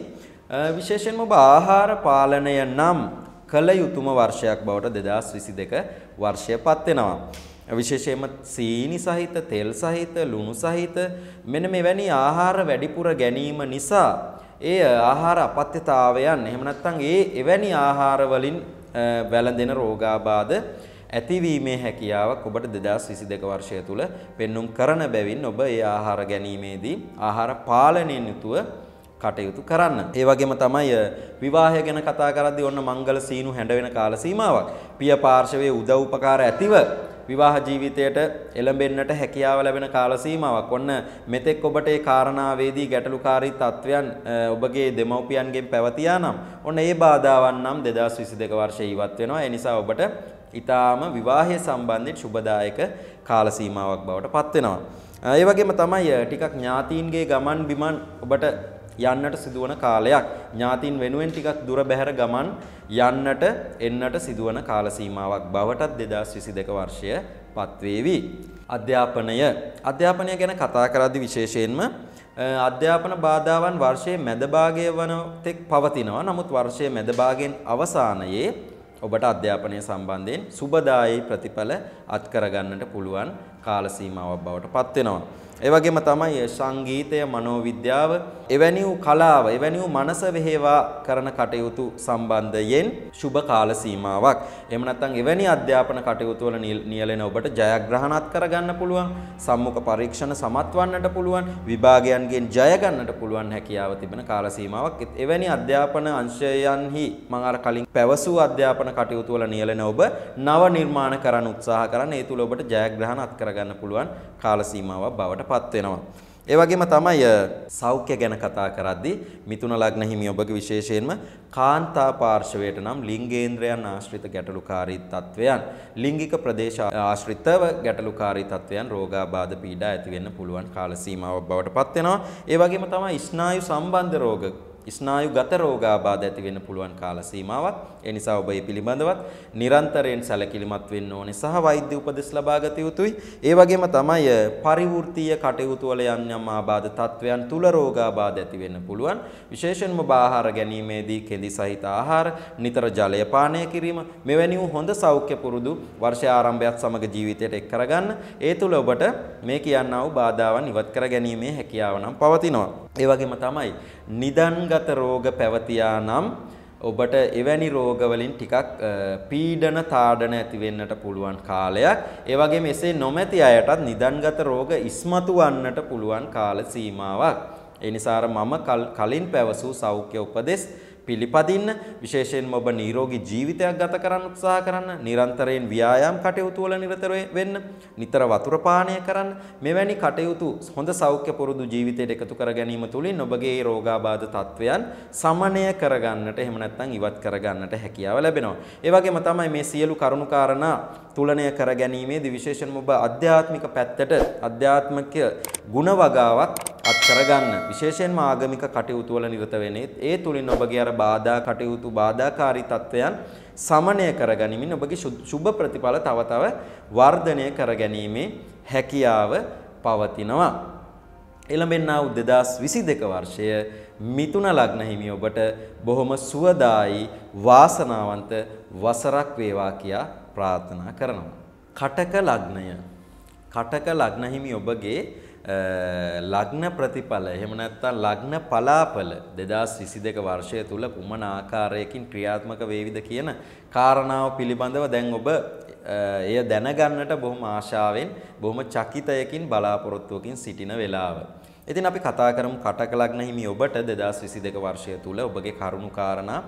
A: විශේෂයෙන්ම ඔබ ආහාර පාලනය නම් කළ යුතුම වර්ෂයක් බවට 2022 වර්ෂය පත් වෙනවා. විශේෂයෙන්ම සීනි සහිත තෙල් සහිත ලුණු සහිත මෙන්න මෙවැනි ආහාර වැඩිපුර ගැනීම නිසා ඒ ආහාර අපත්‍යතාවයන් එහෙම නැත්නම් ඒ එවැනි ආහාර වලින් වැළඳෙන රෝගාබාධ ඇතිවීමේ හැකියාවක් ඔබට 2022 වර්ෂය තුල පෙන්눔 කරන බැවින් ඔබ ඒ ආහාර ගැනීමේදී ආහාර පාලනයෙන් යුතුව කටයුතු කරන්න. ඒ වගේම තමයි විවාහය ගැන කතා කරද්දී ඔන්න මංගල සීනු හැඬ වෙන කාල සීමාවක්. පිය පාර්ශවයේ උදව් උපකාර ඇතිව විවාහ ජීවිතයට එළඹෙන්නට හැකියාව ලැබෙන කාල සීමාවක්. ඔන්න මෙතෙක් ඔබට ඒ කාරණාවේදී ගැටලුකාරී තත්වයන් ඔබගේ දෙමව්පියන්ගෙන් පැවතියා නම් ඔන්න ඒ බාධාවන් නම් 2022 වර්ෂයේ ඉවත් වෙනවා. ඒ නිසා ඔබට ඊටාම විවාහය සම්බන්ධයෙන් සුබදායක කාල සීමාවක් බවට පත් වෙනවා. ඒ වගේම තමයි ටිකක් ඥාතීන්ගේ ගමන් බිමන් ඔබට යන්නට සිදුවන කාලයක්. ඥාතීන් වෙනුවෙන් ටිකක් දුර බැහැර ගමන් යන්නට එන්නට සිදුවන කාල සීමාවක් බවටත් 2022 වර්ෂය පත්වේවි. අධ්‍යාපනය අධ්‍යාපනය ගැන කතා කරද්දී විශේෂයෙන්ම අධ්‍යාපන බාධාවන් වර්ෂයේ මැදභාගය වන තෙක් පවතිනවා. නමුත් වර්ෂයේ මැදභාගයෙන් අවසානයේ ඔබට අධ්‍යාපනය සම්බන්ධයෙන් සුබදායි ප්‍රතිඵල අත් කරගන්නට පුළුවන් කාල සීමාවක් බවට පත් වෙනවා. ඒ වගේම තමයි සංගීතය, මනෝවිද්‍යාව, එවැනි වූ කලාව, එවැනි වූ මනස වෙහෙවා කරන කටයුතු සම්බන්ධයෙන් සුබ කාල සීමාවක්. එහෙම නැත්නම් එවැනි අධ්‍යාපන කටයුතු වල නියැලෙන ඔබට ජයග්‍රහණත් කරගන්න පුළුවන්, සම්මුඛ පරීක්ෂණ සමත්වන්නට පුළුවන්, විභාගයන්ගෙන් ජය ගන්නට පුළුවන් හැකියාව තිබෙන කාල සීමාවක්. එවැනි අධ්‍යාපන අංශයන්හි මම අර කලින් පැවසූ අධ්‍යාපන කටයුතු වල නියැලෙන ඔබ නව නිර්මාණ කරන්න උත්සාහ කරන්න. ඒ තුල ඔබට ජයග්‍රහණ අත්කරගන්න පුළුවන් කාල සීමාවක් බවට පත් වෙනවා. ඒ වගේම තමයි සෞඛ්‍ය ගැන කතා කරද්දී මිතුන ලග්න හිමි ඔබගේ විශේෂයෙන්ම කාන්තා පාර්ශවයට නම් ලිංගේන්ද්‍රයන් ආශ්‍රිත ගැටලුකාරී තත්වයන් ලිංගික ප්‍රදේශ ආශ්‍රිතව ගැටලුකාරී තත්වයන් රෝගාබාධ පීඩා ඇති වෙන්න පුළුවන් කාල සීමාවක් බවට පත් වෙනවා. ඒ වගේම තමයි ස්නායු සම්බන්ධ රෝග ස්නායුගත රෝගාබාධ ඇති වෙන්න පුළුවන් කාල සීමාවක්. ඒ නිසා ඔබ මේ පිළිබඳවත් නිරන්තරයෙන් සැලකිලිමත් වෙන්න ඕනේ සහ වෛද්‍ය උපදෙස් ලබා ගත යුතුයි. ඒ වගේම තමයි පරිවෘත්තීය කටයුතු වල යම් යම් ආබාධ තත්වයන් තුල රෝගාබාධ ඇති වෙන්න පුළුවන්. විශේෂයෙන්ම ආහාර ගැනීමේදී කෙඳි සහිත ආහාර, නිතර ජලය පානය කිරීම මෙවැනි වූ හොඳ සෞඛ්‍ය පුරුදු වර්ෂ ආරම්භයත් සමග ජීවිතයට එක් කරගන්න. ඒ තුල ඔබට මේ කියන්නා වූ බාධාවන් ඉවත් කර ගැනීමේ හැකියාව නම් පවතිනවා. ඒ වගේම තමයි නිදන්ගත රෝග පැවතියා නම් ඔබට එවැනි රෝගවලින් ටිකක් පීඩන තාඩන ඇති වෙන්නට පුළුවන් කාලයක්. ඒ වගේම එසේ නොමැති අයටත් නිදන්ගත රෝග ඉස්මතු වන්නට පුළුවන් කාල සීමාවක්. ඒ නිසා මම කලින් පැවසූ සෞඛ්‍ය උපදෙස් පිළිපදින්න විශේෂයෙන්ම ඔබ නිරෝගී ජීවිතයක් ගත කරන්න උත්සාහ කරන්න නිරන්තරයෙන් ව්‍යායාම් කටයුතු වල නිරත වෙන්න නිතර වතුර පානය කරන්න මෙවැනි කටයුතු හොඳ සෞඛ්‍ය පුරුදු ජීවිතයට එකතු කර ගැනීම තුලින් ඔබගේ රෝගාබාධ තත්වයන් සමනය කරගන්නට එහෙම නැත්නම් ඉවත් කරගන්නට හැකියාව ලැබෙනවා ඒ වගේම තමයි මේ සියලු කරුණු කාරණා තුලනය කර ගැනීමේදී විශේෂයෙන්ම ඔබ අධ්‍යාත්මික පැත්තට අධ්‍යාත්මික ගුණ වගාවක් අත් කරගන්න. විශේෂයෙන්ම ආගමික කටයුතු වල නිරත වෙන්නේ ඒ තුලින් ඔබගේ අර බාධා කටයුතු බාධාකාරී තත්වයන් සමනය කරගනිමින් ඔබගේ සුබ ප්‍රතිඵල තව තව වර්ධනය කරගැනීමේ හැකියාව පවතිනවා. එළඹෙන්නා වූ 2022 වර්ෂය මිතුන ලග්න හිමි ඔබට බොහොම සුවදායි වාසනාවන්ත වසරක් වේවා කියා ප්‍රාර්ථනා කරනවා. කටක ලග්නය කටක ලග්න හිමි ඔබගේ ලග්න ප්‍රතිඵල එහෙම නැත්නම් ලග්න පලාපල 2022 වර්ෂය තුල කුමන ආකාරයකින් ක්‍රියාත්මක වේවිද කියන කාරණාව පිළිබඳව දැන් ඔබ එය දැනගන්නට බොහොම ආශාවෙන් බොහොම චකිතයකින් බලාපොරොත්තුවකින් සිටින වෙලාව. ඉතින් අපි කතා කරමු කටක ලග්න හිමි ඔබට 2022 වර්ෂය තුල ඔබගේ කරුණු කාරණා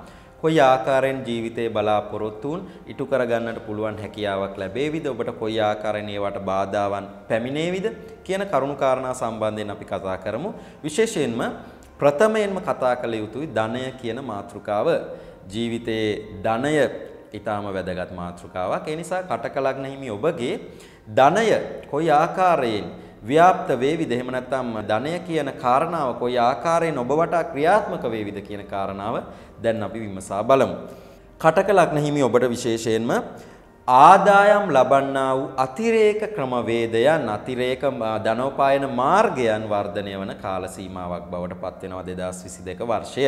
A: කොයි ආකාරයෙන් ජීවිතේ බලාපොරොත්තුන් ඉටු කරගන්නට පුළුවන් හැකියාවක් ලැබේවිද ඔබට කොයි ආකාරයෙන් ඒවට බාධාවන් පැමිණේවිද කියන කරුණු කාරණා සම්බන්ධයෙන් අපි කතා කරමු විශේෂයෙන්ම ප්‍රථමයෙන්ම කතා කළ යුතුයි ධනය කියන මාතෘකාව ජීවිතයේ ධනය ඊටාම වැදගත් මාතෘකාවක් ඒ නිසා කටකලග්න හිමි ඔබගේ ධනය කොයි ආකාරයෙන් ව්‍යාප්ත වේවිද එහෙම නැත්නම් ධනය කියන කාරණාව කොයි ආකාරයෙන් ඔබ වටා ක්‍රියාත්මක වේවිද කියන කාරණාව දැන් අපි විමසා බලමු. කටක ලග්න හිමි ඔබට විශේෂයෙන්ම ආදායම් ලබන්නා වූ අතිරේක ක්‍රමවේදයන් අතිරේක ධනෝපායන මාර්ගයන් වර්ධනය වන කාල සීමාවක් බවට පත් වෙනවා 2022 වර්ෂය.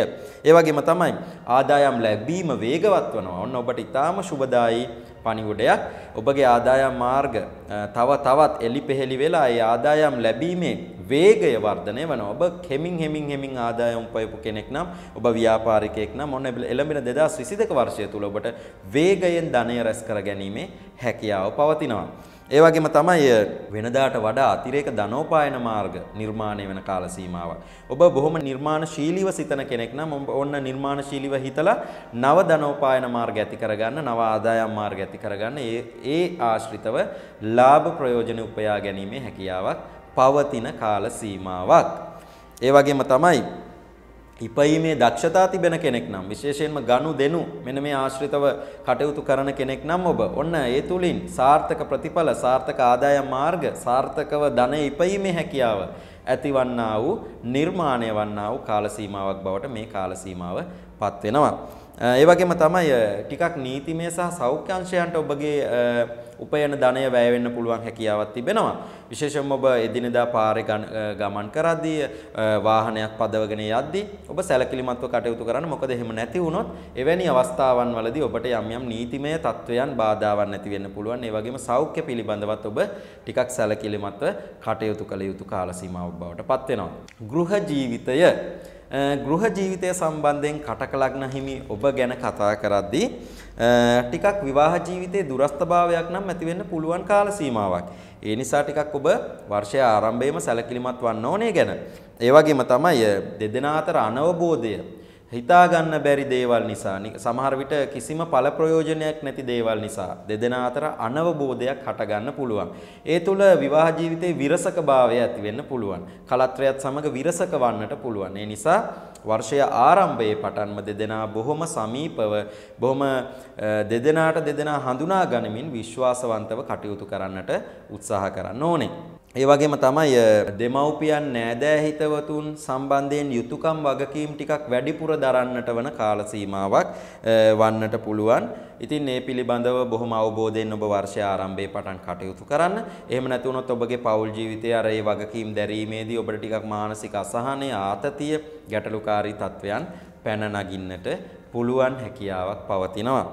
A: ඒ වගේම තමයි ආදායම් ලැබීම වේගවත් වෙනවා. ඔන්න ඔබට ඊටාම සුබදායි පණිවුඩයක්. ඔබගේ ආදායම් මාර්ග තව තවත් එලිපෙහෙලි වෙලා ඒ ආදායම් ලැබීමේ වේගය වර්ධනය වෙනවා. ඔබ හෙමින් හෙමින් හෙමින් ආදායම් උපයපු කෙනෙක් නම් ඔබ ව්‍යාපාරිකයෙක් නම් ඔන්න එළඹෙන 2022 වර්ෂය තුල ඔබට වේගයෙන් ධනය රැස් කර ගැනීමේ හැකියාව පවතිනවා. ඒ වගේම තමයි වෙනදාට වඩා අතිරේක ධනෝපායන මාර්ග නිර්මාණය වෙන කාල සීමාව. ඔබ බොහොම නිර්මාණශීලීව සිතන කෙනෙක් නම් ඔන්න නිර්මාණශීලීව හිතලා නව ධනෝපායන මාර්ග ඇති කරගන්න, නව ආදායම් මාර්ග ඇති කරගන්න, ඒ ආශ්‍රිතව ලාභ ප්‍රයෝජන උපයා ගැනීමේ හැකියාවක් පවතින කාල සීමාවක්. ඒ වගේම තමයි ඉපීමේ දක්ෂතා තිබෙන කෙනෙක් නම් විශේෂයෙන්ම ගනුදෙනු මෙන්න මේ ආශ්‍රිතව කටයුතු කරන කෙනෙක් නම් ඔබ ඔන්න ඒ තුලින් සාර්ථක ප්‍රතිඵල සාර්ථක ආදායම් මාර්ග සාර්ථකව ධන ඉපීමේ හැකියාව ඇතිවන්නා වූ නිර්මාණය වන්නා වූ කාල සීමාවක් බවට මේ කාල සීමාවපත් වෙනවා. ඒ වගේම තමයි ටිකක් නීතිමය සහ සෞඛ්‍යංශයන්ට ඔබගේ උපයන ධනය වැය වෙන්න පුළුවන් හැකියාවක් තිබෙනවා. විශේෂයෙන්ම ඔබ එදිනෙදා පාරේ ගමන් කරද්දී වාහනයක් පදවගෙන යද්දී ඔබ සැලකිලිමත්ව කටයුතු කරන්න. මොකද එහෙම නැති වුණොත් එවැනි අවස්ථාවන් වලදී ඔබට යම් යම් නීතිමය තත්වයන් බාධාවන් ඇති වෙන්න පුළුවන්. ඒ වගේම සෞඛ්‍ය පිළිබඳවත් ඔබ ටිකක් සැලකිලිමත්ව කටයුතු කළ යුතු කාල සීමාවක් බවට පත් වෙනවා. ගෘහ ජීවිතය ගෘහ ජීවිතය සම්බන්ධයෙන් කටකලග්න හිමි ඔබ ගැන කතා කරද්දී ටිකක් විවාහ ජීවිතයේ දුරස්ථභාවයක් නම් ඇති වෙන්න පුළුවන් කාල සීමාවක්. ඒ නිසා ටිකක් ඔබ වර්ෂය ආරම්භයේම සැලකිලිමත් වන්න ඕනේ ගැන. ඒ වගේම තමයි දෙදෙනා අතර අනවබෝධය හිතා ගන්න බැරි දේවල් නිසා සමහර විට කිසිම ඵල ප්‍රයෝජනයක් නැති දේවල් නිසා දෙදෙනා අතර අනවබෝධයක් හට ගන්න පුළුවන්. ඒ තුළ විවාහ ජීවිතේ විරසකභාවය ඇති වෙන්න පුළුවන්. කලත්‍රයත් සමග විරසක වන්නට පුළුවන්. ඒ නිසා වර්ෂය ආරම්භයේ පටන්ම දෙදෙනා බොහොම සමීපව බොහොම දෙදෙනාට දෙදෙනා හඳුනා ගනිමින් විශ්වාසවන්තව කටයුතු කරන්නට උත්සාහ කරන්න ඕනේ. ඒ වගේම තමයි දෙමව්පියන් නෑදෑ හිතවතුන් සම්බන්ධයෙන් යුතුයකම් වගකීම් ටිකක් වැඩිපුර දරන්නට වන කාල සීමාවක් වන්නට පුළුවන්. ඉතින් මේ පිළිබඳව බොහොම අවබෝධයෙන් ඔබ වර්ෂය ආරම්භයේ පටන් කටයුතු කරන්න. එහෙම නැති වුණොත් ඔබගේ පෞල් ජීවිතයේ අර ඒ වගකීම් දැරීමේදී ඔබට ටිකක් මානසික අසහනය, ආතතිය, ගැටලුකාරී තත්වයන් පැන නගින්නට පුළුවන් හැකියාවක් පවතිනවා.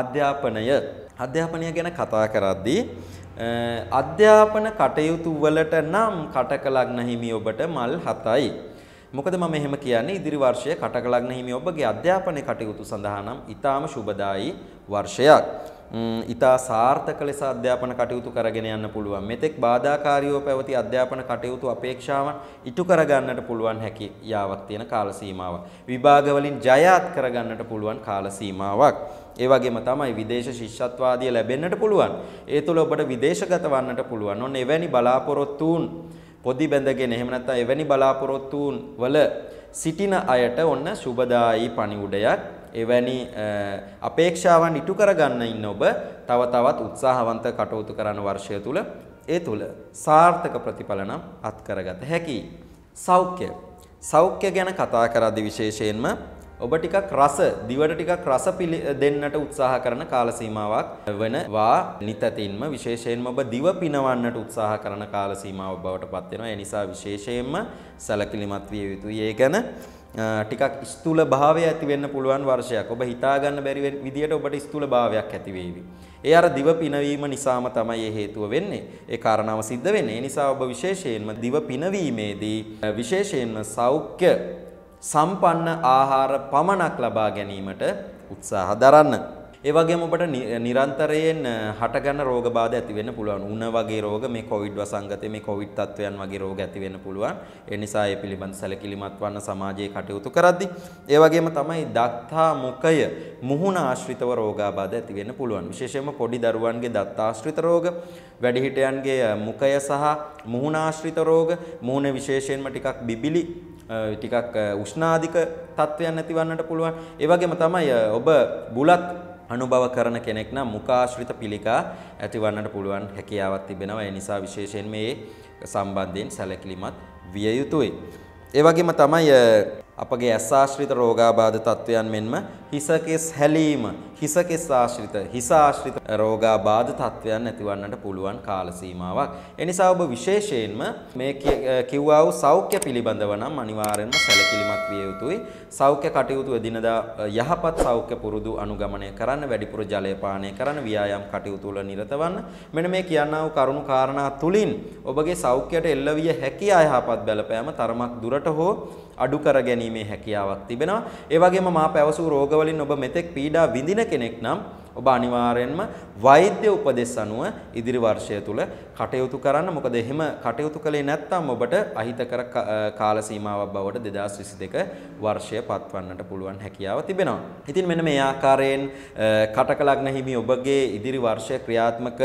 A: අධ්‍යාපනය අධ්‍යාපනය ගැන කතා කරද්දී අධ්‍යාපන කටයුතු වලට නම් කටකලග්න හිමි ඔබට මල් 7යි. මොකද මම එහෙම කියන්නේ ඉදිරි වර්ෂයේ කටකලග්න හිමි ඔබගේ අධ්‍යාපන කටයුතු සඳහා නම් ඊටාම සුබදායි වර්ෂයක්. ඊටා සාර්ථක ලෙස අධ්‍යාපන කටයුතු කරගෙන යන්න පුළුවන්. මෙතෙක් බාධාකාරීව පැවති අධ්‍යාපන කටයුතු අපේක්ෂාවන් ඉටු කරගන්නට පුළුවන් හැකියාවක් තියෙන කාල සීමාවක්. විභාග වලින් ජයත් කරගන්නට පුළුවන් කාල සීමාවක්. ඒ වගේම තමයි විදේශ ශිෂ්‍යත්වාදිය ලැබෙන්නට පුළුවන්. ඒ තුළ ඔබට විදේශගත වන්නට පුළුවන්. ඔන්න එවැනි බලාපොරොත්තුන් පොදි බැඳගෙන එහෙම නැත්නම් එවැනි බලාපොරොත්තුන් වල සිටින අයට ඔන්න සුබදායි පණිවුඩයක් එවැනි අපේක්ෂාවන් ඉටු කරගන්න ඉන්න ඔබ තව තවත් උත්සාහවන්ත කටයුතු කරන වර්ෂය තුල ඒ තුල සාර්ථක ප්‍රතිඵල නම් අත්කරගත හැකි සෞඛ්‍ය සෞඛ්‍ය ගැන කතා කරද්දී විශේෂයෙන්ම ඔබ ටිකක් රස දිවට ටිකක් රස දෙන්නට උත්සාහ කරන කාල සීමාවක් වෙනවා නිතතින්ම විශේෂයෙන්ම ඔබ දිව පිනවන්නට උත්සාහ කරන කාල සීමාව බවට පත් වෙනවා ඒ නිසා විශේෂයෙන්ම සැලකිලිමත් විය යුතුයි ඒ ගැන ටිකක් ස්තුල භාවය ඇති වෙන්න පුළුවන් වර්ෂයක් ඔබ හිතා ගන්න බැරි විදියට ඔබට ස්තුල භාවයක් ඇති වේවි. ඒ අර දිව පිනවීම නිසාම තමයි මේ හේතුව වෙන්නේ. ඒ කාරණාව සිද්ධ වෙන්නේ. ඒ නිසා ඔබ විශේෂයෙන්ම දිව පිනවීමේදී විශේෂයෙන්ම සෞඛ්‍ය සම්පන්න ආහාර පමණක් ලබා ගැනීමට උත්සාහ දරන්න. ඒ වගේම ඔබට නිරන්තරයෙන් හටගන්න රෝගබාධ ඇති වෙන්න පුළුවන්. උණ වගේ රෝග මේ කොවිඩ් වසංගතයේ මේ කොවිඩ් තත්වයන් වගේ රෝග ඇති වෙන්න පුළුවන්. ඒ නිසා ඒ පිළිබඳ සැලකිලිමත් වන්න සමාජයේ කටයුතු කරද්දී ඒ වගේම තමයි දත්තා මුඛය මුහුණ ආශ්‍රිතව රෝගාබාධ ඇති වෙන්න පුළුවන්. විශේෂයෙන්ම පොඩි දරුවන්ගේ දත් ආශ්‍රිත රෝග, වැඩිහිටියන්ගේ මුඛය සහ මුහුණ ආශ්‍රිත රෝග, මුහුණ විශේෂයෙන්ම ටිකක් බිබිලි ටිකක් උෂ්ණාධික තත්ත්වයන් නැතිවන්නට පුළුවන්. ඒ වගේම තමයි ඔබ බුලත් අනුභව කරන කෙනෙක් නම් මුඛාශ්‍රිත පිළිකා ඇතිවන්නට පුළුවන් හැකියාවක් තිබෙනවා. ඒ නිසා විශේෂයෙන් මේ සම්බන්ධයෙන් සැලකිලිමත් විය යුතුයි. ඒ වගේම තමයි අපගේ ඇස් ආශ්‍රිත රෝගාබාධ තත්ත්වයන් මෙන්ම හිසකෙස් හැලීම හිසකෙස් ආශ්‍රිත හිස ආශ්‍රිත රෝගාබාධ තත්ත්වයන් ඇතිවන්නට පුළුවන් කාල සීමාවක්. එනිසා ඔබ විශේෂයෙන්ම මේ කිව්වා වූ සෞඛ්‍ය පිළිබඳව නම් අනිවාර්යයෙන්ම සැලකිලිමත් විය යුතුයි. සෞඛ්‍ය කටයුතු එදිනදා යහපත් සෞඛ්‍ය පුරුදු අනුගමනය කරන්න, වැඩිපුර ජලය පානය කරන්න, ව්‍යායාම් කටයුතු වල නිරත වන්න. මෙන්න මේ කියනා වූ කරුණු කාරණා තුලින් ඔබගේ සෞඛ්‍යයට එල්ල විය හැකි අයහපත් බලපෑම තරමක් දුරට හෝ අඩු කර ගැනීමේ හැකියාවක් තිබෙනවා. ඒ වගේම මා පැවසූ රෝග වලින් ඔබ මෙතෙක් පීඩා විඳින කෙනෙක් නම් ඔබ අනිවාර්යෙන්ම වෛද්‍ය උපදෙස් අනුව ඉදිරි වර්ෂය තුල කටයුතු කරන්න. මොකද එහෙම කටයුතු කළේ නැත්නම් ඔබට අහිතකර කාල සීමාවක් බවට 2022 වර්ෂය පත්වන්නට පුළුවන් හැකියාව තිබෙනවා. ඉතින් මෙන්න මේ ආකාරයෙන් කටක ලග්න හිමි ඔබගේ ඉදිරි වර්ෂය ක්‍රියාත්මක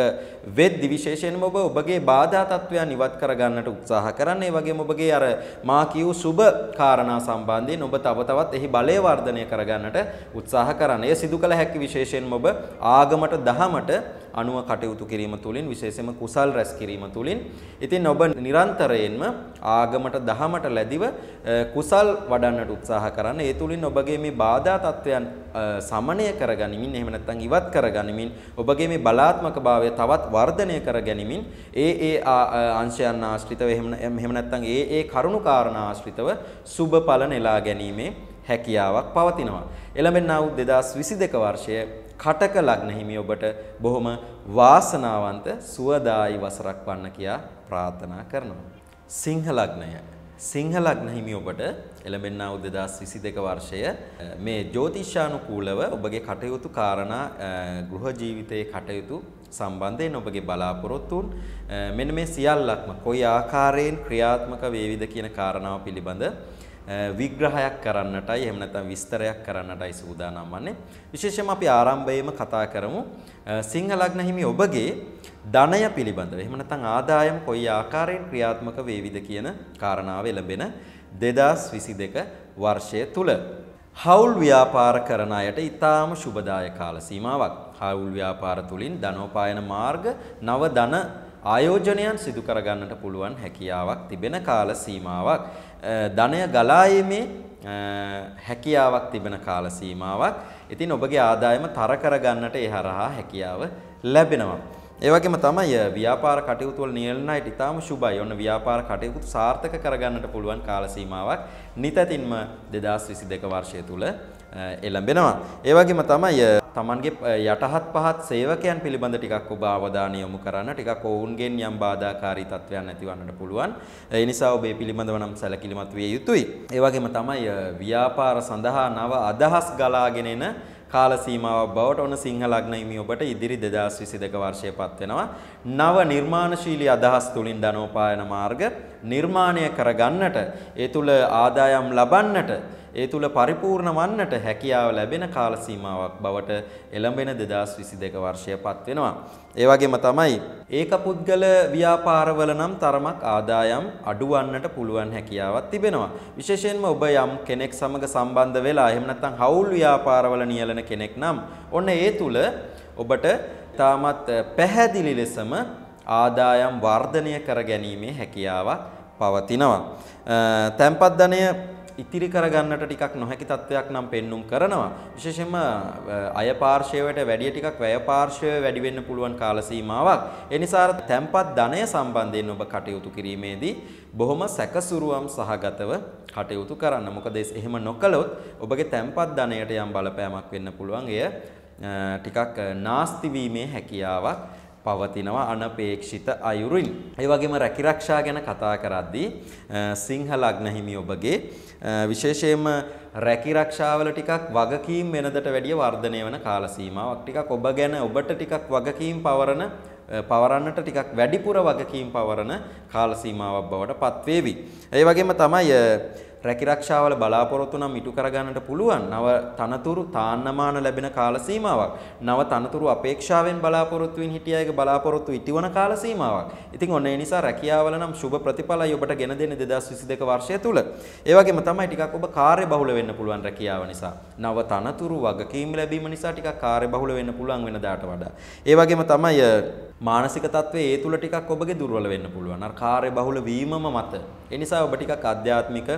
A: වෙද්දි විශේෂයෙන්ම ඔබ ඔබගේ බාධා තත්ත්වයන් ඉවත් කර ගන්නට උත්සාහ කරන්න. ඒ වගේම ඔබගේ අර මා කියූ සුබ කාරණා සම්බන්ධයෙන් ඔබ තව තවත් එහි බලය වර්ධනය කරගන්නට උත්සාහ කරන්න. එය සිදු කළ හැකි විශේෂයෙන්ම ඔබ ආගමට දහමට අනුව කටයුතු කිරීම තුළින් විශේෂයෙන්ම කුසල් රැස් කිරීම තුළින් ඉතින් ඔබ නිරන්තරයෙන්ම ආගමට දහමට ලැබිව කුසල් වඩන්නට උත්සාහ කරන්න. ඒ තුළින් ඔබගේ මේ බාධා තත්වයන් සමනය කරගනිමින් එහෙම නැත්නම් ඉවත් කරගනිමින් ඔබගේ මේ බලාත්මකභාවය තවත් වර්ධනය කරගනිමින් ඒ ඒ අංශයන් ආශ්‍රිතව එහෙම නැත්නම් ඒ ඒ කරුණු කාරණා ආශ්‍රිතව සුබ ඵල නෙලා ගැනීමේ හැකියාවක් පවතිනවා. එළඹෙනා වූ 2022 වර්ෂයේ කටක ලග්න හිමි ඔබට බොහොම වාසනාවන්ත සුවදායි වසරක් වන්න කියා ප්‍රාර්ථනා කරනවා. සිංහ ලග්නය සිංහ ලග්න හිමි ඔබට එළඹෙනා වූ 2022 වර්ෂය මේ ජ්‍යොතිෂානුකූලව ඔබගේ කටයුතු කාරණා ගෘහ ජීවිතයේ කටයුතු සම්බන්ධයෙන් ඔබගේ බලාපොරොත්තුන් මෙන්න මේ සියල්ලක්ම කොයි ආකාරයෙන් ක්‍රියාත්මක වේවිද කියන කාරණාව පිළිබඳ විග්‍රහයක් කරන්නටයි එහෙම නැත්නම් විස්තරයක් කරන්නටයි සූදානම් වන්නේ. විශේෂයෙන්ම අපි ආරම්භයේම කතා කරමු සිංහ ලග්න හිමි ඔබගේ ධනය පිළිබඳව. එහෙම නැත්නම් ආදායම් කොයි ආකාරයෙන් ක්‍රියාත්මක වේවිද කියන කාරණාව එළඹෙන 2022 වර්ෂය තුල හවුල් ව්‍යාපාර කරන අයට ඊටාම සුබදායක කාල සීමාවක්. හවුල් ව්‍යාපාර තුලින් ධනෝපායන මාර්ග නව ධන ආයෝජනයන් සිදු කරගන්නට පුළුවන් හැකියාවක් තිබෙන කාල සීමාවක්. ධනය ගලායීමේ හැකියාවක් තිබෙන කාල සීමාවක්. ඉතින් ඔබගේ ආදායම තර කරගන්නට ඒ හරහා හැකියාව ලැබෙනවා. ඒ වගේම තමයි ව්‍යාපාර කටයුතු වල නියැලනයිට ඉතාම සුබයි. ඔන්න ව්‍යාපාර කටයුතු සාර්ථක කරගන්නට පුළුවන් කාල සීමාවක් නිතැතින්ම 2022 වර්ෂය තුල එළඹෙනවා. ඒ වගේම තමයි තමන්ගේ යටහත් පහත් සේවකයන් පිළිබඳ ටිකක් ඔබ අවධානය යොමු කරන්න ටිකක් ඔවුන්ගෙන් යම් බාධාකාරී තත්ත්වයන් ඇතිවන්නට පුළුවන්. ඒ නිසා ඔබ ඒ පිළිබඳව නම් සැලකිලිමත් විය යුතුයි. ඒ වගේම තමයි ව්‍යාපාර සඳහා නව අදහස් ගලාගෙන එන කාල සීමාවක් බවට ඔන සිංහල ලග්න හිමි ඔබට ඉදිරි 2022 වර්ෂයේ පත් වෙනවා. නව නිර්මාණශීලී අදහස් තුලින් ධනෝපායන මාර්ග නිර්මාණය කරගන්නට, ඒ තුල ආදායම් ලබන්නට ඒ තුල පරිපූර්ණ වන්නට හැකියාව ලැබෙන කාල සීමාවක් බවට එළඹෙන 2022 වර්ෂයපත් වෙනවා. ඒ වගේම තමයි ඒකපුද්ගල ව්‍යාපාරවල නම් තරමක් ආදායම් අඩුවන්නට පුළුවන් හැකියාවක් තිබෙනවා. විශේෂයෙන්ම ඔබ යම් කෙනෙක් සමග සම්බන්ධ වෙලා එහෙම නැත්නම් හවුල් ව්‍යාපාරවල නියැලෙන කෙනෙක් නම් ඔන්න ඒ තුල ඔබට තාමත් පැහැදිලි ලෙසම ආදායම් වර්ධනය කර ගැනීමේ හැකියාවක් පවතිනවා. තැන්පත් ධනය ඉතිරි කරගන්නට ටිකක් නොහැකි තත්වයක් නම් පෙන්눔 කරනවා. විශේෂයෙන්ම අය පාර්ශවයට වැඩිය ටිකක් වැය පාර්ශවය වැඩි වෙන්න පුළුවන් කාල සීමාවක්. ඒ නිසා තැම්පත් ධනය සම්බන්ධයෙන් ඔබ කටයුතු කිරීමේදී බොහොම සැකසුරුවම් සහගතව කටයුතු කරන්න. මොකද එහෙම නොකළොත් ඔබගේ තැම්පත් ධනයට යම් බලපෑමක් වෙන්න පුළුවන්. එය ටිකක් නාස්ති වීමේ හැකියාවක් පවතිනවා අනපේක්ෂිත අයුරින්. ඒ වගේම රැකිරක්ෂා ගැන කතා කරද්දී සිංහ ලග්න හිමි ඔබගේ විශේෂයෙන්ම රැකිරක්ෂාවල ටිකක් වගකීම් වෙනදට වැඩිය වර්ධනය වෙන කාල සීමාවක් ටිකක් ඔබ ගැන ඔබට ටිකක් වගකීම් පවරන පවරන්නට ටිකක් වැඩිපුර වගකීම් පවරන කාල සීමාවක් බවට පත්වේවි. ඒ වගේම තමයි රැකිරක්ෂාවල බලාපොරොත්තු නම් ඉටු කරගන්නට පුළුවන්. නව තනතුරු තාන්නමාන ලැබෙන කාල සීමාවක්. නව තනතුරු අපේක්ෂාවෙන් බලාපොරොත්තු වෙන හිටිය අයගේ බලාපොරොත්තු ඉටවන කාල සීමාවක්. ඉතින් ඔන්න ඒ නිසා රැකියාවල නම් සුබ ප්‍රතිඵලයි ඔබට ගෙන දෙන්නේ 2022 වර්ෂය තුල. ඒ වගේම තමයි ටිකක් ඔබ කාර්යබහුල වෙන්න පුළුවන් රැකියාව නිසා. නව තනතුරු වගකීම් ලැබීම නිසා ටිකක් කාර්යබහුල වෙන්න පුළුවන් වෙනදාට වඩා. ඒ වගේම තමයි මානසික තත්ත්වයේ ඒ තුල ටිකක් ඔබගේ දුර්වල වෙන්න පුළුවන්. අර කාර්ය බහුල වීමම මත. ඒ නිසා ඔබ ටිකක් ආධ්‍යාත්මික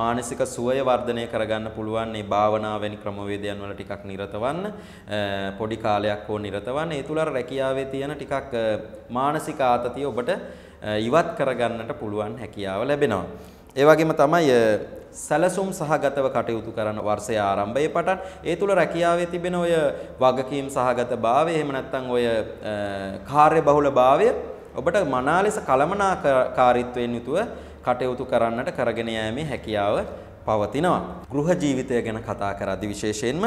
A: මානසික සුවය වර්ධනය කරගන්න පුළුවන් මේ භාවනා වැනි ක්‍රමවේදයන් වල ටිකක් නිරතවන්න. පොඩි කාලයක් හෝ නිරතවන්න. ඒ තුල රැකියාවේ තියෙන ටිකක් මානසික ආතතිය ඔබට ඉවත් කරගන්නට පුළුවන් හැකියාව ලැබෙනවා. ඒ වගේම තමයි සැලසුම් සහගතව කටයුතු කරන වර්ෂය ආරම්භයේ පටන් ඒ තුල රැකියාවේ තිබෙන ඔය වගකීම් සහගත භාවය එහෙම නැත්නම් ඔය කාර්ය බහුල භාවය ඔබට මනා ලෙස කලමනාකාරීත්වයෙන් යුතුව කටයුතු කරන්නට කරගෙන යෑමේ හැකියාව පවතිනවා. ගෘහ ජීවිතය ගැන කතා කරද්දී විශේෂයෙන්ම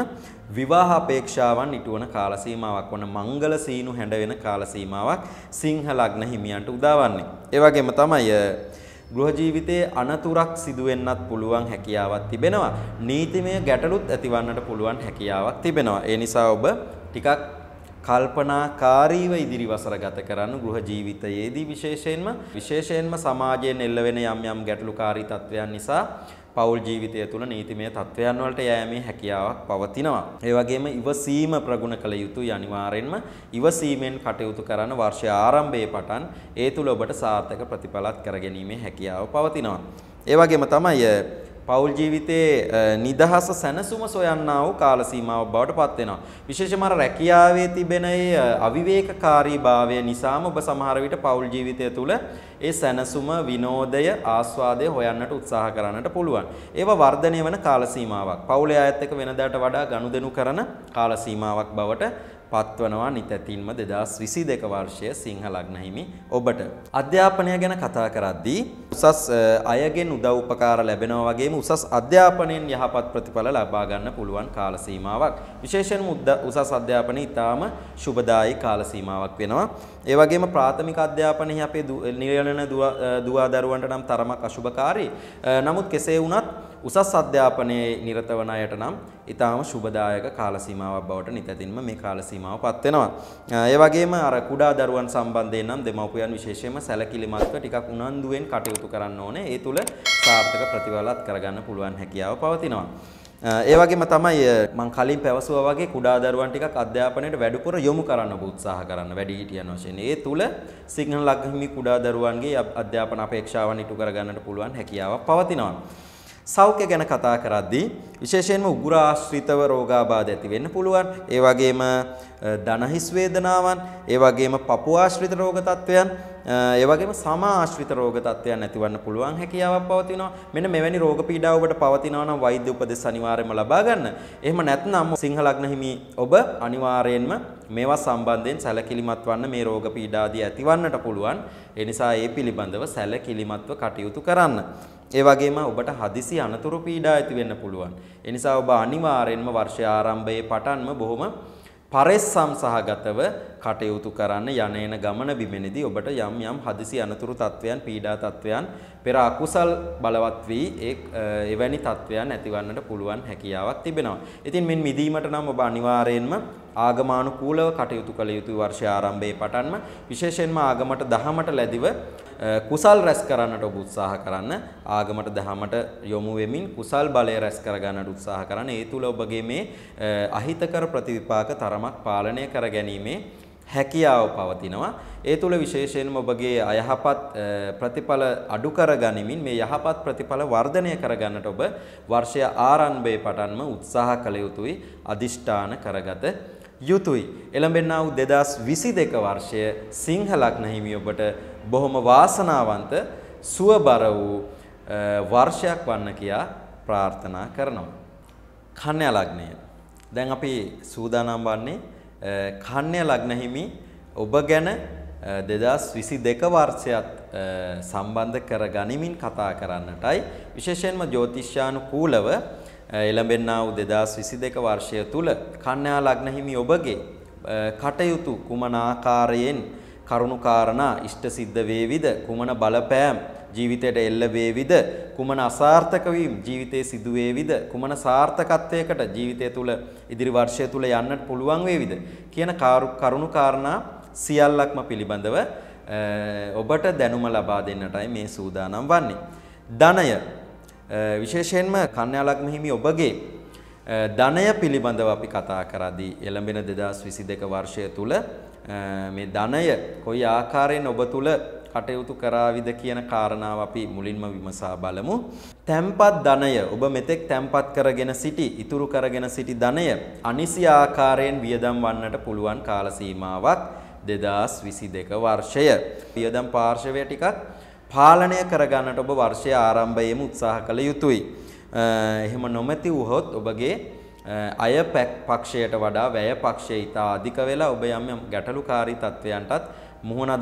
A: විවාහ අපේක්ෂාවන් ඉටුවන කාල සීමාවක් වන මංගල සීනු හැඬ වෙන කාල සීමාවක් සිංහ ලග්න හිමියන්ට උදාවන්නේ. ඒ වගේම තමයි ගෘහ ජීවිතයේ අනතුරක් සිදුවෙන්නත් පුළුවන් හැකියාවක් තිබෙනවා. නීතිමය ගැටලුත් ඇතිවන්නට පුළුවන් හැකියාවක් තිබෙනවා. ඒ නිසා ඔබ ටිකක් කල්පනාකාරීව ඉදිරි වසර ගත කරන්න ගෘහ ජීවිතයේදී විශේෂයෙන්ම විශේෂයෙන්ම සමාජයෙන් එල්ල වෙන යම් යම් ගැටලුකාරී තත්ත්වයන් නිසා පෞල් ජීවිතය තුළ නීතිමය තත්ත්වයන් වලට යෑමේ හැකියාවක් පවතිනවා. ඒ වගේම ඉවසීම ප්‍රගුණ කළ යුතුයි අනිවාර්යෙන්ම ඉවසීමෙන් කටයුතු කරන වර්ෂය ආරම්භයේ පටන් ඒ තුළ ඔබට සාර්ථක ප්‍රතිඵලත් කරගැනීමේ හැකියාව පවතිනවා. ඒ වගේම තමයි පෞල් ජීවිතයේ නිදහස සැනසුම සොයන්නා වූ කාල සීමාව බවට පත් වෙනවා. විශේෂයෙන්ම රැකියාවේ තිබෙන ඒ අවිවේකකාරීභාවය නිසාම ඔබ සමහර විට පෞල් ජීවිතය තුළ ඒ සැනසුම, විනෝදය, ආස්වාදය හොයන්නට උත්සාහ කරන්නට පුළුවන්. ඒවා වර්ධනය වන කාල සීමාවක්. පෞලේ අයත් එක්ක වෙනදාට වඩා ගනුදෙනු කරන කාල සීමාවක් බවට පත්වනවා නිතැතින්ම 2022 වර්ෂයේ සිංහල අග්නහිමි ඔබට. අධ්‍යාපනය ගැන කතා කරද්දී උසස් අයගෙන් උදව් උපකාර ලැබෙනවා වගේම උසස් අධ්‍යාපනයෙන් යහපත් ප්‍රතිඵල ලබා ගන්න පුළුවන් කාල සීමාවක්. විශේෂයෙන්ම උසස් අධ්‍යාපනය ඊටාම සුබදායි කාල සීමාවක් වෙනවා. ඒ වගේම ප්‍රාථමික අධ්‍යාපනයේ අපේ නිරයලන දුවා දරුවන්ට නම් තරමක් අසුභකාරී. නමුත් කෙසේ වුණත් උසස් අධ්‍යාපනයේ නිරත වන අයට නම් ඊටාම සුබදායක කාල සීමාවක් බවට නිතැතින්ම මේ කාල සීමාව පත් වෙනවා. ඒ වගේම අර කුඩා දරුවන් සම්බන්ධයෙන් නම් දෙමව්පියන් විශේෂයෙන්ම සැලකිලිමත්ව ටිකක් උනන්දුවෙන් කටයුතු කරන්න ඕනේ. ඒ තුල සාර්ථක ප්‍රතිඵලات කරගන්න පුළුවන් හැකියාව පවතිනවා. ඒ වගේම තමයි මම කලින් පැවසුවා වගේ කුඩා දරුවන් ටිකක් අධ්‍යාපනයට වැඩිපුර යොමු කරන්න උත්සාහ කරන්න වැඩිහිටියන් වශයෙන්. ඒ තුල සිග්නල් ලග්නහිමි කුඩා දරුවන්ගේ අධ්‍යාපන අපේක්ෂාවන් ඉටු කරගන්නට පුළුවන් හැකියාවක් පවතිනවා. සෞඛ්‍ය ගැන කතා කරද්දී විශේෂයෙන්ම උගුර ආශ්‍රිතව රෝගාබාධ ඇති වෙන්න පුළුවන්. ඒ වගේම දනහිස් වේදනාවන්, ඒ වගේම පපු ආශ්‍රිත රෝග තත්ත්වයන්, ඒ වගේම සම ආශ්‍රිත රෝග තත්ත්වයන් ඇතිවන්න පුළුවන් හැකියාවක් පවතිනවා. මෙන්න මෙවැනි රෝග පීඩා ඔබට පවතිනවා නම් වෛද්‍ය උපදෙස් අනිවාර්යයෙන්ම ලබා ගන්න. එහෙම නැත්නම් සිංහ ලග්න හිමි ඔබ අනිවාර්යයෙන්ම මේවා සම්බන්ධයෙන් සැලකිලිමත් වන්න මේ රෝග පීඩාදී ඇතිවන්නට පුළුවන්. ඒ නිසා ඒ පිළිබඳව සැලකිලිමත්ව කටයුතු කරන්න. ඒ වගේම ඔබට හදිසි අනතුරු පීඩා ඇති වෙන්න පුළුවන්. ඒ නිසා ඔබ අනිවාර්යෙන්ම වර්ෂය ආරම්භයේ පටන්ම බොහොම පරෙස්සම් සහගතව කටයුතු කරන්න යන එන ගමන බිමෙනදී ඔබට යම් යම් හදිසි අනතුරු තත්වයන් පීඩා තත්වයන් පෙර අකුසල් බලවත් වී ඒ එවැනි තත්වයන් ඇතිවන්නට පුළුවන් හැකියාවක් තිබෙනවා. ඉතින් මින් මිදීමට නම් ඔබ අනිවාර්යෙන්ම ආගමානුකූලව කටයුතු කළ යුතු වර්ෂ ආරම්භයේ පටන්ම විශේෂයෙන්ම ආගමට දහමට ලැබිව කුසල් රැස් කරන්නට ඔබ උත්සාහ කරන්න ආගමට දහමට යොමු වෙමින් කුසල් බලය රැස් කරගන්නට උත්සාහ කරන්න ඒ තුල ඔබගේ මේ අහිතකර ප්‍රතිවිපාක තරමක් පාලනය කර ගැනීමේ හැකියාව පවතිනවා ඒ තුල විශේෂයෙන්ම ඔබගේ අයහපත් ප්‍රතිඵල අඩු කර ගනිමින් මේ යහපත් ප්‍රතිඵල වර්ධනය කර ගන්නට ඔබ වර්ෂය ආරම්භයේ පටන්ම උත්සාහ කළ යුතුයි අදිෂ්ඨාන කරගත යුතුයි එළඹෙනා වූ 2022 වර්ෂය සිංහ ලග්න හිමි ඔබට බොහොම වාසනාවන්ත සුවබර වූ වර්ෂයක් වන්න කියා ප්‍රාර්ථනා කරනවා. කන්‍යා ලග්නය. දැන් අපි සූදානම් වන්නේ කන්‍යා ලග්න හිමි ඔබ ගැන 2022 වර්ෂයත් සම්බන්ධ කර ගනිමින් කතා කරන්නටයි විශේෂයෙන්ම ජ්‍යොතිෂ්‍යානුකූලව එළඹෙන්නා වූ 2022 වර්ෂය තුල කන්‍යා ලග්න හිමි ඔබගේ කටයුතු කුමන ආකාරයෙන් කරුණුකාරණා ඉෂ්ට සිද්ධ වේවිද කුමන බලපෑම් ජීවිතයට එල්ල වේවිද කුමන අසාර්ථක වීම ජීවිතේ සිදු වේවිද කුමන සාර්ථකත්වයකට ජීවිතය තුළ ඉදිරි වර්ෂය තුළ යන්නට පුළුවන් වේවිද කියන කරුණු කාරණා සියල්ලක්ම පිළිබඳව ඔබට දැනුම ලබා දෙන්නටයි මේ සූදානම් වන්නේ ධනය විශේෂයෙන්ම කන්‍යා ලග්න හිමි ඔබගේ ධනය පිළිබඳව අපි කතා කරදී එළඹෙන 2022 වර්ෂය තුළ මේ ධනය කොයි ආකාරයෙන් ඔබ තුල කටයුතු කරාවිද කියන කාරණාව අපි මුලින්ම විමසා බලමු. තැම්පත් ධනය ඔබ මෙතෙක් තැම්පත් කරගෙන සිටි, ඉතුරු කරගෙන සිටි ධනය අනිසි ආකාරයෙන් වියදම් වන්නට පුළුවන් කාල සීමාවක් 2022 වර්ෂය. වියදම් පාර්ශවය ටිකක් පාලනය කරගන්නට ඔබ වර්ෂය ආරම්භයේම උත්සාහ කළ යුතුයි. එහෙම නොමැති වුහොත් ඔබගේ අය පක්ෂයට වඩා වැය පක්ෂය ඉතා අධික වෙලා ඔබ යම් යම් ගැටලුකාරී තත්ත්වයන්ටත් මුහුණ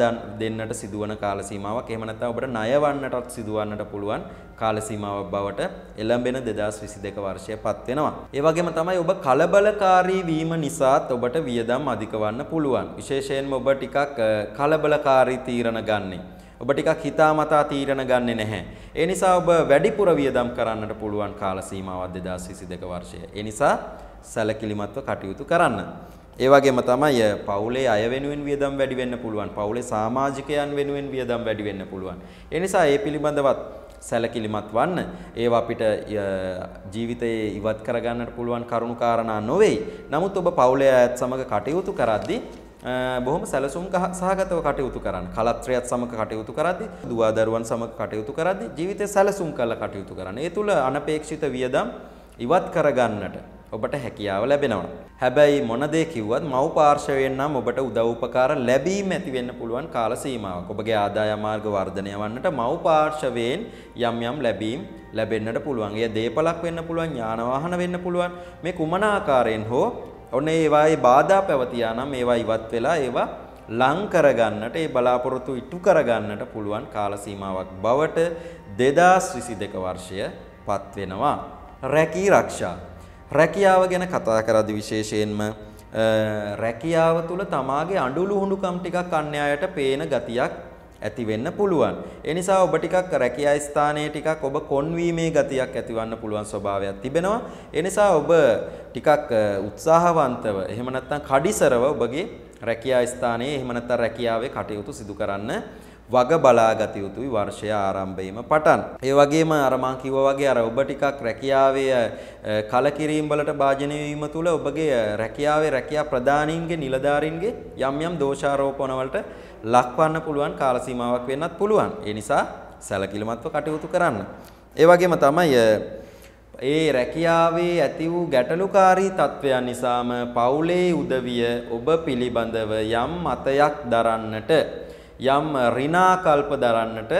A: දෙන්නට සිදුවන කාල සීමාවක් එහෙම නැත්නම් ඔබට ණයවන්නටත් සිදුවන්නට පුළුවන් කාල සීමාවක් බවට එළඹෙන 2022 වර්ෂයපත් වෙනවා. ඒ වගේම තමයි ඔබ කලබලකාරී වීම නිසාත් ඔබට වියදම් අධිකවන්න පුළුවන්. විශේෂයෙන්ම ඔබ ටිකක් කලබලකාරී තීරණ ගන්නේ. ඔබ ටිකක් හිතාමතා තීරණ ගන්නෙ නැහැ. ඒ නිසා ඔබ වැඩිපුර වියදම් කරන්නට පුළුවන් කාල සීමාවක් 2022 වර්ෂය. ඒ නිසා සැලකිලිමත්ව කටයුතු කරන්න. ඒ වගේම තමයි පවුලේ අය වෙනුවෙන් වියදම් වැඩි වෙන්න පුළුවන්. පවුලේ සමාජිකයන් වෙනුවෙන් වියදම් වැඩි වෙන්න පුළුවන්. ඒ නිසා ඒ පිළිබඳවත් සැලකිලිමත් වන්න. ඒවා අපිට ජීවිතයේ ඉවත් කරගන්නට පුළුවන් කරුණු කාරණා නොවේ. නමුත් ඔබ පවුලේ අයත් සමග කටයුතු කරද්දී බොහොම සැලසුම් සහගතව කටයුතු කරන්න. කලත්‍රයත් සමග කටයුතු කරද්දී, දුවා දරුවන් සමග කටයුතු කරද්දී ජීවිතේ සැලසුම් කරලා කටයුතු කරන්න. ඒ තුල අනපේක්ෂිත වියදම් ඉවත් කරගන්නට ඔබට හැකියාව ලැබෙනවා. හැබැයි මොන දේ කිව්වත් මව් පාර්ශවයෙන් නම් ඔබට උදව් උපකාර ලැබීම ඇති වෙන්න පුළුවන් කාල සීමාවක්. ඔබගේ ආදායම් මාර්ග වර්ධනය වන්නට මව් පාර්ශවයෙන් යම් යම් ලැබීම් ලැබෙන්නට පුළුවන්. ඒ දේපලක් වෙන්න පුළුවන්, යාන වාහන වෙන්න පුළුවන්. මේ කුමන ආකාරයෙන් හෝ ඔන්න ඒවායේ බාධා පැවතියා නම් ඒවා ඉවත් වෙලා ඒවා ලං කරගන්නට ඒ බලාපොරොත්තු ඉටු කරගන්නට පුළුවන් කාල සීමාවක් බවට 2022 වර්ෂය පත් වෙනවා. රැකී ආරක්ෂා. රැකියාව ගැන කතා කරද්දී විශේෂයෙන්ම රැකියාව තුළ තමාගේ අඬුළු හුඬුකම් ටිකක් අන්‍යයට පේන ගතියක් ඇති වෙන්න පුළුවන්. ඒ නිසා ඔබ ටිකක් රැකියා ස්ථානයේ ටිකක් ඔබ කොන්වීමේ ගතියක් ඇතිවන්න පුළුවන් ස්වභාවයක් තිබෙනවා. ඒ නිසා ඔබ ටිකක් උත්සාහවන්තව එහෙම නැත්නම් කඩිසරව ඔබගේ රැකියා ස්ථානයේ එහෙම නැත්නම් රැකියාවේ කටයුතු සිදු කරන්න වග බලාගත යුතුයි වර්ෂය ආරම්භයේම පටන්. ඒ වගේම අර මං කිව්වා වගේ අර ඔබ ටිකක් රැකියාවේ කලකිරීම වලට භාජනය වීම තුළ ඔබගේ රැකියාවේ රැකියා ප්‍රදානීන්ගේ නිලධාරීන්ගේ යම් යම් දෝෂාරෝපණ වලට ලක්වන්න පුළුවන් කාල සීමාවක් වෙන්නත් පුළුවන්. ඒ නිසා සැලකිලිමත්ව කටයුතු කරන්න. ඒ වගේම තමයි ඒ රැකියාවේ ඇති වූ ගැටලුකාරී තත්ත්වයන් නිසාම පවුලේ උදවිය ඔබ පිළිබඳව යම් මතයක් දරන්නට යම් ඍණාකල්ප දරන්නට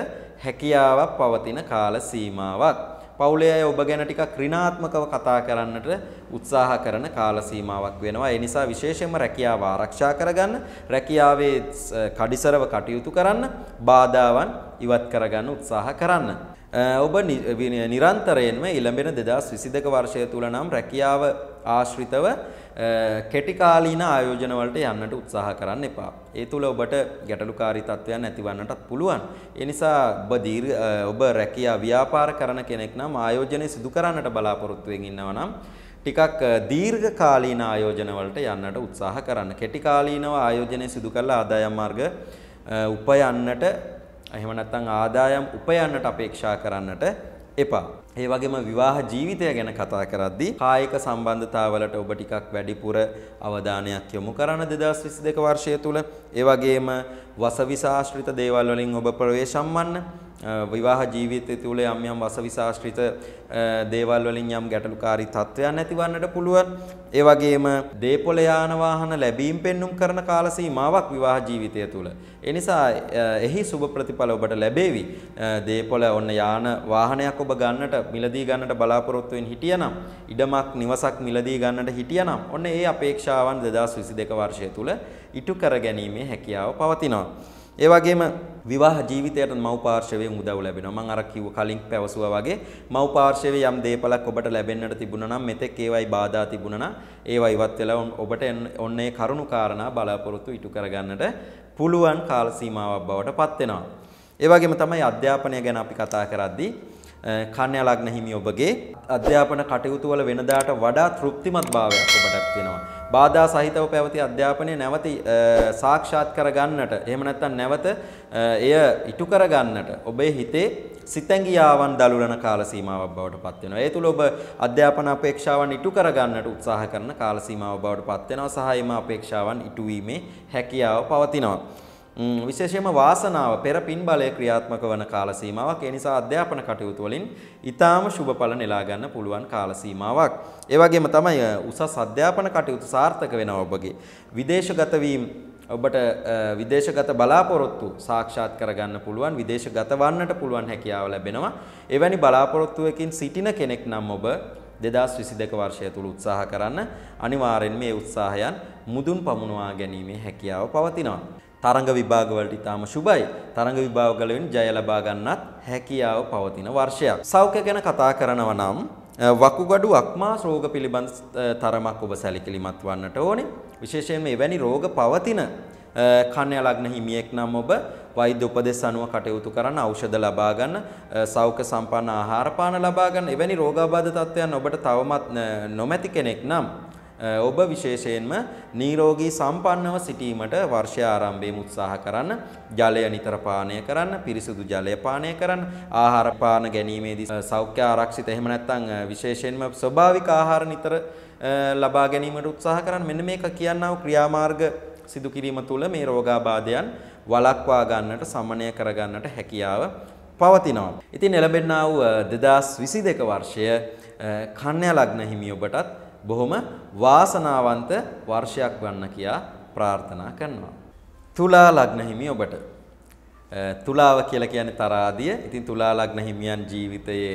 A: හැකියාවක් පවතින කාල සීමාවක් පවුලේ අය ඔබ ගැන ටිකක් ඍණාත්මකව කතා කරන්නට උත්සාහ කරන කාල සීමාවක් වෙනවා. ඒ නිසා විශේෂයෙන්ම රැකියාව ආරක්ෂා කරගන්න, රැකියාවේ කඩිසරව කටයුතු කරන්න, බාධාවන් ඉවත් කරගන්න උත්සාහ කරන්න. ඔබ නිරන්තරයෙන්ම ඉළඹෙන 2022 වර්ෂය තුල නම් රැකියාව ආශ්‍රිතව කෙටිකාලීන ආයෝජන වලට යන්නට උත්සාහ කරන්න එපා. ඒ තුල ඔබට ගැටලුකාරී තත්ත්වයන් ඇතිවන්නටත් පුළුවන්. ඒ නිසා ඔබ දීර්ඝ ඔබ රැකියා ව්‍යාපාර කරන කෙනෙක් නම් ආයෝජනය සිදු කරන්නට බලාපොරොත්තු වෙමින් ඉන්නවා නම් ටිකක් දීර්ඝ කාලීන ආයෝජන වලට යන්නට උත්සාහ කරන්න. කෙටි කාලීනව ආයෝජනය සිදු කරලා ආදායම් මාර්ග උපයන්නට එහෙම නැත්නම් ආදායම් උපයන්නට අපේක්ෂා කරන්නට එපා. ඒ වගේම විවාහ ජීවිතය ගැන කතා කරද්දී කායික සම්බන්ධතාවලට ඔබ ටිකක් වැඩිපුර අවධානයක් යොමු කරන 2022 වර්ෂය තුල ඒ වගේම වසවිස ආශ්‍රිත දේවල් වලින් ඔබ ප්‍රවේශම් වන්න විවාහ ජීවිතය තුළ යම් යම් වසවිසාශ්‍රිත දේවල් වලින් යම් ගැටලුකාරී තත්ත්වයන් ඇතිවන්නට පුළුවන්. ඒ වගේම දේපොළ යාන වාහන ලැබීම් පෙන්눔 කරන කාල සීමාවක් විවාහ ජීවිතය තුළ. ඒ නිසා එහි සුබ ප්‍රතිඵල ඔබට ලැබේවි. දේපොළ ඔන්න යාන වාහනයක් ඔබ ගන්නට මිලදී ගන්නට බලාපොරොත්තු වෙන හිටියනම්, ඉඩමක් නිවසක් මිලදී ගන්නට හිටියනම් ඔන්න ඒ අපේක්ෂාවන් 2022 වර්ෂය තුළ ඉටු කර ගැනීමේ හැකියාව පවතිනවා. ඒ වගේම විවාහ ජීවිතයට මව්පාර්ශවයෙන් උදව් ලැබෙනවා. මම අර කිව්ව කලින් පැවසුවා වගේ මව්පාර්ශවයේ යම් දේපලක් ඔබට ලැබෙන්නට තිබුණා නම් මෙතෙක් ඒවයි බාධා තිබුණා නම් ඒවා ඉවත් වෙලා ඔබට ඔන්න ඒ කරුණු කාරණා බලාපොරොත්තු ඉටු කරගන්නට පුළුවන් කාල සීමාවක් බවට පත් වෙනවා. ඒ වගේම තමයි අධ්‍යාපනය ගැන අපි කතා කරද්දී කන්‍යා ලග්න හිමි ඔබගේ අධ්‍යාපන කටයුතු වල වෙනදාට වඩා තෘප්තිමත් භාවයක් ඔබටත් වෙනවා. බාධා සහිතව පැවති අධ්‍යාපනය නැවත සාක්ෂාත් කරගන්නට එහෙම නැත්නම් නැවත එය ඉටු කරගන්නට ඔබේ හිතේ සිතැඟියාවන් දලුලන කාල සීමාවක් බවට පත් වෙනවා. ඒ තුල ඔබ අධ්‍යාපන අපේක්ෂාවන් ඉටු කරගන්නට උත්සාහ කරන කාල සීමාව බවට පත් වෙනවා සහ එම අපේක්ෂාවන් ඉටු වීමේ හැකියාව පවතිනවා. විශේෂයෙන්ම වාසනාව පෙර පින් බලය ක්‍රියාත්මක වන කාල සීමාවක්. ඒ නිසා අධ්‍යාපන කටයුතු වලින් ඊටාම සුබඵල නෙලා ගන්න පුළුවන් කාල සීමාවක්. ඒ වගේම තමයි උසස් අධ්‍යාපන කටයුතු සාර්ථක වෙනවා ඔබගේ. විදේශගත වීම ඔබට විදේශගත බලාපොරොත්තු සාක්ෂාත් කරගන්න පුළුවන් විදේශගත වන්නට පුළුවන් හැකියාව ලැබෙනවා. එවැනි බලාපොරොත්තුවකින් සිටින කෙනෙක් නම් ඔබ 2022 වර්ෂය තුල උත්සාහ කරන්න අනිවාර්යෙන් මේ උත්සාහයන් මුදුන් පමුණවා ගැනීමේ හැකියාව පවතිනවා. තරඟ විභාග වලට ඉතාම සුබයි. තරඟ විභාග වලින් ජය ලබා ගන්නත් හැකියාව පවතින වර්ෂයක්. සෞඛ්‍ය ගැන කතා කරනවා නම් වකුගඩු අක්මාස් රෝග පිළිබඳ තරමක් ඔබ සැලකිලිමත් වන්නට ඕනේ. විශේෂයෙන්ම එවැනි රෝග පවතින කන්‍යා ලග්න හිමියෙක් නම් ඔබ වෛද්‍ය උපදෙස් අනුව කටයුතු කරන්න ඖෂධ ලබා ගන්න සෞඛ්‍ය සම්පන්න ආහාර පාන ලබා ගන්න එවැනි රෝගාබාධ තත්ත්වයන් ඔබට තවමත් නොමැති කෙනෙක් නම් ඔබ විශේෂයෙන්ම නිරෝගී සම්පන්නව සිටීමට වර්ෂය ආරම්භයේම උත්සාහ කරන්න ජලය නිතර පානය කරන්න පිරිසිදු ජලය පානය කරන්න ආහාර පාන ගැනීමේදී සෞඛ්‍ය ආරක්ෂිත එහෙම නැත්නම් විශේෂයෙන්ම ස්වභාවික ආහාර නිතර ලබා ගැනීමට උත්සාහ කරන්න මෙන්න මේක කියනවා ක්‍රියාමාර්ග සිදු කිරීම තුළ මේ රෝගාබාධයන් වළක්වා ගන්නට සමනය කර ගන්නට හැකියාව පවතිනවා. ඉතින් එළඹෙනා වූ 2022 වර්ෂය කන්‍යා ලග්න හිමි ඔබටත් බොහොම වාසනාවන්ත වර්ෂයක් වන්න කියා ප්‍රාර්ථනා කරනවා. තුලා ලග්න හිමි ඔබට තුලාව කියලා කියන්නේ තරාදිය. ඉතින් තුලා ලග්න හිමියන් ජීවිතයේ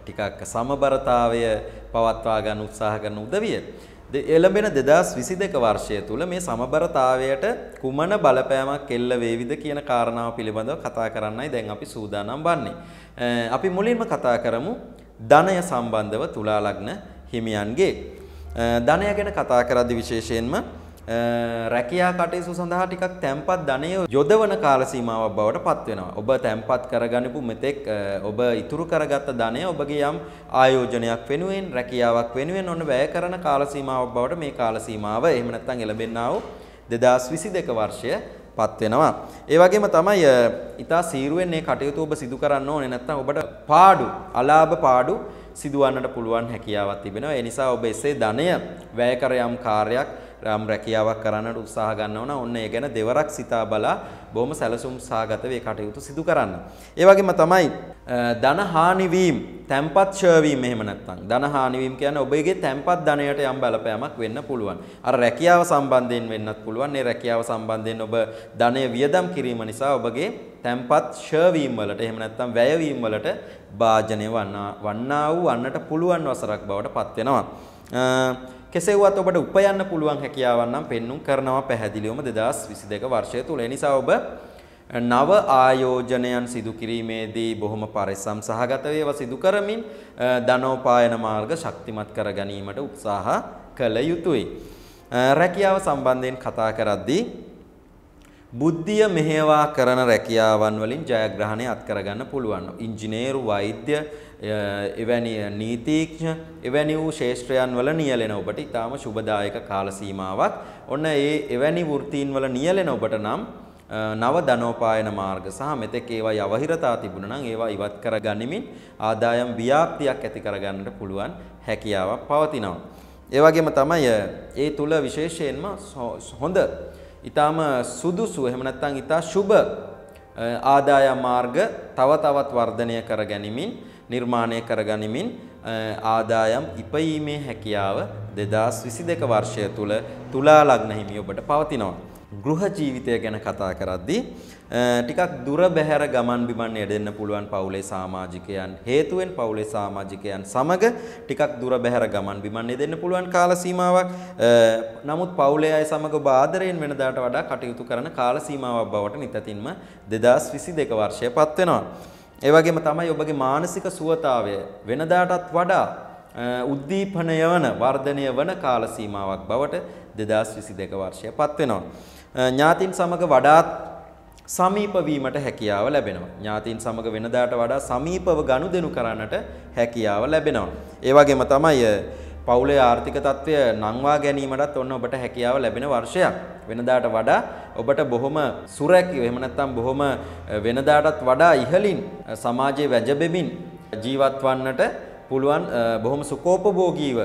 A: ටිකක් සමබරතාවය පවත්වා ගන්න උත්සාහ කරන උදවිය. එළඹෙන 2022 වර්ෂය තුල මේ සමබරතාවයට කුමන බලපෑමක් එල්ල වේවිද කියන කාරණාව පිළිබඳව කතා කරන්නයි දැන් අපි සූදානම් වන්නේ. අපි මුලින්ම කතා කරමු ධනය සම්බන්ධව තුලා ලග්න හිමියන්ගේ ධනය ගැන කතා කරද්දි විශේෂයෙන්ම රැකියා කටයුතු සඳහා ටිකක් තැම්පත් ධනය යොදවන කාල සීමාවක් බවට පත් වෙනවා. ඔබ තැම්පත් කරගනිපු මෙතෙක් ඔබ ඉතුරු කරගත්ත ධනය ඔබගේ යම් ආයෝජනයක් වෙනුවෙන් රැකියාවක් වෙනුවෙන් ඔන්න වැය කරන කාල සීමාවක් බවට මේ කාල සීමාව එහෙම නැත්නම් එළඹෙන්නා වූ 2022 වර්ෂය පත් වෙනවා. ඒ වගේම තමයි ඊට සීරුවෙන් මේ කටයුතු ඔබ සිදු කරන්න ඕනේ නැත්නම් ඔබට පාඩු, අලාභ පාඩු සිදුවන්නට පුළුවන් හැකියාවක් තිබෙනවා. ඒ නිසා ඔබ එසේ ධනය වැය කර යම් කාර්යයක් රාම් රැකියාවක් කරන්නට උත්සාහ ගන්නව නම් ඔන්න ඒ ගැන දෙවරක් සිතා බලා බොහොම සැලසුම් සහගත වේ කටයුතු සිදු කරන්න. ඒ වගේම තමයි ධන හානි වීම, තැම්පත් ඡය වීම එහෙම නැත්නම් ධන හානි වීම කියන්නේ ඔබගේ තැම්පත් ධනයට යම් බලපෑමක් වෙන්න පුළුවන්. අර රැකියාව සම්බන්ධයෙන් වෙන්නත් පුළුවන්. ඒ රැකියාව සම්බන්ධයෙන් ඔබ ධනය වියදම් කිරීම නිසා ඔබගේ තැම්පත් ඡය වීම වලට එහෙම නැත්නම් වැය වීම වලට භාජනය වන්නා වූ වන්නට පුළුවන් වසරක් බවට පත් වෙනවා. කෙසේ වුවත් ඔබට උපයන්න පුළුවන් හැකියාවන් නම් පෙන්눔 කරනවා පැහැදිලිවම 2022 වර්ෂය තුල. ඒ නිසා ඔබ නව ආයෝජනයන් සිදු කිරීමේදී බොහොම පරිස්සම් සහගත වේවා සිදු කරමින් ධනෝපායන මාර්ග ශක්තිමත් කර ගැනීමට උත්සාහ කළ යුතුයි. රැකියාව සම්බන්ධයෙන් කතා කරද්දී බුද්ධිය මෙහෙවා කරන රැකියාවන් වලින් ජයග්‍රහණය අත්කර ගන්න පුළුවන්. ඉංජිනේරු වෛද්‍ය එවැනි නීතිඥ එවැනි වූ ශේෂ්ත්‍රයන් වල නියැලෙන ඔබට ඊටාම සුබදායක කාල සීමාවක්. ඔන්න ඒ එවැනි වෘත්තීන් වල නියැලෙන ඔබට නම් නව ධනෝපායන මාර්ග සහ මෙතෙක් ඒවා යවහිරතා තිබුණා නම් ඒවා ඉවත් කර ගනිමින් ආදායම් ව්‍යාප්තියක් ඇති කරගන්නට පුළුවන් හැකියාවක් පවතිනවා. ඒ වගේම තමයි ඒ තුල විශේෂයෙන්ම හොඳ ඊටාම සුදුසු එහෙම නැත්නම් ඊටා සුබ ආදායම් මාර්ග තව තවත් වර්ධනය කර ගැනීමෙන් නිර්මාණය කරගනිමින් ආදායම් ඉපයීමේ හැකියාව 2022 වර්ෂය තුල තුලා ලග්න හිමි ඔබට පවතිනවා. ගෘහ ජීවිතය ගැන කතා කරද්දී ටිකක් දුර බැහැර ගමන් බිමන් යෙදෙන්න පුළුවන් පවුලේ සමාජිකයන් හේතුවෙන් පවුලේ සමාජිකයන් සමග ටිකක් දුර බැහැර ගමන් බිමන් යෙදෙන්න පුළුවන් කාල සීමාවක් නමුත් පවුලේ අය සමග බාධරයෙන් වෙනදාට වඩා කටයුතු කරන කාල සීමාවක් බවට නිතතින්ම 2022 වර්ෂය පත් වෙනවා. ඒ වගේම තමයි ඔබගේ මානසික සුවතාවය වෙනදාටත් වඩා උද්දීපනය වන වර්ධනය වන කාල සීමාවක් බවට 2022 වර්ෂය පත් වෙනවා. ඥාතින් සමග වඩාත් සමීප වීමට හැකියාව ලැබෙනවා. ඥාතීන් සමග වෙනදාට වඩා සමීපව ගනුදෙනු කරන්නට හැකියාව ලැබෙනවා. ඒ වගේම තමයි පවුලේ ආර්ථික තත්ත්වය නංවා ගැනීමටත් ඔන්න ඔබට හැකියාව ලැබෙන වර්ෂයක්. වෙනදාට වඩා ඔබට බොහොම සුරැකිව එහෙම නැත්නම් බොහොම වෙනදාටත් වඩා ඉහළින් සමාජයේ වැජබෙමින් ජීවත් වන්නට පුළුවන් බොහොම සුකෝපභෝගීව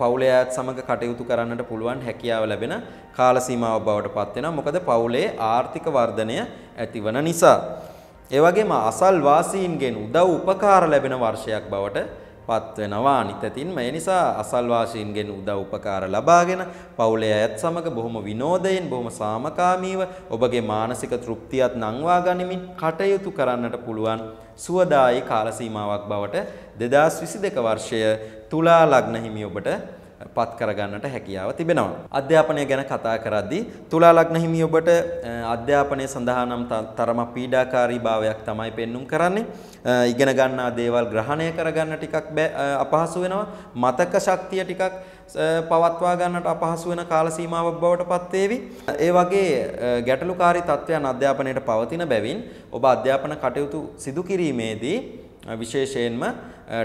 A: පවුලේ අයත් සමග කටයුතු කරන්නට පුළුවන් හැකියාව ලැබෙන කාල සීමාව බවට පත් වෙනවා. මොකද පවුලේ ආර්ථික වර්ධනය ඇතිවන නිසා. ඒ වගේම අසල් වාසීන්ගෙන් උදව් උපකාර ලැබෙන වර්ෂයක් බවට පත් වෙනවා නිතතින්ම ඒ නිසා අසල්වාසීන්ගෙන් උදව් උපකාර ලබාගෙන පවුලේ අයත් සමග බොහොම විනෝදයෙන් බොහොම සාමකාමීව ඔබගේ මානසික තෘප්තියත් නංවා ගනිමින් කටයුතු කරන්නට පුළුවන් සුවදායි කාල සීමාවක් බවට 2022 වර්ෂය තුලා ලග්න හිමි ඔබට පත් කරගන්නට හැකියාව තිබෙනවා. අධ්‍යාපනය ගැන කතා කරද්දී තුලා ලග්න හිමි ඔබට අධ්‍යාපනය සඳහා නම් තරම පීඩාකාරී භාවයක් තමයි පෙන්눔 කරන්නේ. ඉගෙන ගන්නා දේවල් ග්‍රහණය කරගන්න ටිකක් අපහසු වෙනවා. මතක ශක්තිය ටිකක් පවත්වා ගන්නට අපහසු වෙන කාල සීමාවක් බවට පත් වේවි. ඒ වගේ ගැටලුකාරී තත්ත්වයන් අධ්‍යාපනයේ පවතින බැවින් ඔබ අධ්‍යාපන කටයුතු සිදු කිරීමේදී විශේෂයෙන්ම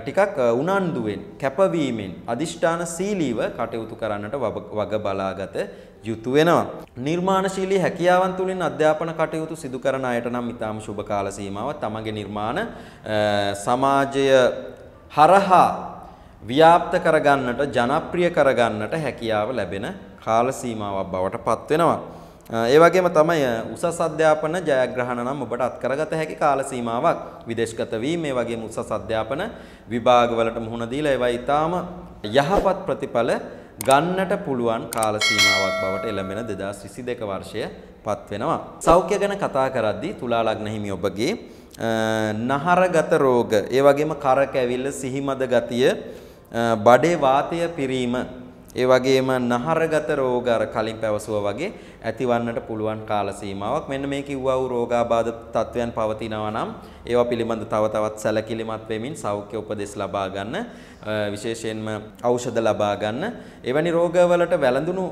A: ටිකක් උනන්දුවෙන් කැපවීමෙන් අදිෂ්ඨාන සීලීව කටයුතු කරන්නට වග බලාගත යුතු වෙනවා. නිර්මාණශීලී හැකියාවන් තුළින් අධ්‍යාපන කටයුතු සිදු කරන අයට නම් ඉතාම සුබ කාල සීමාව තමගේ නිර්මාණ සමාජය හරහා ව්‍යාප්ත කරගන්නට ජනප්‍රිය කරගන්නට හැකියාව ලැබෙන කාල සීමාවක් බවට පත් වෙනවා. ඒ වගේම තමයි උසස් අධ්‍යාපන ජයග්‍රහණ නම් ඔබට අත්කරගත හැකි කාල සීමාවක් විදේශගත වීම ඒ වගේම උසස් අධ්‍යාපන විභාගවලට මුහුණ දීලා ඒවා ඊටාම යහපත් ප්‍රතිඵල ගන්නට පුළුවන් කාල සීමාවක් බවට එළඹෙන 2022 වර්ෂය පත් වෙනවා. සෞඛ්‍ය ගැන කතා කරද්දී තුලා ලග්න හිමි ඔබගේ නහරගත රෝග ඒ වගේම කර කැවිල්ල සිහිමද ගතිය බඩේ වාතය පිරීම ඒ වගේම නහරගත රෝග අර කලින් පැවසුවා වගේ ඇතිවන්නට පුළුවන් කාල සීමාවක්. මෙන්න මේ කිව්වා වූ රෝගාබාධ තත්වයන් පවතිනවා නම් ඒවා පිළිබඳ තව තවත් සැලකිලිමත් වෙමින් සෞඛ්‍ය උපදෙස් ලබා ගන්න විශේෂයෙන්ම ඖෂධ ලබා ගන්න. එවැනි රෝගවලට වැළඳුණු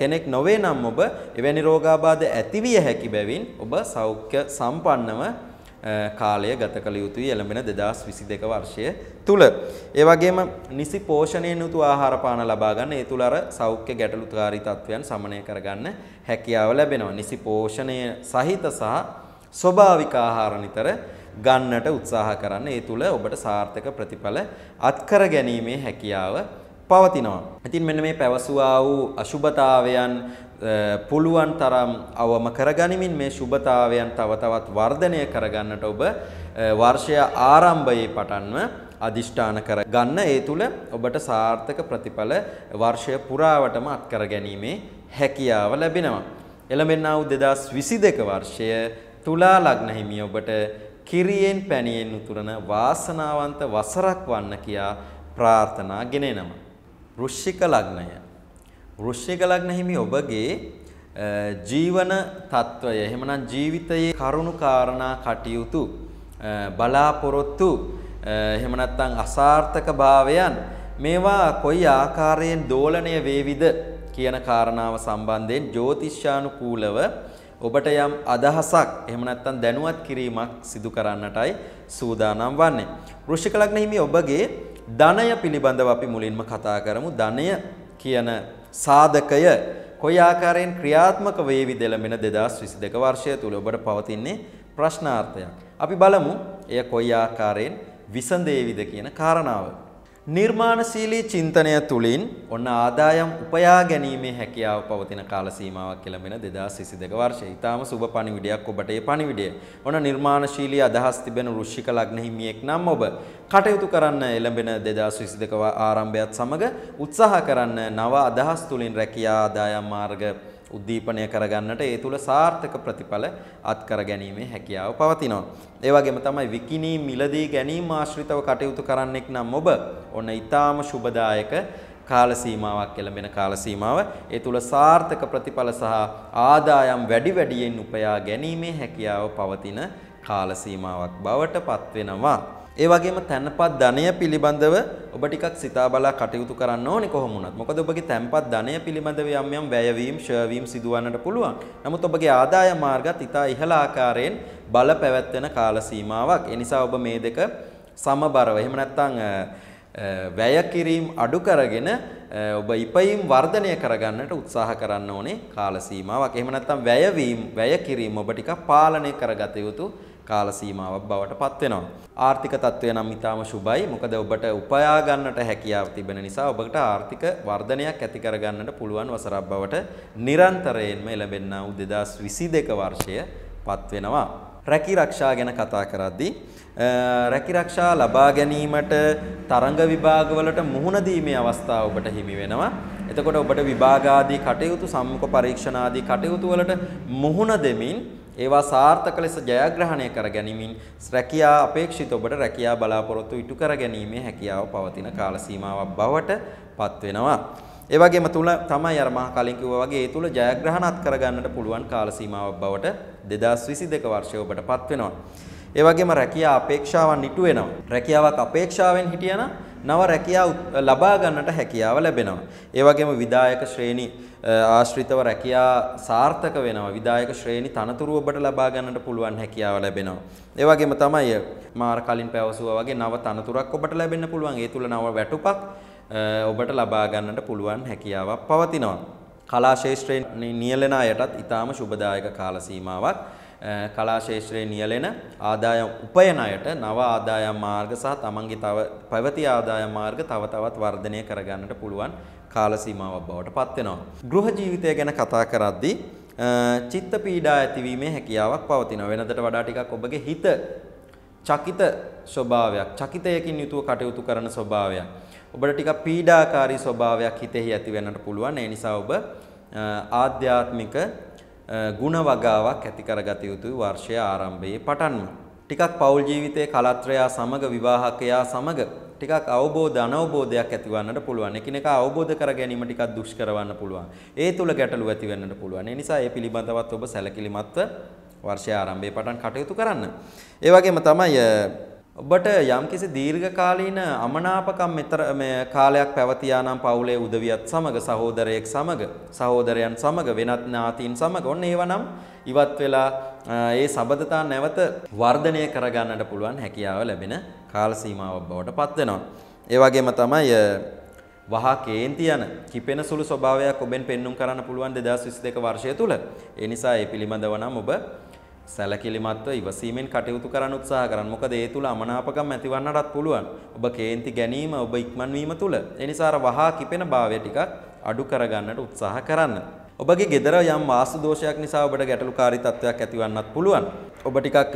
A: කෙනෙක් නොවේ නම් ඔබ එවැනි රෝගාබාධ ඇතිවිය හැකි බැවින් ඔබ සෞඛ්‍ය සම්පන්නව කාලය ගත කළ යුතුයි එළඹෙන 2022 වර්ෂය තුල. ඒ වගේම නිසි පෝෂණයෙන් යුතු ආහාර පාන ලබා ගන්න ඒ තුල අර සෞඛ්‍ය ගැටලුකාරී තත්වයන් සමනය කරගන්න හැකියාව ලැබෙනවා. නිසි පෝෂණය සහිත සහ ස්වභාවික ආහාර නිතර ගන්නට උත්සාහ කරන්න. ඒ තුල ඔබට සාර්ථක ප්‍රතිඵල අත්කර ගැනීමේ හැකියාව පවතිනවා. ඉතින් මෙන්න මේ පැවසුවා වූ අසුබතාවයන් පුළුවන් තරම් අවම කරගනිමින් මේ සුභතාවයන් තව තවත් වර්ධනය කරගන්නට ඔබ වර්ෂය ආරම්භයේ පටන්ව අදිෂ්ඨාන කර ගන්න ඒ තුළ ඔබට සාර්ථක ප්‍රතිඵල වර්ෂය පුරාවටම අත්කර ගැනීමේ හැකියාව ලැබෙනවා. එළඹෙන්නා වූ 2022 වර්ෂය තුලා ලග්න හිමි ඔබට කිරියෙන් පැණියෙන් උතුරන වාසනාවන්ත වසරක් වන්න කියා ප්‍රාර්ථනා ගෙනෙනවා. වෘශ්චික ලග්නය වෘශ්චික ලග්න හිමි ඔබගේ ජීවන తত্ত্বය එහෙමනම් ජීවිතයේ කරුණු කාරණා කටයුතු බලාපොරොත්තු එහෙම නැත්නම් අසාර්ථක භාවයන් මේවා කොයි ආකාරයෙන් දෝලණය වේවිද කියන කාරණාව සම්බන්ධයෙන් ජ්‍යොතිෂ්‍යානුකූලව ඔබට යම් අදහසක් එහෙම නැත්නම් දැනුවත් කිරීමක් සිදු කරන්නටයි සූදානම් වන්නේ. වෘෂික ලග්න හිමි ඔබගේ ධනය පිළිබඳව අපි මුලින්ම කතා කරමු. ධනය කියන සාධකය කොයි ආකාරයෙන් ක්‍රියාත්මක වේවිද ලැබෙන 2022 වර්ෂය තුල ඔබට පවතින්නේ ප්‍රශ්නාර්ථයක්. අපි බලමු එය කොයි ආකාරයෙන් විසඳේවිද කියන කාරණාව. නිර්මාණශීලී චින්තනය තුළින් ඔන්න ආදායම් උපයා ගැනීමේ හැකියාව පවතින කාල සීමාවක් කෙළඹෙන 2022 වර්ෂය. ඊටාම සුබ පණිවිඩයක් ඔබට ඒ පණිවිඩය. ඔන්න නිර්මාණශීලී අදහස් තිබෙන රුෂික ලග්න හිමියෙක් නම් ඔබ කටයුතු කරන්න එළඹෙන 2022 ආරම්භයත් සමග උත්සාහ කරන්න නව අදහස් තුළින් රැකියා ආදායම් මාර්ග උද්දීපනය කරගන්නට ඒ තුල සාර්ථක ප්‍රතිඵල අත්කර ගැනීමේ හැකියාව පවතිනවා. ඒ වගේම තමයි විකිණී මිලදී ගැනීම ආශ්‍රිතව කටයුතු කරන්නෙක් නම් ඔබ ඔන්න ඊටාම සුබදායක කාල සීමාවක් එළඹෙන කාල සීමාව ඒ තුල සාර්ථක ප්‍රතිඵල සහ ආදායම් වැඩි වැඩියෙන් උපයා ගැනීමේ හැකියාව පවතින කාල සීමාවක් බවට පත්වෙනවා. ඒ වගේම තැන්පත් ධනය පිළිබඳව ඔබ ටිකක් සිතා බලා කටයුතු කරන්න ඕනේ කොහොම වුණත්. මොකද ඔබගේ තැන්පත් ධනය පිළිබඳව යම් යම් වැයවීම්, ෂයවීම් සිදුවන්නට පුළුවන්. නමුත් ඔබගේ ආදාය මාර්ගත් ඉතා ඉහළ ආකාරයෙන් බල පැවැත්වෙන කාල සීමාවක්. ඒ නිසා ඔබ මේ දෙක සමබරව එහෙම නැත්නම් වැය කිරීම අඩු කරගෙන ඔබ ඉපයීම් වර්ධනය කරගන්නට උත්සාහ කරන්න ඕනේ කාල සීමාවක්. එහෙම නැත්නම් වැයවීම්, වැය කිරීම ඔබ ටිකක් පාලනය කරගත යුතු කාල සීමාවක් බවට පත් වෙනවා. ආර්ථික තත්ත්වය නම් ඊටාම සුබයි. මොකද ඔබට උපයා ගන්නට හැකියාව තිබෙන නිසා ඔබට ආර්ථික වර්ධනයක් ඇති කර ගන්නට පුළුවන් වසරක් බවට නිරන්තරයෙන්ම එළඹෙනා වූ 2022 වර්ෂය පත් වෙනවා. රැකී රක්ෂා ගැන කතා කරද්දී රැකී රක්ෂා ලබා ගැනීමට තරඟ විභාගවලට මුහුණ දීමේ අවස්ථාව ඔබට හිමි වෙනවා. එතකොට ඔබට විභාගාදී කටයුතු සම්මුඛ පරීක්ෂණ ආදී කටයුතු වලට මුහුණ දෙමින් ඒවා සාර්ථක ලෙස ජයග්‍රහණය කර ගැනීමෙන් රැකියා අපේක්ෂිත ඔබට රැකියා බලාපොරොත්තු ඉටු කර ගැනීමේ හැකියාව පවතින කාල සීමාවක් බවට පත් වෙනවා. ඒ වගේම තුල තමයි අර මහා කලින් කිව්වා වගේ ඒ තුල ජයග්‍රහණත් කරගන්නට පුළුවන් කාල සීමාවක් බවට 2022 වර්ෂය ඔබට පත් වෙනවා. ඒ වගේම රැකියා අපේක්ෂාවන් ඉටු වෙනවා. රැකියාවක් අපේක්ෂාවෙන් හිටියනම් නව රැකියාව ලබා ගන්නට හැකියාව ලැබෙනවා. ඒ වගේම විදායක ශ්‍රේණී ආශ්‍රිතව රැකියා සාර්ථක වෙනවා. විදායක ශ්‍රේණි තනතුරු ඔබට ලබා ගන්නට පුළුවන් හැකියාව ලැබෙනවා. ඒ වගේම තමයි මාර කලින් පැවසුවා වගේ නව තනතුරක් ඔබට ලැබෙන්න පුළුවන්. ඒ තුල නව වැටුපක් ඔබට ලබා ගන්නට පුළුවන් හැකියාවක් පවතිනවා. කලා ශේෂ්ත්‍රයේ නියැලෙන අයටත් ඊටාම සුබදායක කාල සීමාවක් කලා ශේෂ්ත්‍රයේ නියැලෙන ආදායම් උපයන අයට නව ආදායම් මාර්ග සහ තමන්ගේ තව පැවති ආදායම් මාර්ග තව තවත් වර්ධනය කරගන්නට පුළුවන් කාල සීමාවක් බවට පත් වෙනවා. ගෘහ ජීවිතය ගැන කතා කරද්දී චිත්ත පීඩා ඇතිවීමේ හැකියාවක් පවතිනවා. වෙනදට වඩා ටිකක් ඔබගේ හිත චකිත ස්වභාවයක්, චකිතයකින් යුතුව කටයුතු කරන ස්වභාවයක්. ඔබට ටිකක් පීඩාකාරී ස්වභාවයක් හිතෙහි ඇති වෙන්නට පුළුවන්. ඒ නිසා ඔබ ආධ්‍යාත්මික ಗುಣ වගාවක් ඇති කරගත යුතුයි වර්ෂය ආරම්භයේ පටන්ම. ටිකක් පෞල් ජීවිතයේ කලත්‍රයා සමග විවාහකයා සමග ටිකක් අවබෝධ අනවබෝධයක් ඇතිවන්නට පුළුවන්. එකිනෙකා අවබෝධ කර ගැනීම ටිකක් දුෂ්කර වන්න පුළුවන්. ඒ තුල ගැටලු ඇති වෙන්නට පුළුවන්. ඒ නිසා ඒ පිළිබඳවත් ඔබ සැලකිලිමත්ව වර්ෂය ආරම්භයේ පටන් කටයුතු කරන්න. ඒ වගේම තමයි ඔබට යම්කිසි දීර්ඝකාලීන අමනාපකම් මෙතර මේ කාලයක් පැවතියා නම් පවුලේ උදවියත් සමග සහෝදරයෙක් සමග සහෝදරයන් සමග වෙනත් ඥාතීන් සමග ඔන්න ඒවනම් ඉවත් වෙලා ඒ සබඳතා නැවත වර්ධනය කරගන්නට පුළුවන් හැකියාව ලැබෙන කාල සීමාවක් බවට පත් වෙනවා. ඒ වගේම තමයි වහා කේන්ති යන කිපෙන සුළු ස්වභාවයක් ඔබෙන් පෙන්눔 කරන්න පුළුවන් 2022 වර්ෂය තුල. ඒ නිසා ඒ පිළිබඳව නම් ඔබ සැලකිලිමත්ව ඉවසීමෙන් කටයුතු කරන්න උත්සාහ කරන්න. මොකද ඒ තුල අමනාපකම් ඇතිවන්නටත් පුළුවන්. ඔබ කේන්ති ගැනීම, ඔබ ඉක්මන්වීම තුල. ඒ නිසා අර වහා කිපෙන භාවය ටිකක් අඩු කරගන්නට උත්සාහ කරන්න. ඔබගේ ගෙදර යම් වාස්තු දෝෂයක් නිසා ඔබට ගැටලුකාරී තත්වයක් ඇතිවන්නත් පුළුවන්. ඔබ ටිකක්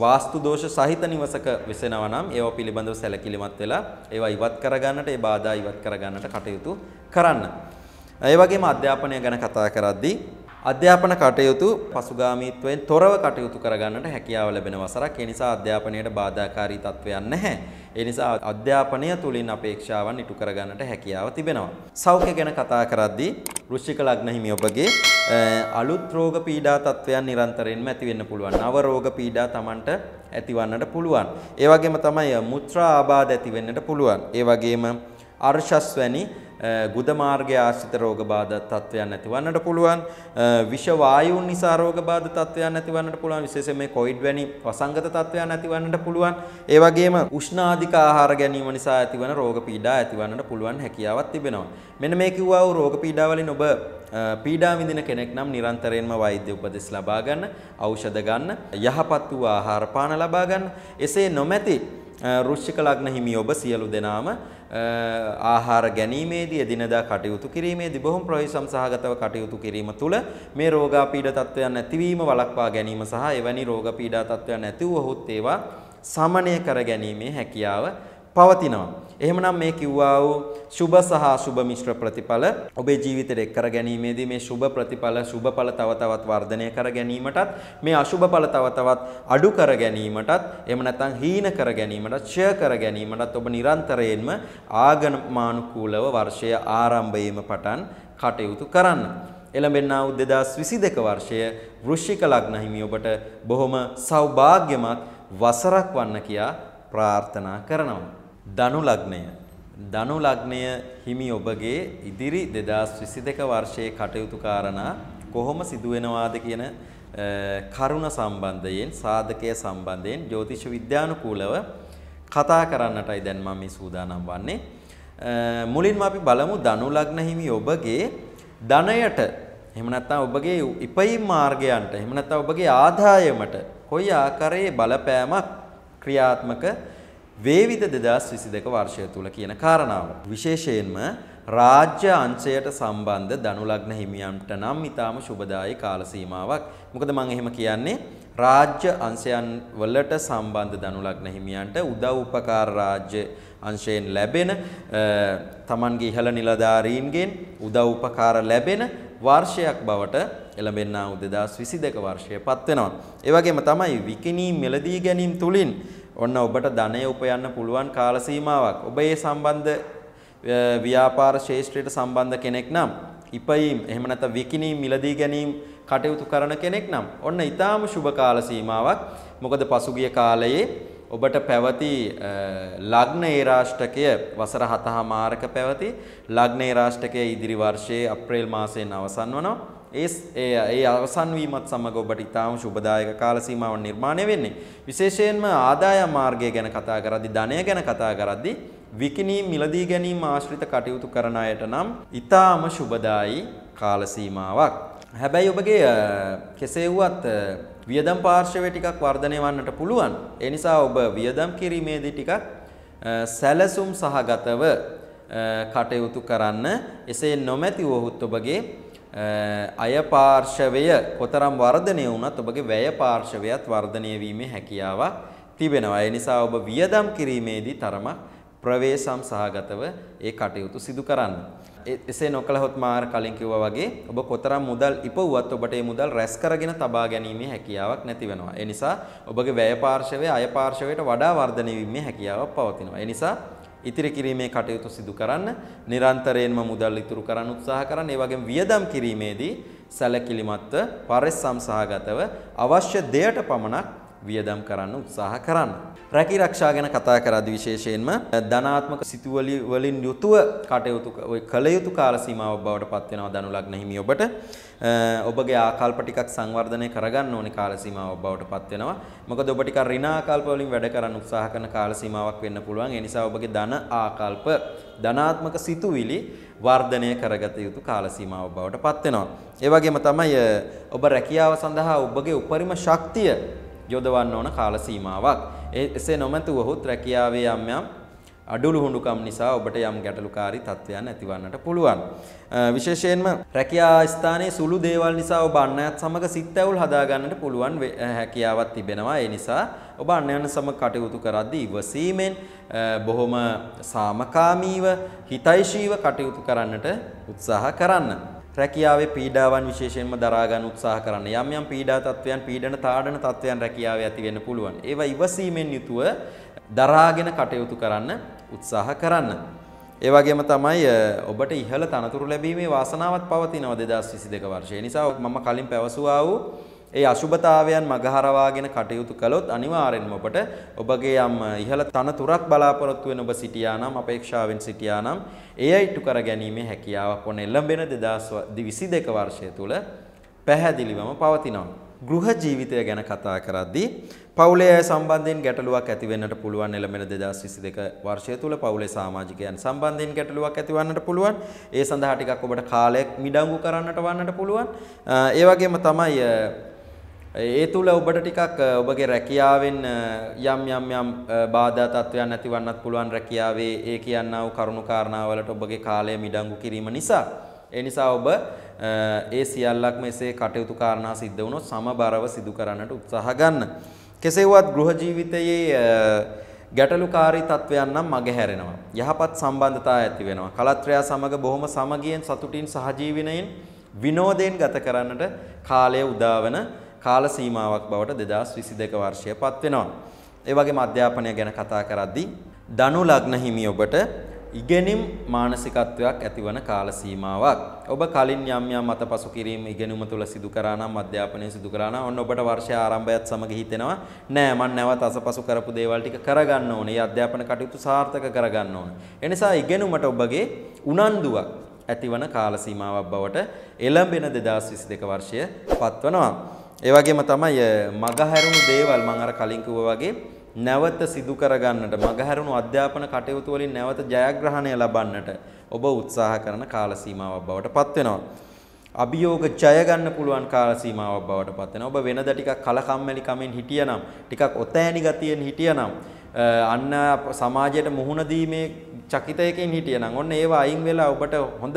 A: වාස්තු දෝෂ සහිත නිවසක විසෙනවා නම් ඒවා පිළිබඳව සැලකිලිමත් වෙලා ඒවා ඉවත් කරගන්නට ඒ බාධා ඉවත් කරගන්නට කටයුතු කරන්න. ඒ වගේම අධ්‍යාපනය ගැන කතා කරද්දී අධ්‍යාපන කටයුතු පසුගාමීත්වයෙන් තොරව කටයුතු කරගන්නට හැකියාව ලැබෙන වසරක්. ඒ නිසා අධ්‍යාපනයට බාධාකාරී තත්ත්වයක් නැහැ. ඒ නිසා අධ්‍යාපනය තුලින් අපේක්ෂාවන් ඉටු කරගන්නට හැකියාව තිබෙනවා. සෞඛ්‍ය ගැන කතා කරද්දී වෘශ්චික ලග්න හිමි ඔබගේ අලුත් රෝග පීඩා තත්ත්වයන් නිරන්තරයෙන්ම ඇති වෙන්න පුළුවන්. නව රෝග පීඩා Tamanට ඇතිවන්නට පුළුවන්. ඒ වගේම තමයි මුත්‍රා ආබාධ ඇති වෙන්නට පුළුවන්. ඒ වගේම අර්ශස් වැනි ගුද මාර්ගය ආශ්‍රිත රෝගබාධා තත්ත්වයන් ඇතිවන්නට පුළුවන්. විෂ වායුන් නිසා රෝගබාධා තත්ත්වයන් ඇතිවන්නට පුළුවන්. විශේෂයෙන් මේ කොවිඩ් වැනි වසංගත තත්ත්වයන් ඇතිවන්නට පුළුවන්. ඒ වගේම උෂ්ණ අධික ආහාර ගැනීම නිසා ඇතිවන රෝග පීඩා ඇතිවන්නට පුළුවන් හැකියාවක් තිබෙනවා. මෙන්න මේ කිව්වා වූ රෝග පීඩා වලින් ඔබ පීඩා විඳින කෙනෙක් නම් නිරන්තරයෙන්ම වෛද්‍ය උපදෙස් ලබා ගන්න, ඖෂධ ගන්න, යහපත් වූ ආහාර පාන ලබා ගන්න. එසේ නොමැති රුෂ්‍යක ලග්න හිමි ඔබ සියලු දෙනාම ආහාර ගැනීමේදී එදිනදා කටයුතු කිරීමේදී බොහොම ප්‍රවේශම් සහගතව කටයුතු කිරීම තුළ මේ රෝගාපීඩ තත්ත්වයන් නැතිවීම වළක්වා ගැනීම සහ එවැනි රෝගපීඩා තත්ත්වයන් නැති වූ ඔහුත් ඒවා සමනය කර ගැනීමේ හැකියාව පවතිනවා. එහෙමනම් මේ කිව්වා වූ සුබ සහ සුබ මිශ්‍ර ප්‍රතිඵල ඔබේ ජීවිතයට එක් කර ගැනීමේදී මේ සුබ ප්‍රතිඵල සුබ ඵල තව තවත් වර්ධනය කර ගැනීමටත් මේ අසුබ ඵල තව තවත් අඩු කර ගැනීමටත් එහෙම නැත්නම් හීන කර ගැනීමටත් ෂය කර ගැනීමටත් ඔබ නිරන්තරයෙන්ම ආගමනානුකූලව වර්ෂය ආරම්භයේම පටන් කටයුතු කරන්න. එළඹෙන්නා වූ 2022 වර්ෂය වෘශ්චික ලග්න හිමි ඔබට බොහොම සෞභාග්‍යමත් වසරක් වන්න කියා ප්‍රාර්ථනා කරනවා. ධනු ලග්නය ධනු ලග්නය හිමි ඔබගේ ඉදිරි 2022 වර්ෂයේ කටයුතු කාරණා කොහොම සිදු වෙනවාද කියන කරුණ සම්බන්ධයෙන් සාධකයේ සම්බන්ධයෙන් ජ්‍යොතිෂ විද්‍යානුකූලව කතා කරන්නටයි දැන් මම මේ සූදානම් වන්නේ මුලින්ම අපි බලමු ධනු ලග්න හිමි ඔබගේ ධනයට එහෙම නැත්නම් ඔබගේ ඉපයින් මාර්ගයන්ට එහෙම නැත්නම් ඔබගේ ආදායමට කොයි ආකාරයේ බලපෑමක් ක්‍රියාත්මක වේවිද 2022 වර්ෂය තුල කියන කාරණාව. විශේෂයෙන්ම රාජ්‍ය අංශයට සම්බන්ධ ධනු ලග්න හිමියන්ට නම් ඊටාම සුබදායී කාල සීමාවක්. මොකද මම එහෙම කියන්නේ රාජ්‍ය අංශයන් වලට සම්බන්ධ ධනු ලග්න හිමියන්ට උදව් උපකාර රාජ්‍ය අංශයෙන් ලැබෙන තමන්ගේ ඉහළ නිලධාරීන්ගෙන් උදව් උපකාර ලැබෙන වර්ෂයක් බවට එළඹෙනා වූ 2022 වර්ෂය පත් වෙනවා. ඒ වගේම තමයි විකිණී මෙලදී ගැනීම තුලින් ඔන්න ඔබට ධනය උපයන්න පුළුවන් කාල සීමාවක්. ඔබ ඒ සම්බන්ධ ව්‍යාපාර ශේෂ්ත්‍රයට සම්බන්ධ කෙනෙක් නම් ඉපයීම් එහෙම නැත්නම් විකිණීම් මිලදී ගැනීම කටයුතු කරන කෙනෙක් නම් ඔන්න ඊටාම සුබ කාල සීමාවක්. මොකද පසුගිය කාලයේ ඔබට පැවති ලග්න ඒරාෂ්ටකය වසර 7 මාරක පැවති ලග්න ඒරාෂ්ටකය ඉදිරි වර්ෂයේ අප්‍රේල් මාසයෙන් අවසන් වෙනවා. ඒ ඒ අවසන් වීමත් සමග ඔබට ඉතාම සුබදායක කාල සීමාවක් නිර්මාණය වෙන්නේ. විශේෂයෙන්ම ආදායම් මාර්ගය ගැන කතා කරද්දී ධනය ගැන කතා කරද්දී විකිණී මිලදී ගැනීම ආශ්‍රිත කටයුතු කරන අයට නම් ඉතාම සුබදායි කාල සීමාවක්. හැබැයි ඔබගේ කෙසේ වුවත් වියදම් පාර්ශවය ටිකක් වර්ධනය වන්නට පුළුවන්. ඒ නිසා ඔබ වියදම් කිරීමේදී ටිකක් සැලසුම් සහගතව කටයුතු කරන්න. එසේ නොමැති වුවහොත් ඔබගේ අය පාර්ශවය කොතරම් වර්ධනය වුණත් ඔබගේ වැය පාර්ශවයත් වර්ධනය වීමේ හැකියාවක් තිබෙනවා. ඒ නිසා ඔබ වියදම් කිරීමේදී තරම ප්‍රවේසම් සහගතව ඒ කටයුතු සිදු කරන්න. එසේ නොකළහොත් මාර කලින් කිව්වා වගේ ඔබ කොතරම් මුදල් ඉපවුවත් ඔබට ඒ මුදල් රැස් කරගෙන තබා ගැනීමේ හැකියාවක් නැති වෙනවා. ඒ නිසා ඔබගේ වැය පාර්ශවය අය පාර්ශවයට වඩා වර්ධනය වීමේ හැකියාවක් පවතිනවා. ඒ නිසා ඉතිරි කිරීමේ කටයුතු සිදු කරන්න නිරන්තරයෙන්ම මුදල් ඉතුරු කරන්න උත්සාහ කරන්න ඒ වගේම වියදම් කිරීමේදී සැලකිලිමත්ව පරිස්සම් සහගතව අවශ්‍ය දෙයට පමණක් වියදම් කරන්න උත්සාහ කරන්න. රැකී රක්ෂා ගැන කතා කරද්දී විශේෂයෙන්ම ධනාත්මක සිතුවලි වලින් යුතුව කටයුතු කළ යුතු කාල සීමාවක් බවට පත් වෙනවා ධනු ලග්න හිමි ඔබට. ඔබගේ ආකල්ප ටිකක් සංවර්ධනය කරගන්න ඕනේ කාල සීමාවක් බවට පත් වෙනවා. මොකද ඔබ ටිකක් ඍණ ආකල්ප වලින් වැඩ කරන්න උත්සාහ කරන කාල සීමාවක් වෙන්න පුළුවන්. ඒ නිසා ඔබගේ ධන ආකල්ප ධනාත්මක සිතුවිලි වර්ධනය කරගත යුතු කාල සීමාව බවට පත් වෙනවා. ඒ වගේම තමයි ඔබ රැකියාව සඳහා ඔබගේ උපරිම ශක්තිය යොදවන්න ඕන කාල සීමාවක්. එසේ නොමැතුවහොත් රැකියාවේ යම් යම් අඩුලුහුඬුකම් නිසා ඔබට යම් ගැටලුකාරී තත්ත්වයන් ඇතිවන්නට පුළුවන්. විශේෂයෙන්ම රැකියා ස්ථානයේ සුළු දේවල් නිසා ඔබ අන්‍යයන් සමග සිත් ඇවුල් හදා ගන්නට පුළුවන් හැකියාවක් තිබෙනවා. ඒ නිසා ඔබ අන්‍යයන් සමග කටයුතු කරද්දී ඉවසීමෙන් බොහොම සාමකාමීව හිතෛෂීව කටයුතු කරන්නට උත්සාහ කරන්න. රැකියාවේ පීඩාවන් විශේෂයෙන්ම දරා ගන්න උත්සාහ කරන්න. යම් යම් පීඩා තත්වයන්, පීඩන තාඩන තත්වයන් රැකියාවේ ඇති වෙන්න පුළුවන්. ඒවා ඉවසීමෙන් යුතුව දරාගෙන කටයුතු කරන්න උත්සාහ කරන්න. ඒ වගේම තමයි ඔබට ඉහළ තනතුරු ලැබීමේ වාසනාවක් පවතිනවා 2022 වර්ෂය. ඒ නිසා මම කලින් පැවසුවා වූ ඒ අසුභතාවයන් මගහරවාගෙන කටයුතු කළොත් අනිවාර්යෙන්ම ඔබට ඔබගේ යම් ඉහළ තනතුරක් බලාපොරොත්තු වෙන ඔබ සිටියා නම් අපේක්ෂාවෙන් සිටියා නම් එය ඉටු කර ගැනීමේ හැකියාවක් ඔන්න එළඹෙන 2022 වර්ෂය තුල පැහැදිලිවම පවතිනවා. ගෘහ ජීවිතය ගැන කතා කරද්දී පවුලේ අය සම්බන්ධයෙන් ගැටලුවක් ඇති වෙන්නට පුළුවන් එළඹෙන 2022 වර්ෂය තුල පවුලේ සමාජිකයන් සම්බන්ධයෙන් ගැටලුවක් ඇති වන්නට පුළුවන්. ඒ සඳහා ටිකක් ඔබට කාලයක් මිඩංගු කරන්නට වන්නට පුළුවන්. ඒ වගේම තමයි ඒ තුල ඔබට ටිකක් ඔබගේ රැකියාවෙන් යම් යම් යම් බාධා තත්ත්වයන් නැතිවන්නත් පුළුවන් රැකියාවේ ඒ කියනා වූ කරුණු කාරණාවලට ඔබගේ කාලය මිඩංගු කිරීම නිසා ඒ නිසා ඔබ ඒ සියල්ලක්ම එසේ කටයුතු කාරණා සිද්ධ වුණොත් සමබරව සිදු කරන්නට උත්සාහ ගන්න. කෙසේ වුවත් ගෘහ ජීවිතයේ ගැටලුකාරී තත්ත්වයන් නම් මගහැරෙනවා. යහපත් සම්බන්ධතා ඇති වෙනවා. කලත්‍රයා සමග බොහොම සමගියෙන් සතුටින් සහජීවිනයෙන් විනෝදයෙන් ගත කරන්නට කාලය උදාවන කාල සීමාවක් බවට 2022 වර්ෂය පත් වෙනවා. ඒ වගේම අධ්‍යාපනය ගැන කතා කරද්දී ධනු ලග්න හිමි ඔබට ඉගෙනීම් මානසිකත්වයක් ඇතිවන කාල සීමාවක්. ඔබ කලින් යම් යම් අතපසු කිරීම ඉගෙනුම තුළ සිදු කරා නම් අධ්‍යාපනය සිදු කරා නම් ඔන්න ඔබට වර්ෂය ආරම්භයත් සමග හිතෙනවා නෑ මම නැවත අසපසු කරපු දේවල් ටික කරගන්න ඕනේ. මේ අධ්‍යාපන කටයුතු සාර්ථක කරගන්න ඕනේ. ඒ නිසා ඉගෙනුමට ඔබගේ උනන්දුවක් ඇතිවන කාල සීමාවක් බවට එළඹෙන 2022 වර්ෂය පත්වනවා. ඒ වගේම තමයි මගහැරුණු දේවල් මම අර කලින් කිව්වා වගේ නැවත සිදු කරගන්නට මගහැරුණු අධ්‍යාපන කටයුතු වලින් නැවත ජයග්‍රහණය ලබන්නට ඔබ උත්සාහ කරන කාල සීමාවක් බවට පත් වෙනවා. අභියෝග ජය ගන්න පුළුවන් කාල සීමාවක් බවට පත් වෙනවා. ඔබ වෙනදා ටිකක් කලකම්මැලි කමෙන් හිටියනම්, ටිකක් ඔතෑණි ගතියෙන් හිටියනම්, අන්න සමාජයට මුහුණ දීමේ චකිතයකින් හිටියනම් ඔන්න ඒව අයින් වෙලා ඔබට හොඳ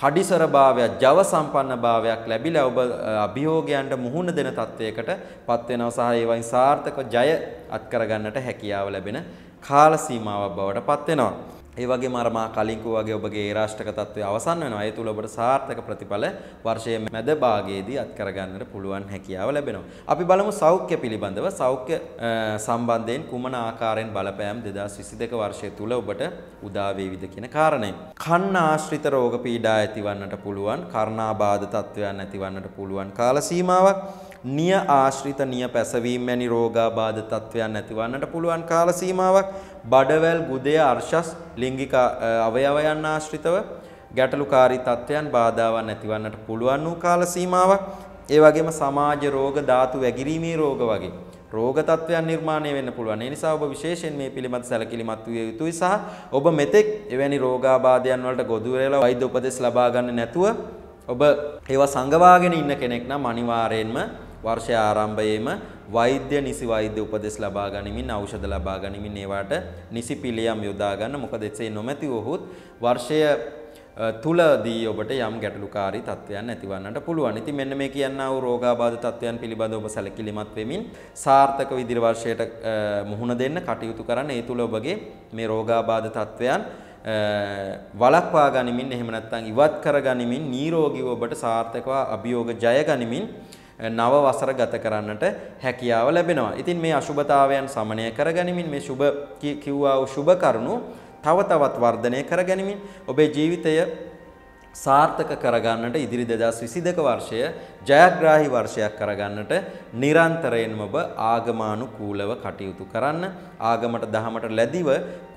A: කඩිසර භාවයක්, ජව සම්පන්න භාවයක් ලැබිලා ඔබ අභියෝගයන්ට මුහුණ දෙන තත්වයකට පත් වෙනවා සහ ඒවයින් සාර්ථක ජය අත්කර ගන්නට හැකියාව ලැබෙන කාල සීමාවක් බවට පත් වෙනවා. ඒ වගේම අර මා කලින් කිව්වා වගේ ඔබගේ ඒරාෂ්ටක తত্ত্বය අවසන් වෙනවා. ඒ තුල ඔබට සාර්ථක ප්‍රතිඵල වර්ෂයේ මැද භාගයේදී අත් කරගන්නට පුළුවන් හැකියාව ලැබෙනවා. අපි බලමු සෞඛ්‍ය පිළිබඳව සෞඛ්‍ය සම්බන්ධයෙන් කුමන ආකාරයෙන් බලපෑම් 2022 වර්ෂය තුල ඔබට උදා වේවිද කියන කාරණය. කන්න ආශ්‍රිත රෝග පීඩා ඇතිවන්නට පුළුවන්, කර්ණාබාධ තත්ත්වයන් ඇතිවන්නට පුළුවන් කාල සීමාවක් නිය ආශ්‍රිත නිය පැසවීම වැනි රෝගාබාධ තත්ත්වයන් ඇතිවන්නට පුළුවන් කාල සීමාවක් බඩවැල් ගුදය අර්ශස් ලිංගික අවයවයන් ආශ්‍රිතව ගැටලුකාරී තත්ත්වයන් බාධාවන් ඇතිවන්නට පුළුවන් වූ කාල සීමාවක් ඒ වගේම සමාජ රෝග ධාතු වැගිරීමේ රෝග වගේ රෝග තත්ත්වයන් නිර්මාණය වෙන්න පුළුවන්. ඒ නිසා ඔබ විශේෂයෙන් මේ පිළිබඳ සැලකිලිමත් විය යුතුයි සහ ඔබ මෙතෙක් එවැනි රෝගාබාධයන් වලට ගොදුරු වෙලා වෛද්‍ය උපදෙස් ලබා ගන්න නැතුව ඔබ ඒවා සංගවාගෙන ඉන්න කෙනෙක් නම් අනිවාර්යයෙන්ම වර්ෂය ආරම්භයේම වෛද්‍ය නිසි වෛද්‍ය උපදෙස් ලබා ගනිමින් ඖෂධ ලබා ගනිමින් ඒවාට නිසි පිළියම් යොදා ගන්න. මොකද එසේ නොමැති වුවහොත් වර්ෂය තුලදී ඔබට යම් ගැටලුකාරී තත්ත්වයන් ඇතිවන්නට පුළුවන්. ඉතින් මෙන්න මේ කියනා වූ රෝගාබාධ තත්ත්වයන් පිළිබඳව ඔබ සැලකිලිමත් වෙමින් සාර්ථක විදිහට වර්ෂයට මුහුණ දෙන්න කටයුතු කරන්න. ඒ තුල ඔබගේ මේ රෝගාබාධ තත්ත්වයන් වලක්වා ගනිමින් එහෙම නැත්නම් ඉවත් කර ගනිමින් නිරෝගීව ඔබට සාර්ථකව අභියෝග ජය ගනිමින් නව වසර ගත කරන්නට හැකියාව ලැබෙනවා. ඉතින් මේ අසුභතාවයන් සමනය කරගනිමින් මේ සුභ කිව්වා වූ සුභ කරුණු තව තවත් වර්ධනය කරගනිමින් ඔබේ ජීවිතය සාර්ථක කරගන්නට ඉදිරි 2022 වර්ෂය ජයග්‍රාහි වර්ෂයක් කරගන්නට නිරන්තරයෙන්ම ඔබ ආගමානුකූලව කටයුතු කරන්න ආගමට දහමට ලැබිව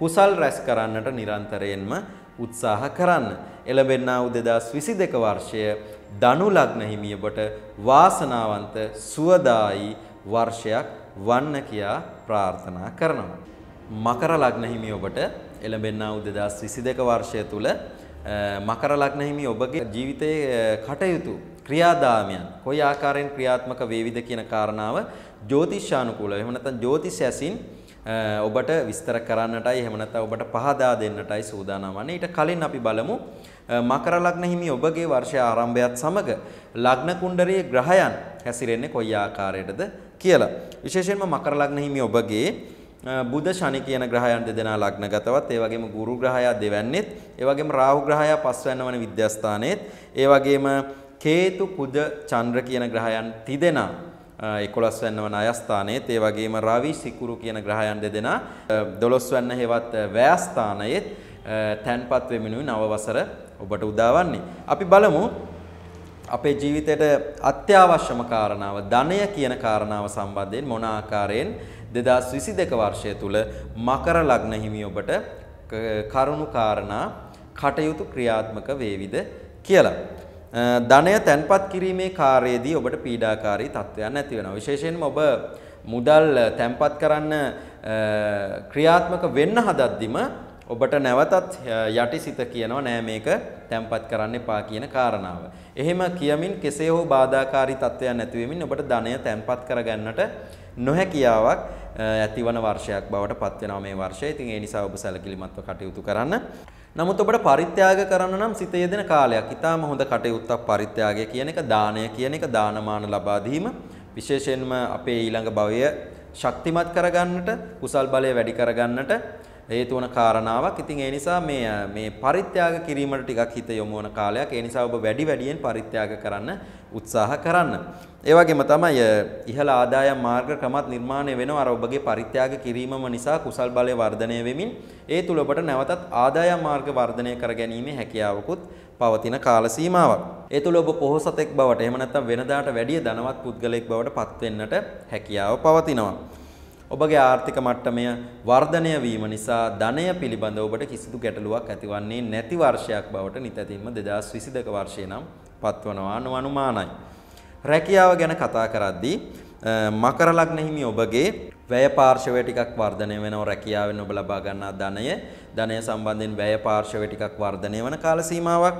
A: කුසල් රැස් කරන්නට නිරන්තරයෙන්ම උත්සාහ කරන්න. එළඹෙනා වූ 2022 වර්ෂය ධනු ලග්න හිමි ඔබට වාසනාවන්ත සුවදායි වර්ෂයක් වන්න කියා ප්‍රාර්ථනා කරනවා. මකර ලග්න හිමි ඔබට එළඹෙනා වූ 2022 වර්ෂය තුල මකර ලග්න හිමි ඔබගේ ජීවිතයේ කටයුතු ක්‍රියාදාමයන් කොයි ආකාරයෙන් ක්‍රියාත්මක වේවිද කියන කාරණාව ජ්‍යොතිෂානුකූලව එහෙම නැත්නම් ජ්‍යොතිෂයසින් ඔබට විස්තර කරන්නටයි එහෙම නැත්නම් ඔබට පහදා දෙන්නටයි සූදානම් වන්නේ. ඊට කලින් අපි බලමු මකර ලග්න හිමි ඔබගේ වර්ෂය ආරම්භයත් සමග ලග්න කුණ්ඩරයේ ග්‍රහයන් හැසිරෙන්නේ කොයි ආකාරයටද කියලා. විශේෂයෙන්ම මකර ලග්න හිමි ඔබගේ බුද ශනි කියන ග්‍රහයන් දෙදෙනා ලග්නගතවත් ඒ වගේම ගුරු ග්‍රහයා දෙවන්නේත් ඒ වගේම රාහු ග්‍රහයා පස්වැන්න වන විද්‍යස්ථානයේත් ඒ වගේම කේතු කුජ චන්ද්‍ර කියන ග්‍රහයන් තිදෙනා 11 වෙනි වන අයස්ථානයේත් ඒ වගේම රවි සිකුරු කියන ග්‍රහයන් දෙදෙනා 12 වෙනි හේවත් ව්‍යස්ථානයේත් තැන්පත් වෙමිනුයි නව වසර ඔබට උදාවන්නේ. අපි බලමු අපේ ජීවිතයට අත්‍යවශ්‍යම කාරණාව ධනය කියන කාරණාව සම්බන්ධයෙන් මොන ආකාරයෙන් 2022 වර්ෂය තුල මකර ලග්න හිමි ඔබට කරුණු කාරණා කටයුතු ක්‍රියාත්මක වේවිද කියලා. ධනය තැන්පත් කිරීමේ කාර්යයේදී ඔබට පීඩාකාරී තත්ත්වයක් නැති වෙනවා. විශේෂයෙන්ම ඔබ මුදල් තැන්පත් කරන්න ක්‍රියාත්මක වෙන්න හදද්දිම ඔබට නැවතත් යටි සිත කියනවා නෑ මේක තැම්පත් කරන්න එපා කියන කාරණාව. එහෙම කියමින් කෙසේ හෝ බාධාකාරී තත්ත්වයන් නැති වෙමින් ඔබට ධනය තැම්පත් කරගන්නට නොහැකියාවක් ඇතිවන වර්ෂයක් බවට පත් වෙනවා මේ වර්ෂය. ඉතින් ඒ නිසා ඔබ සැලකිලිමත්ව කටයුතු කරන්න. නමුත් ඔබට පරිත්‍යාග කරන්න නම් සිත යෙදෙන කාලයක්. ඊටාම හොඳ කටයුත්තක් පරිත්‍යාගය කියන එක දානය කියන එක දානමාන ලබා දීම විශේෂයෙන්ම අපේ ඊළඟ භවය ශක්තිමත් කරගන්නට, කුසල් බලය වැඩි කරගන්නට හේතු වන කාරණාවක්. ඉතින් ඒ නිසා මේ මේ පරිත්‍යාග කිරීමට ටිකක් හිත යොමු වන කාලයක්. ඒ නිසා ඔබ වැඩි වැඩියෙන් පරිත්‍යාග කරන්න උත්සාහ කරන්න. ඒ වගේම තමයි ඉහළ ආදායම් මාර්ග ක්‍රමත් නිර්මාණය වෙනවා. අර ඔබගේ පරිත්‍යාග කිරීමම නිසා කුසල් බලය වර්ධනය වෙමින් ඒ තුල ඔබට නැවතත් ආදායම් මාර්ග වර්ධනය කර ගැනීමේ හැකියාවකුත් පවතින කාල සීමාවක්. ඒ තුල ඔබ පොහොසතෙක් බවට එහෙම නැත්නම් වෙනදාට වැඩිය ධනවත් පුද්ගලයෙක් බවට පත් වෙන්නට හැකියාව පවතිනවා. ඔබගේ ආර්ථික මට්ටමය වර්ධනය වීම නිසා ධනය පිළිබඳව ඔබට කිසිදු ගැටලුවක් ඇතිවන්නේ නැති වර්ෂයක් බවට නිතැතින්ම 2022 වර්ෂය නම් පත්වනවා අනුමානයි. රැකියාව ගැන කතා කරද්දී මකර ලග්න හිමි ඔබගේ වැය පාර්ශවය ටිකක් වර්ධනය වෙනව රැකියාවෙන් ඔබ ලබා ගන්නා ධනය ධනය සම්බන්ධයෙන් වැය පාර්ශව ටිකක් වර්ධනය වන කාල සීමාවක්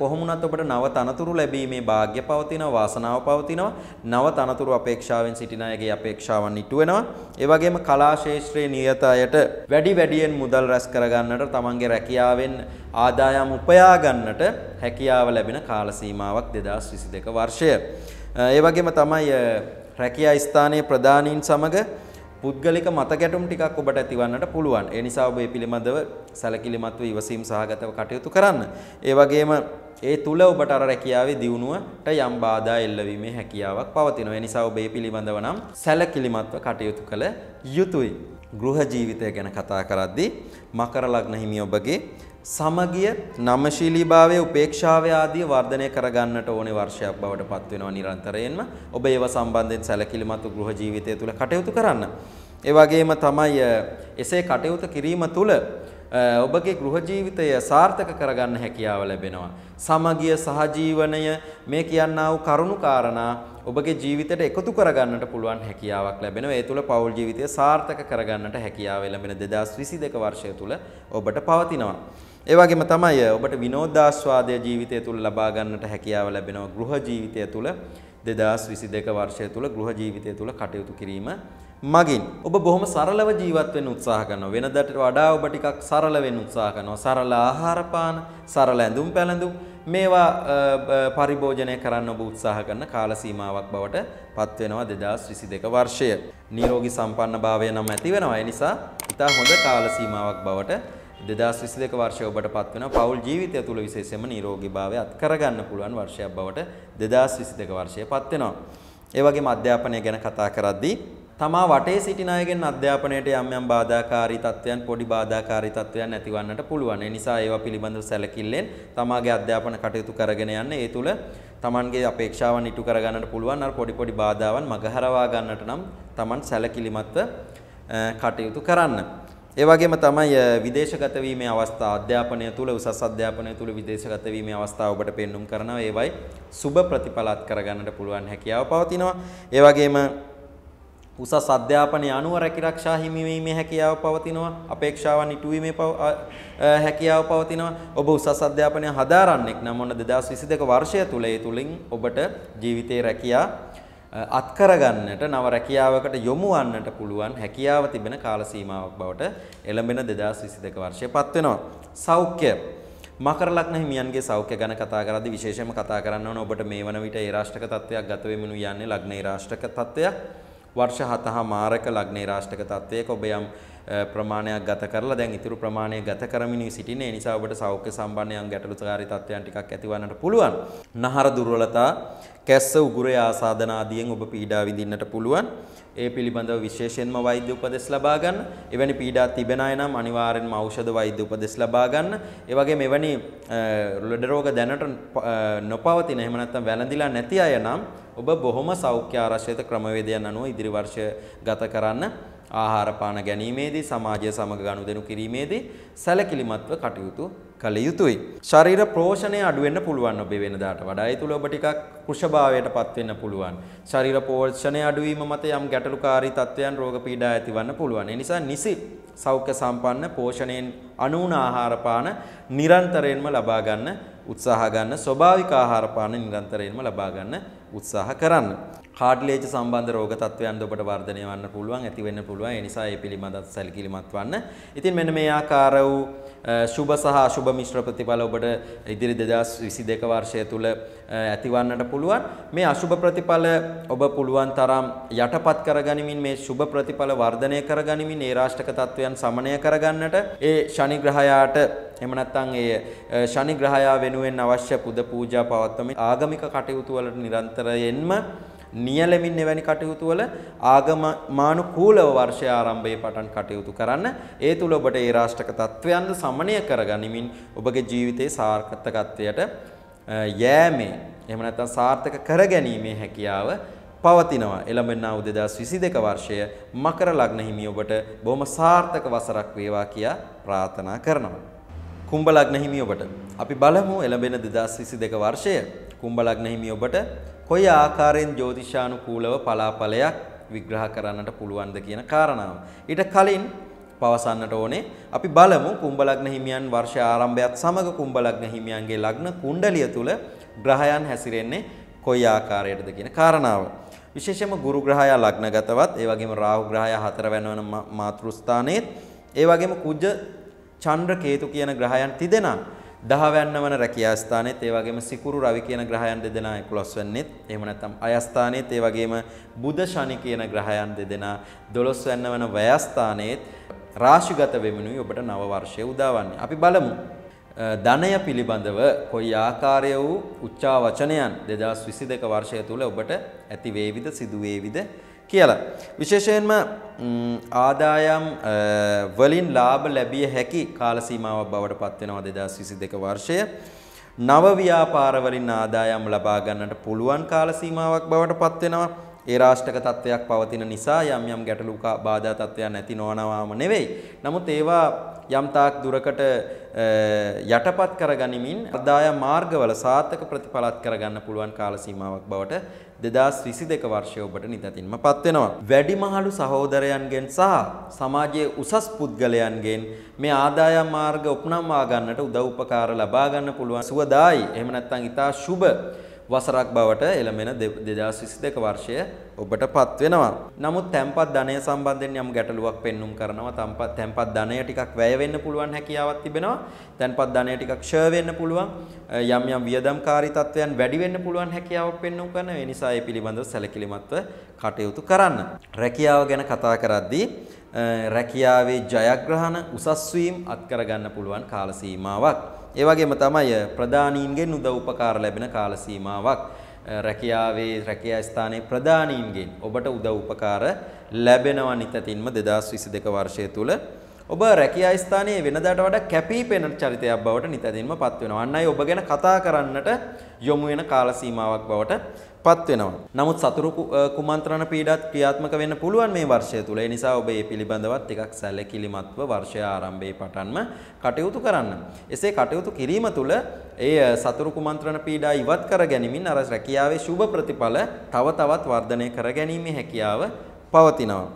A: කොහොමුණත් ඔබට නව තනතුරු ලැබීමේ වාග්ය පවතිනවා වාසනාව පවතිනවා නව තනතුරු අපේක්ෂාවෙන් සිටින අයගේ අපේක්ෂාවන් ඉටු වෙනවා ඒ වගේම කලා ශාස්ත්‍රයේ නියත අයට වැඩි වැඩියෙන් මුදල් රැස් කරගන්නට තමන්ගේ රැකියාවෙන් ආදායම් උපයා ගන්නට හැකියාව ලැබෙන කාල සීමාවක් 2022 වර්ෂය ඒ වගේම තමයි රැකියා ස්ථානයේ ප්‍රධානීන් සමග පුද්ගලික මත ගැටුම් ටිකක් ඔබට ඇතිවන්නට පුළුවන්. ඒ නිසා ඔබ මේ පිළිබඳව සැලකිලිමත්ව ඉවසීම් සහගතව කටයුතු කරන්න. ඒ වගේම ඒ තුල ඔබට අර රැකියාවේ දියුණුවට යම් බාධා එල්ලවීමේ හැකියාවක් පවතිනවා. ඒ නිසා ඔබ මේ පිළිබඳව නම් සැලකිලිමත්ව කටයුතු කළ යුතුයි. ගෘහ ජීවිතය ගැන කතා කරද්දී මකර ලග්න හිමි ඔබගේ සමගිය නමශීලීභාවය උපේක්ෂාව ආදී වර්ධනය කරගන්නට ඕනේ වර්ෂයක් බවට පත් වෙනවා නිරන්තරයෙන්ම. ඔබ ඒව සම්බන්ධයෙන් සැලකිලිමත් ගෘහ ජීවිතය තුළ කටයුතු කරන්න. ඒ වගේම තමයි එසේ කටයුතු කිරීම තුළ ඔබගේ ගෘහ ජීවිතය සාර්ථක කරගන්න හැකියාව ලැබෙනවා. සමගිය සහජීවනය මේ කියන්නා වූ කරුණු කාරණා ඔබගේ ජීවිතයට එකතු කරගන්නට පුළුවන් හැකියාවක් ලැබෙනවා. ඒ තුළ පෞල් ජීවිතය සාර්ථක කරගන්නට හැකියාව ලැබෙන 2022 වර්ෂය තුළ ඔබට පවතිනවා. ඒ වගේම තමයි ඔබට විනෝදාස්වාදය ජීවිතය තුළ ලබා ගන්නට හැකියාව ලැබෙනවා ගෘහ ජීවිතය තුළ 2022 වර්ෂය තුළ ගෘහ ජීවිතය තුළ කටයුතු කිරීම මගින් ඔබ බොහොම සරලව ජීවත් වෙන්න උත්සාහ කරනවා වෙනදට වඩා ඔබ ටිකක් සරල වෙන්න උත්සාහ කරනවා සරල ආහාර පාන සරල ඇඳුම් පැළඳුම් මේවා පරිභෝජනය කරන්න ඔබ උත්සාහ කරන කාල සීමාවක් බවට පත් වෙනවා 2022 වර්ෂය. නිරෝගී සම්පන්න භාවය නම් ඇති වෙනවා. ඒ නිසා ඉතා හොඳ කාල සීමාවක් බවට 2021 වර්ෂය ඔබට පත් වෙනවා. පෞල් ජීවිතය තුළ විශේෂයෙන්ම නිරෝගී භාවය අත්කරගන්න පුළුවන් වර්ෂයක් බවට 2022 වර්ෂය පත් වෙනවා. ඒ වගේම අධ්‍යාපනය ගැන කතා කරද්දී තමා වටේ සිටින අයගෙන් අධ්‍යාපනයට යම් යම් බාධාකාරී තත්වයන් පොඩි බාධාකාරී තත්වයන් ඇතිවන්නට පුළුවන්. ඒ නිසා ඒවා පිළිබඳව සැලකිල්ලෙන් තමාගේ අධ්‍යාපන කටයුතු කරගෙන යන්න ඒ තුළ තමන්ගේ අපේක්ෂාවන් ඉටු කරගන්නට පුළුවන් අර පොඩි පොඩි බාධාවන් මගහරවා ගන්නට නම් තමන් සැලකිලිමත්ව කටයුතු කරන්න. ඒ වගේම තමයි විදේශගත වීමේ අවස්ථා අධ්‍යාපනය තුල උසස් අධ්‍යාපනය තුල විදේශගත වීමේ අවස්ථාව ඔබට පෙන්눔 කරනවා. ඒවයි සුබ ප්‍රතිඵලات කරගන්නට පුළුවන් හැකියාව පවතිනවා. ඒ වගේම උසස් අධ්‍යාපනය අනුව රැකිරක්ෂා හිමිවීමේ හැකියාව පවතිනවා. අපේක්ෂාවන් ඉටුවීමේ හැකියාව පවතිනවා. ඔබ උසස් අධ්‍යාපනය හදාරන්නෙක් නම් ඔන්න 2022 වර්ෂය තුල ඒ තුලින් ඔබට ජීවිතේ රැකියා අත්කර ගන්නට නව රැකියාවකට යොමු වන්නට පුළුවන් හැකියාව තිබෙන කාල සීමාවක් බවට එළඹෙන 2022 වර්ෂය පත් වෙනවා. සෞඛ්‍ය මකර ලග්න හිමියන්ගේ සෞඛ්‍ය ගැන කතා කරද්දී විශේෂයෙන්ම කතා කරන්න ඕන ඔබට මේ වන විට ඒ රාෂ්ට්‍රක තත්වයක් ගත වෙමිනු යන්නේ ලග්නේ රාෂ්ට්‍රක තත්වයක්. වර්ෂ 7 මාරක ලග්නේ රාෂ්ට්‍රක තත්වයක ඔබ යම් ප්‍රමාණයක් ගත කරලා දැන් ඉතුරු ප්‍රමාණය ගත කරමින් සිටින ඒ නිසා ඔබට සෞඛ්‍ය සම්බන්ධ යම් ගැටලුකාරී තත්ත්වයන් ටිකක් ඇතිවන්නට පුළුවන්. නහර දුර්වලතා, කැස්ස, උගුරේ ආසාදන ආදියෙන් ඔබ පීඩා විඳින්නට පුළුවන්. ඒ පිළිබඳව විශේෂයෙන්ම වෛද්‍ය උපදෙස් ලබා ගන්න. එවැනි පීඩා තිබෙන අය නම් අනිවාර්යෙන්ම ඖෂධ වෛද්‍ය උපදෙස් ලබා ගන්න. ඒ වගේම එවැනි ලෙඩ රෝග දැනට නොපවතින එහෙම නැත්නම් වැළඳිලා නැති අය නම් ඔබ බොහොම සෞඛ්‍ය ආරක්ෂිත ක්‍රමවේදයන් අනුව ඉදිරි වර්ෂය ගත කරන්න ආහාර පාන ගැනීමේදී සමාජය සමග ගනුදෙනු කිරීමේදී සැලකිලිමත්ව කටයුතු කළ යුතුයි. ශරීර පෝෂණය අඩු වෙන්න පුළුවන් ඔබේ වෙනදාට වඩා. ඒ තුල ඔබ ටිකක් කුෂභාවයටපත් වෙන්න පුළුවන්. ශරීර පෝෂණය අඩු වීම මත යම් ගැටලුකාරී තත්ත්වයන් රෝග පීඩා ඇතිවන්න පුළුවන්. ඒ නිසා නිසි සෞඛ්‍ය සම්පන්න පෝෂණයෙන් අනුන ආහාර පාන නිරන්තරයෙන්ම ලබා ගන්න උත්සාහ ගන්න ස්වභාවික ආහාර පාන නිරන්තරයෙන්ම ලබා ගන්න උත්සාහ කරන්න. කාඩ්ලේජ් සම්බන්ධ රෝග තත්ත්වයන්ද ඔබට වර්ධනය වන්න පුළුවන් ඇති වෙන්න පුළුවන් ඒ නිසා ඒ පිළිබඳව සැලකිලිමත් වන්න. ඉතින් මෙන්න මේ ආකාර වූ සුබ සහ අසුබ මිශ්‍ර ප්‍රතිඵල ඔබට ඉදිරි 2022 වර්ෂය තුල ඇතිවන්නට පුළුවන්. මේ අසුබ ප්‍රතිඵල ඔබ පුළුවන් තරම් යටපත් කරගනිමින් මේ සුබ ප්‍රතිඵල වර්ධනය කරගනිමින් ඒ රාෂ්ටක තත්ත්වයන් සමනය කරගන්නට ඒ ශනි ග්‍රහයාට එහෙම නැත්නම් ඒ ශනි ග්‍රහයා වෙනුවෙන් අවශ්‍ය පුද පූජා පවත්වමින් ආගමික කටයුතු වලට නිරන්තරයෙන්ම නියැලෙමින් එවැනි කටයුතු වල ආගමානුකූලව වර්ෂය ආරම්භයේ පටන් කටයුතු කරන්න. ඒ තුල ඔබට ඒ රාෂ්ට්‍රක තත්වයන්ද සමනය කරගනිමින් ඔබගේ ජීවිතයේ සාර්ථකත්වයට යෑමේ එහෙම නැත්නම් සාර්ථක කරගැනීමේ හැකියාව පවතිනවා එළඹෙනා වූ 2022 වර්ෂය මකර ලග්න හිමි ඔබට බොහොම සාර්ථක වසරක් වේවා කියා ප්‍රාර්ථනා කරනවා. කුම්භ ලග්න හිමි ඔබට අපි බලමු එළඹෙන 2022 වර්ෂය කුම්භ ලග්න හිමි ඔබට කොයි ආකාරයෙන් ජ්‍යොතිෂානුකූලව පලාඵලයක් විග්‍රහ කරන්නට පුළුවන්ද කියන කාරණාව. ඊට කලින් පවසන්නට ඕනේ අපි බලමු කුම්භ ලග්න හිමියන් වර්ෂ ආරම්භයත් සමග කුම්භ ලග්න හිමියන්ගේ ලග්න කුණ්ඩලිය තුල ග්‍රහයන් හැසිරෙන්නේ කොයි ආකාරයටද කියන කාරණාව. විශේෂයෙන්ම ගුරු ග්‍රහය ලග්නගතවත් ඒ වගේම රාහු ග්‍රහය හතරවැනි වන මාතෘ ස්ථානයේත් ඒ වගේම කුජ චන්ද්‍ර කේතු කියන ග්‍රහයන් තිදෙනා දහවැන්න වන රැකියා ස්ථානෙත් ඒ වගේම සිකුරු රවි කියන ග්‍රහයන් දෙදෙනා 11 වෙන්නෙත් එහෙම නැත්නම් අයස්ථානෙත් ඒ වගේම බුධ ශනි කියන ග්‍රහයන් දෙදෙනා 12 වෙන්න වන වයස්ථානෙත් රාශිගත වෙමිනුයි ඔබට නව වර්ෂය උදාවන්නේ. අපි බලමු. ධනය පිළිබඳව කොයි ආකාරය වූ උච්චා වචනයන් 2022 වර්ෂය තුල ඔබට ඇති වේවිද සිදු වේවිද කියලා. විශේෂයෙන්ම ආදායම් වලින් ලාභ ලැබිය හැකි කාල සීමාවක් බවට පත් වෙනවා 2022 වර්ෂය. නව ව්‍යාපාර වලින් ආදායම් ලබා ගන්නට පුළුවන් කාල සීමාවක් බවට පත් වෙනවා. ඒ රාෂ්ටක තත්ත්වයක් පවතින නිසා යම් යම් ගැටලු බාධා තත්ත්වයන් ඇති නොවනවාම නෙවෙයි. නමුත් ඒවා යම් තාක් දුරකට යටපත් කරගනිමින් ආදාය මාර්ගවල සාර්ථක ප්‍රතිඵලත් කරගන්න පුළුවන් කාල සීමාවක් බවට දෙදස් විසි දෙක වර්ෂය ඔබට නිතතින්ම පත්වෙනවා. වැඩිමහලු සහෝදරයන්ගෙන් සහ සමාජයේ උසස් පුද්ගලයන්ගෙන් මේ ආදායම් මාර්ග උපනම්වා ගන්නට උදව් උපකාර ලබා ගන්න පුළුවන් සුවදායි. එහෙම නැත්නම් ඊට ශුභ වසරක් බවට එළඹෙන 2022 වර්ෂය ඔබට පත් වෙනවා. නමුත් තැන්පත් ධනය සම්බන්ධයෙන් යම් ගැටලුවක් පෙන්눔 කරනවා. තැන්පත් ධනය ටිකක් වැය වෙන්න පුළුවන් හැකියාවක් තිබෙනවා. තැන්පත් ධනය ටිකක් ෂර් වෙන්න පුළුවන්. යම් යම් වියදම්කාරී තත්වයන් වැඩි වෙන්න පුළුවන් හැකියාවක් පෙන්눔 කරන. ඒ නිසා ඒ පිළිබඳව සැලකිලිමත්ව කටයුතු කරන්න. රැකියාව ගැන කතා කරද්දී රැකියාවේ ජයග්‍රහණ උසස් වීම අත්කර ගන්න පුළුවන් කාල සීමාවක්. ඒ වගේම තමයි ප්‍රධානීන්ගෙන් උදව් උපකාර ලැබෙන කාල සීමාවක්. රැකියාවේ රැකියා ස්ථානයේ ප්‍රධානීන්ගෙන් ඔබට උදව් උපකාර ලැබෙනවා නිතතින්ම 2022 වර්ෂය තුල. ඔබ රැකියා ස්ථානයේ වෙනදාට වඩා කැපී පෙනෙන චරිතයක් බවට නිතදින්ම පත් වෙනවා. අන්නයි ඔබ ගැන කතා කරන්නට යොමු වෙන කාල සීමාවක් බවට පත් වෙනවා. නමුත් සතුරු කුමන්ත්‍රණ පීඩාත් ක්‍රියාත්මක වෙන්න පුළුවන් මේ වර්ෂය තුළ. ඒ නිසා ඔබ මේ පිළිබඳවත් ටිකක් සැලකිලිමත්ව වර්ෂය ආරම්භයේ පටන්ම කටයුතු කරන්න. එසේ කටයුතු කිරීම තුළ ඒ සතුරු කුමන්ත්‍රණ පීඩා ඉවත් කර ගැනීමෙන් අර රැකියාවේ සුබ ප්‍රතිඵල තව තවත් වර්ධනය කර ගැනීමේ හැකියාව පවතිනවා.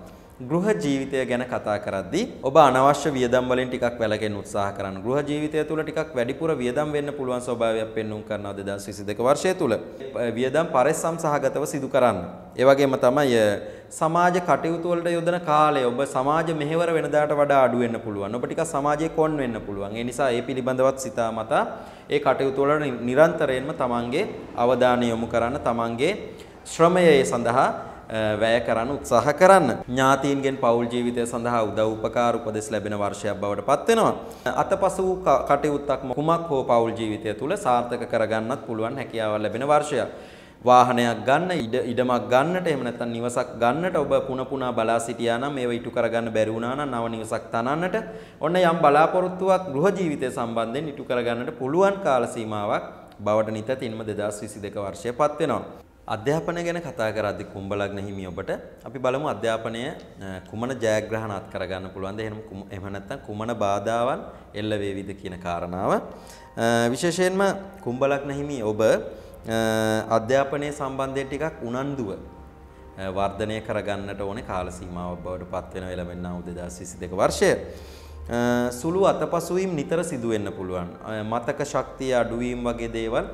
A: ගෘහ ජීවිතය ගැන කතා කරද්දී ඔබ අනවශ්‍ය වියදම් වලින් ටිකක් වැළකෙන්න උත්සාහ කරන්න. ගෘහ ජීවිතය තුළ ටිකක් වැඩිපුර වියදම් වෙන්න පුළුවන් ස්වභාවයක් පෙන්වුම් කරනවා 2022 වර්ෂය තුළ. වියදම් පරිස්සම් සහගතව සිදු කරන්න. ඒ වගේම තමයි සමාජ කටයුතු වලට යොදන කාලය ඔබ සමාජ මෙහෙවර වෙනදාට වඩා අඩු වෙන්න පුළුවන්. ඔබ ටිකක් සමාජයේ කොන් වෙන්න පුළුවන්. ඒ නිසා ඒ පිළිබඳවත් සිතාමතා ඒ කටයුතු වල නිරන්තරයෙන්ම තමන්ගේ අවධානය යොමු කරන්න තමන්ගේ ශ්‍රමය සඳහා වැය කරන්න උත්සාහ කරන්න. ඥාතීන්ගෙන් පවුල් ජීවිතය සඳහා උදව් උපකාර උපදෙස් ලැබෙන වර්ෂයක් බවට පත් වෙනවා. අතපසු වූ කටයුත්තක් කුමක් හෝ පවුල් ජීවිතය තුළ සාර්ථක කරගන්නත් පුළුවන් හැකියාවක් ලැබෙන වර්ෂයක්. වාහනයක් ගන්න ඉඩ ඉඩමක් ගන්නට එහෙම නැත්නම් නිවසක් ගන්නට ඔබ පුන පුනා බලා සිටියා නම් මේව ඉටු කරගන්න බැරි වුණා නම් නව නිවසක් තනන්නට ඔන්න යම් බලාපොරොත්තුවක් ගෘහ ජීවිතය සම්බන්ධයෙන් ඉටු කරගන්නට පුළුවන් කාල සීමාවක් බවට නිත තින්ම 2022 වර්ෂයපත් වෙනවා. අධ්‍යාපනය ගැන කතා කරද්දී කුම්බලග්න හිමි ඔබට අපි බලමු අධ්‍යාපනය කුමන ජයග්‍රහණات කරගන්න පුළුවන්ද එහෙනම් එහෙම නැත්නම් කුමන බාධාවන් එල්ල වේවිද කියන කාරණාව විශේෂයෙන්ම කුම්බලග්න හිමි ඔබ අධ්‍යාපනයේ සම්බන්ධයෙන් ටිකක් උනන්දුව වර්ධනය කරගන්නට ඕනේ කාල සීමාව බවට පත් වෙන එළඹෙනා වූ 2022 වර්ෂය සුළු අතපසුවීම් නිතර සිදු වෙන්න පුළුවන් මතක ශක්තිය අඩුවීම් වගේ දේවල්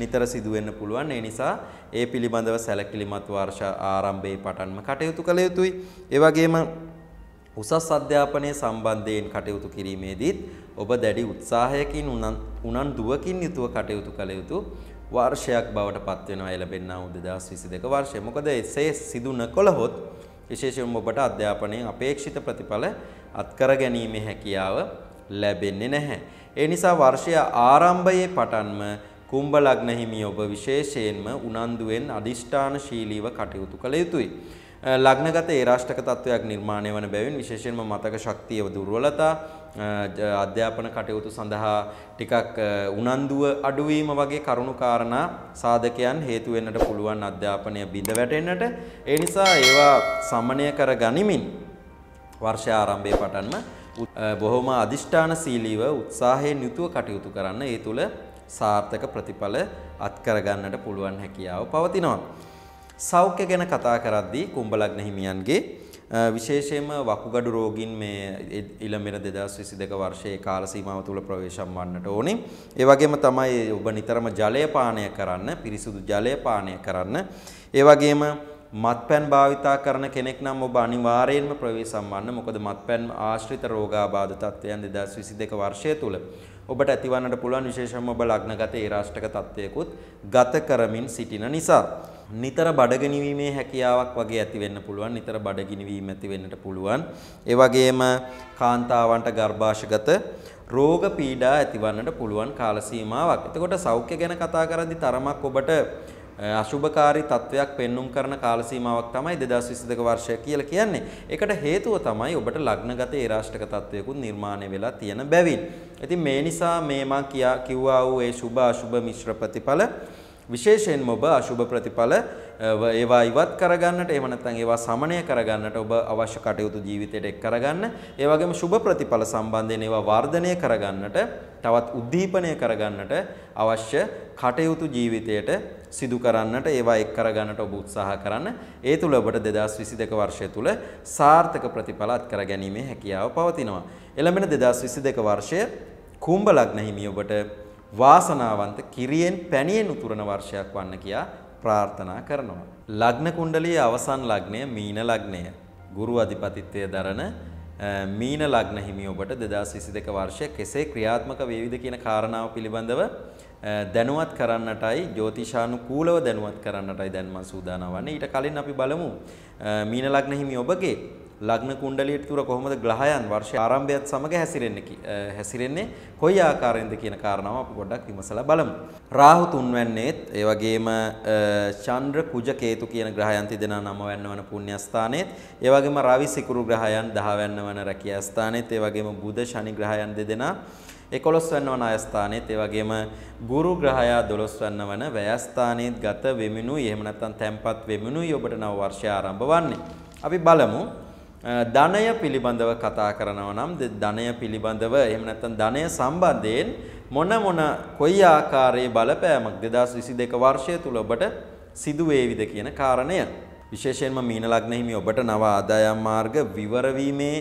A: නිතර සිදු වෙන්න පුළුවන්. ඒ නිසා ඒ පිළිබඳව සැලකිලිමත් වර්ෂ ආරම්භයේ පටන්ම කටයුතු කළ යුතුයි. ඒ වගේම උසස් අධ්‍යාපනය සම්බන්ධයෙන් කටයුතු කිරීමේදීත් ඔබ දැඩි උත්සාහයකින් උනන්දුවකින් යුතුව කටයුතු කළ යුතු වර්ෂයක් බවට පත්වෙනවා එළබෙන්නා වූ 2022 වර්ෂය. මොකද එසේ සිදු නොකළහොත් විශේෂයෙන්ම ඔබට අධ්‍යාපනයේ අපේක්ෂිත ප්‍රතිඵල අත්කර ගැනීමේ හැකියාව ලැබෙන්නේ නැහැ. ඒ නිසා වර්ෂය ආරම්භයේ පටන්ම කුම්භ ලග්න හිමි ඔබ විශේෂයෙන්ම උනන්දුවෙන් අදිෂ්ඨානශීලීව කටයුතු කළ යුතුයි. ලග්නගත ඒ රාෂ්ටක තත්වයක් නිර්මාණය වන බැවින් විශේෂයෙන්ම මතක ශක්තිය දුර්වලතා අධ්‍යාපන කටයුතු සඳහා ටිකක් උනන්දුව අඩුවීම වගේ කරුණු කාරණා සාධකයන් හේතු වෙන්නට පුළුවන් අධ්‍යාපනය බිඳ වැටෙන්නට ඒ නිසා ඒවා සමනය කර ගනිමින් වර්ෂය ආරම්භයේ පටන්ම බොහොම අදිෂ්ඨානශීලීව උත්සාහයෙන් යුතුව කටයුතු කරන්න ඒ තුළ සාර්ථක ප්‍රතිඵල අත්කරගන්නට පුළුවන් හැකියාව පවතිනවා. සෞඛ්‍ය ගැන කතා කරද්දී කුම්බලග්න හිමියන්ගේ විශේෂයෙන්ම වකුගඩු රෝගීන් මේ ඉළමෙන 2022 වර්ෂයේ කාල සීමාව තුළ ප්‍රවේශම් වන්නට ඕනේ. ඒ වගේම තමයි ඔබ නිතරම ජලය පානය කරන්න, පිරිසුදු ජලය පානය කරන්න. ඒ වගේම මත්පැන් භාවිතා කරන කෙනෙක් නම් ඔබ අනිවාර්යයෙන්ම ප්‍රවේශම් වන්න. මොකද මත්පැන් ආශ්‍රිත රෝගාබාධ තත්ත්වයන් 2022 වර්ෂය තුළ ඔබට ඇතිවන්නට පුළුවන් විශේෂයෙන්ම ඔබ ලග්නගත ඒ රාශියක තත්වයකුත් ගත කරමින් සිටින නිසා නිතර බඩගිනිවීමේ හැකියාවක් වගේ ඇති වෙන්න පුළුවන් නිතර බඩගිනිවීම ඇති වෙන්නට පුළුවන් ඒ වගේම කාන්තාවන්ට ගර්භාෂගත රෝග පීඩා ඇතිවන්නට පුළුවන් කාල සීමාවක්. එතකොට සෞඛ්‍ය ගැන කතා කරද්දි තරමක් ඔබට අශුභකාරී තත්වයක් පෙන්눔 කරන කාල සීමාවක් තමයි 2022 වර්ෂය කියලා කියන්නේ. ඒකට හේතුව තමයි ඔබට ලග්නගත ඒ රාශික තත්වයකුත් නිර්මාණය වෙලා තියෙන බැවින්. ඉතින් මේ නිසා මේ මා කියා කිව්වා වූ ඒ සුභ අශුභ මිශ්‍ර ප්‍රතිඵල විශේෂයෙන්ම ඔබ අශුභ ප්‍රතිඵල ඒවා ඉවත් කරගන්නට එහෙම නැත්නම් ඒවා සමනය කරගන්නට ඔබ අවශ්‍ය කටයුතු ජීවිතයට එක් කරගන්න ඒ වගේම සුභ ප්‍රතිඵල සම්බන්ධයෙන් ඒවා වර්ධනය කරගන්නට තවත් උද්දීපනය කරගන්නට අවශ්‍ය කටයුතු ජීවිතයට සිදු කරන්නට ඒවා එක් කරගන්නට ඔබ උත්සාහ කරන්න ඒ තුළ ඔබට 2022 වර්ෂය තුළ සාර්ථක ප්‍රතිඵල අත්කර ගැනීමේ හැකියාව පවතිනවා එළඹෙන 2022 වර්ෂය කුම්භ ලග්න හිමි ඔබට වාසනාවන්ත කිරියෙන් පැණියෙන් උතුරන වර්ෂයක් වන්න කියා ප්‍රාර්ථනා කරනවා. ලග්න කුණ්ඩලයේ අවසන් ලග්නය මීන ලග්නය. ගුරු අධිපතිත්වය දරන මීන ලග්න හිමි ඔබට 2022 වර්ෂය කෙසේ ක්‍රියාත්මක වේවිද කියන කාරණාව පිළිබඳව දැනුවත් කරන්නටයි ජ්‍යොතිෂානුකූලව දැනුවත් කරන්නටයි දැන් මම සූදානම් වන්නේ. ඊට කලින් අපි බලමු මීන ලග්න හිමි ඔබගේ ලග්න කුණ්ඩලියට තුර කොහොමද ග්‍රහයන් වර්ෂ ආරම්භයත් සමග හැසිරෙන්නේ හැසිරෙන්නේ කොයි ආකාරයෙන්ද කියන කාරණාව අපි ගොඩක් විමසලා බලමු. රාහු තුන්වැන්නේත් ඒ වගේම චන්ද්‍ර කුජ කේතු කියන ග්‍රහයන් තිදෙනා නවවැන්න වන පුණ්‍යස්ථානෙත් ඒ වගේම රවි සිකුරු ග්‍රහයන් 10 වැන්න වන රැකියා ස්ථානෙත් ඒ වගේම බුධ ශනි ග්‍රහයන් දෙදෙනා එකොළොස්වන්න වන අයස්ථානයත් ඒවගේම ගුරු ග්‍රහයා දොළොස්වන්න වන ව්‍යස්ථානයත් ගත වෙමිනුයි එහෙම නැත්නම් තැම්පත් වෙමිනුයි ඔබට නව වර්ෂය ආරම්භ වන්නේ. අපි බලමු ධනය පිළිබඳව කතා කරනවා නම් ධනය පිළිබඳව එහෙම නැත්නම් ධනය සම්බන්ධයෙන් මොන මොන කොයි ආකාරයේ බලපෑමක් 2022 වර්ෂය තුල ඔබට සිදු වේවිද කියන කාරණය විශේෂයෙන්ම මීන ලග්න හිමි ඔබට නව ආදායම් මාර්ග විවර වීමේ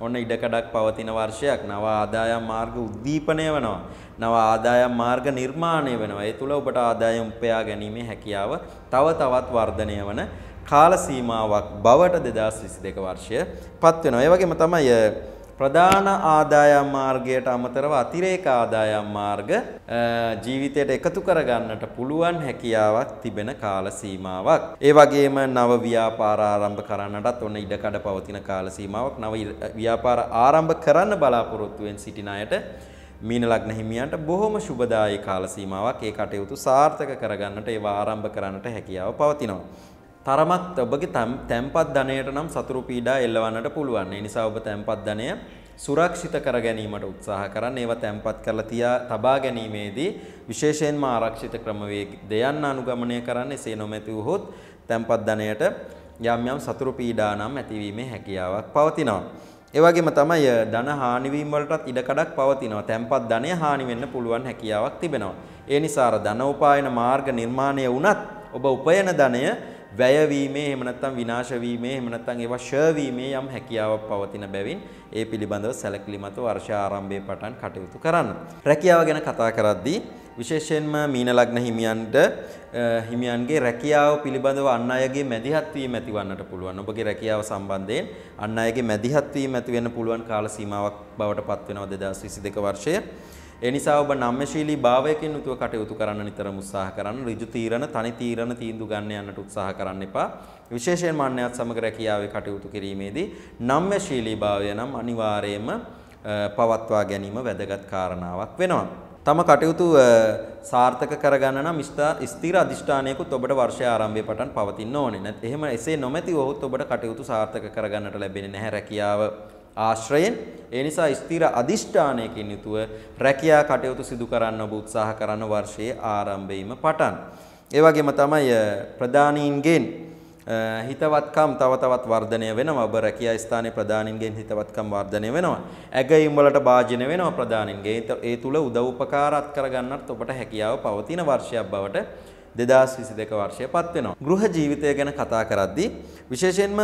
A: ඔන්න ඉඩකඩක් පවතින වර්ෂයක් නව ආදායම් මාර්ග උද්දීපනය වෙනවා නව ආදායම් මාර්ග නිර්මාණය වෙනවා ඒ තුල ඔබට ආදායම් උපයා ගැනීමේ හැකියාව තව තවත් වර්ධනය වන කාල සීමාවක් බවට 2022 වර්ෂය පත් වෙනවා. ඒ වගේම තමයි ප්‍රධාන ආදායම් මාර්ගයට අමතරව අතිරේක ආදායම් මාර්ග ජීවිතයට එකතු කරගන්නට පුළුවන් හැකියාවක් තිබෙන කාල සීමාවක්. ඒ වගේම නව ව්‍යාපාර ආරම්භ කරන්නටත් ඔන්න ඉඩකඩ පවතින කාල සීමාවක් නව ව්‍යාපාර ආරම්භ කරන්න බලාපොරොත්තු වෙන සිටින අයට මීන ලග්න හිමියන්ට බොහොම සුබදායී කාල සීමාවක් ඒ කටයුතු සාර්ථක කරගන්නට ඒවා ආරම්භ කරන්නට හැකියාව පවතිනවා. තරමක් ඔබගේ තැන්පත් ධනයට නම් සතුරු පීඩා එල්ලවන්නට පුළුවන්. ඒ නිසා ඔබ තැන්පත් ධනය සුරක්ෂිත කර ගැනීමට උත්සාහ කරන්න. ඒවා තැන්පත් කරලා තියා තබා ගැනීමේදී විශේෂයෙන්ම ආරක්ෂිත ක්‍රමවේදයන් අනුගමනය කරන්න. එසේ නොමැති වුහොත් තැන්පත් ධනයට යම් යම් සතුරු පීඩා නම් ඇතිවීමේ හැකියාවක් පවතිනවා. ඒ වගේම තමයි ධන හානි වීම වලටත් ඉඩකඩක් පවතිනවා. තැන්පත් ධනය හානි වෙන්න පුළුවන් හැකියාවක් තිබෙනවා. ඒ නිසා අර ධන උපායන මාර්ග නිර්මාණය වුණත් ඔබ උපයන ධනය වැයවීමේ එහෙම නැත්නම් විනාශ වීමේ එහෙම නැත්නම් ඒවා ෂර් වීමේ යම් හැකියාවක් පවතින බැවින් ඒ පිළිබඳව සැලකිලිමත් වර්ෂ ආරම්භයේ පටන් කටයුතු කරන්න. රැකියාව ගැන කතා කරද්දී විශේෂයෙන්ම මීන ලග්න හිමියන්ට හිමියන්ගේ රැකියාව පිළිබඳව අන් අයගේ මැදිහත් වීම ඇතිවන්නට පුළුවන්. ඔබගේ රැකියාව සම්බන්ධයෙන් අන් අයගේ මැදිහත් වීම ඇති වෙන්න පුළුවන් කාල සීමාවක් බවට පත් වෙනවා 2022 වර්ෂය. ඒ නිසා ඔබ නම්‍යශීලී භාවයකින් යුතුව කටයුතු කරන්න නිතරම උත්සාහ කරන්න. ඍජු තීරණ, තනි තීරණ තීන්දුව ගන්න යන්නට උත්සාහ කරන්න එපා. විශේෂයෙන් මාන්නයත් සමග රැකියාවේ කටයුතු කිරීමේදී නම්‍යශීලී භාවය නම් අනිවාර්යයෙන්ම පවත්වා ගැනීම වැදගත් කාරණාවක් වෙනවා. තම කටයුතු සාර්ථක කරගන්න නම් ස්ථිර අධිෂ්ඨානයකුත් ඔබට વર્ષය ආරම්භය පටන් පවතින්න ඕනේ. එහෙම එසේ නොමැති වුවොත් ඔබට කටයුතු සාර්ථක කරගන්නට ලැබෙන්නේ නැහැ රැකියාව ආශ්‍රයෙන් ඒ නිසා ස්ථිර අදිෂ්ඨානයකින් යුතුව රැකියා කටයුතු සිදු කරන්න ඔබ උත්සාහ කරන වර්ෂයේ ආරම්භයේම පටන්. ඒ වගේම තමයි ප්‍රධානීන්ගෙන් හිතවත්කම් තව තවත් වර්ධනය වෙනවා. ඔබ රැකියා ස්ථානයේ ප්‍රධානීන්ගෙන් හිතවත්කම් වර්ධනය වෙනවා. ඇගයීම් වලට භාජනය වෙනවා ප්‍රධානීන්ගේ. ඒ තුල උදව් උපකාරات කරගන්නත් ඔබට හැකියාව පවතින වර්ෂයක් බවට 2022 වර්ෂය පත් වෙනවා. ගෘහ ජීවිතය ගැන කතා කරද්දී විශේෂයෙන්ම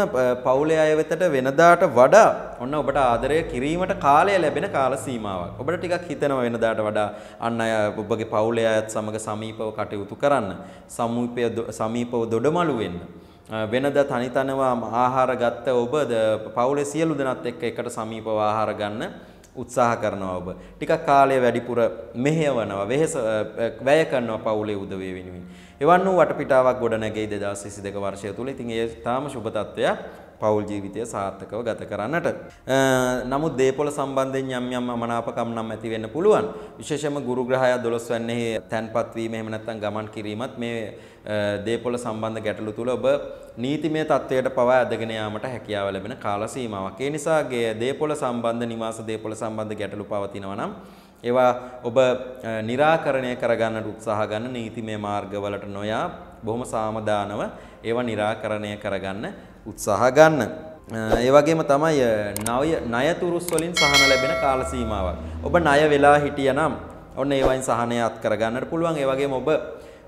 A: පවුලේ අය වෙතට වෙනදාට වඩා ඔන්න ඔබට ආදරය කිරීමට කාලය ලැබෙන කාල සීමාවක්. ඔබට ටිකක් හිතෙනවා වෙනදාට වඩා අන්න අය ඔබගේ පවුලේ අයත් සමග සමීපව කටයුතු කරන්න, සමීපය සමීපව දොඩමළු වෙන්න. වෙනද තනිතනවා ආහාර ගත්ත ඔබ පවුලේ සියලු දෙනාත් එක්ක එකට සමීපව ආහාර ගන්න උත්සාහ කරනවා ඔබ. ටිකක් කාලය වැඩිපුර මෙහෙයවනවා, වෙහෙස වැය කරනවා පවුලේ උදවිය වෙනුවෙන්. එවන් වූ වටපිටාවක් ගොඩනැගෙයි 2022 වර්ෂය තුළ. ඉතින් ඒ තාම සුබ තත්ත්වයක් පවුල් ජීවිතය සාර්ථකව ගත කරන්නට. නමුත් දේපොළ සම්බන්ධයෙන් යම් යම් අමනාපකම් නම් ඇති වෙන්න පුළුවන්. විශේෂයෙන්ම ගුරු ග්‍රහය 12 වෙනි තැන්පත් වීම එහෙම නැත්නම් ගමන් කිරීමත් මේ දේපොළ සම්බන්ධ ගැටලු තුළ ඔබ නීතිමය තත්ත්වයට පවා ඇදගෙන යාමට හැකියාව ලැබෙන කාල සීමාවක්. ඒ නිසා දේපොළ සම්බන්ධ නිවාස දේපොළ සම්බන්ධ ගැටලු පවතිනවා නම් ඒවා ඔබ निराකරණය කරගන්නට උත්සාහ ගන්න නීතිමය මාර්ගවලට නොයා බොහොම සාමදානව ඒවා निराකරණය කරගන්න උත්සාහ ගන්න. ඒ වගේම තමයි ණය ණයතුරුස් වලින් සහන ලැබෙන කාල සීමාවක්. ඔබ ණය වෙලා හිටියනම් ඔන්න ඒ වයින් සහනය අත් කරගන්නට පුළුවන්. ඒ වගේම ඔබ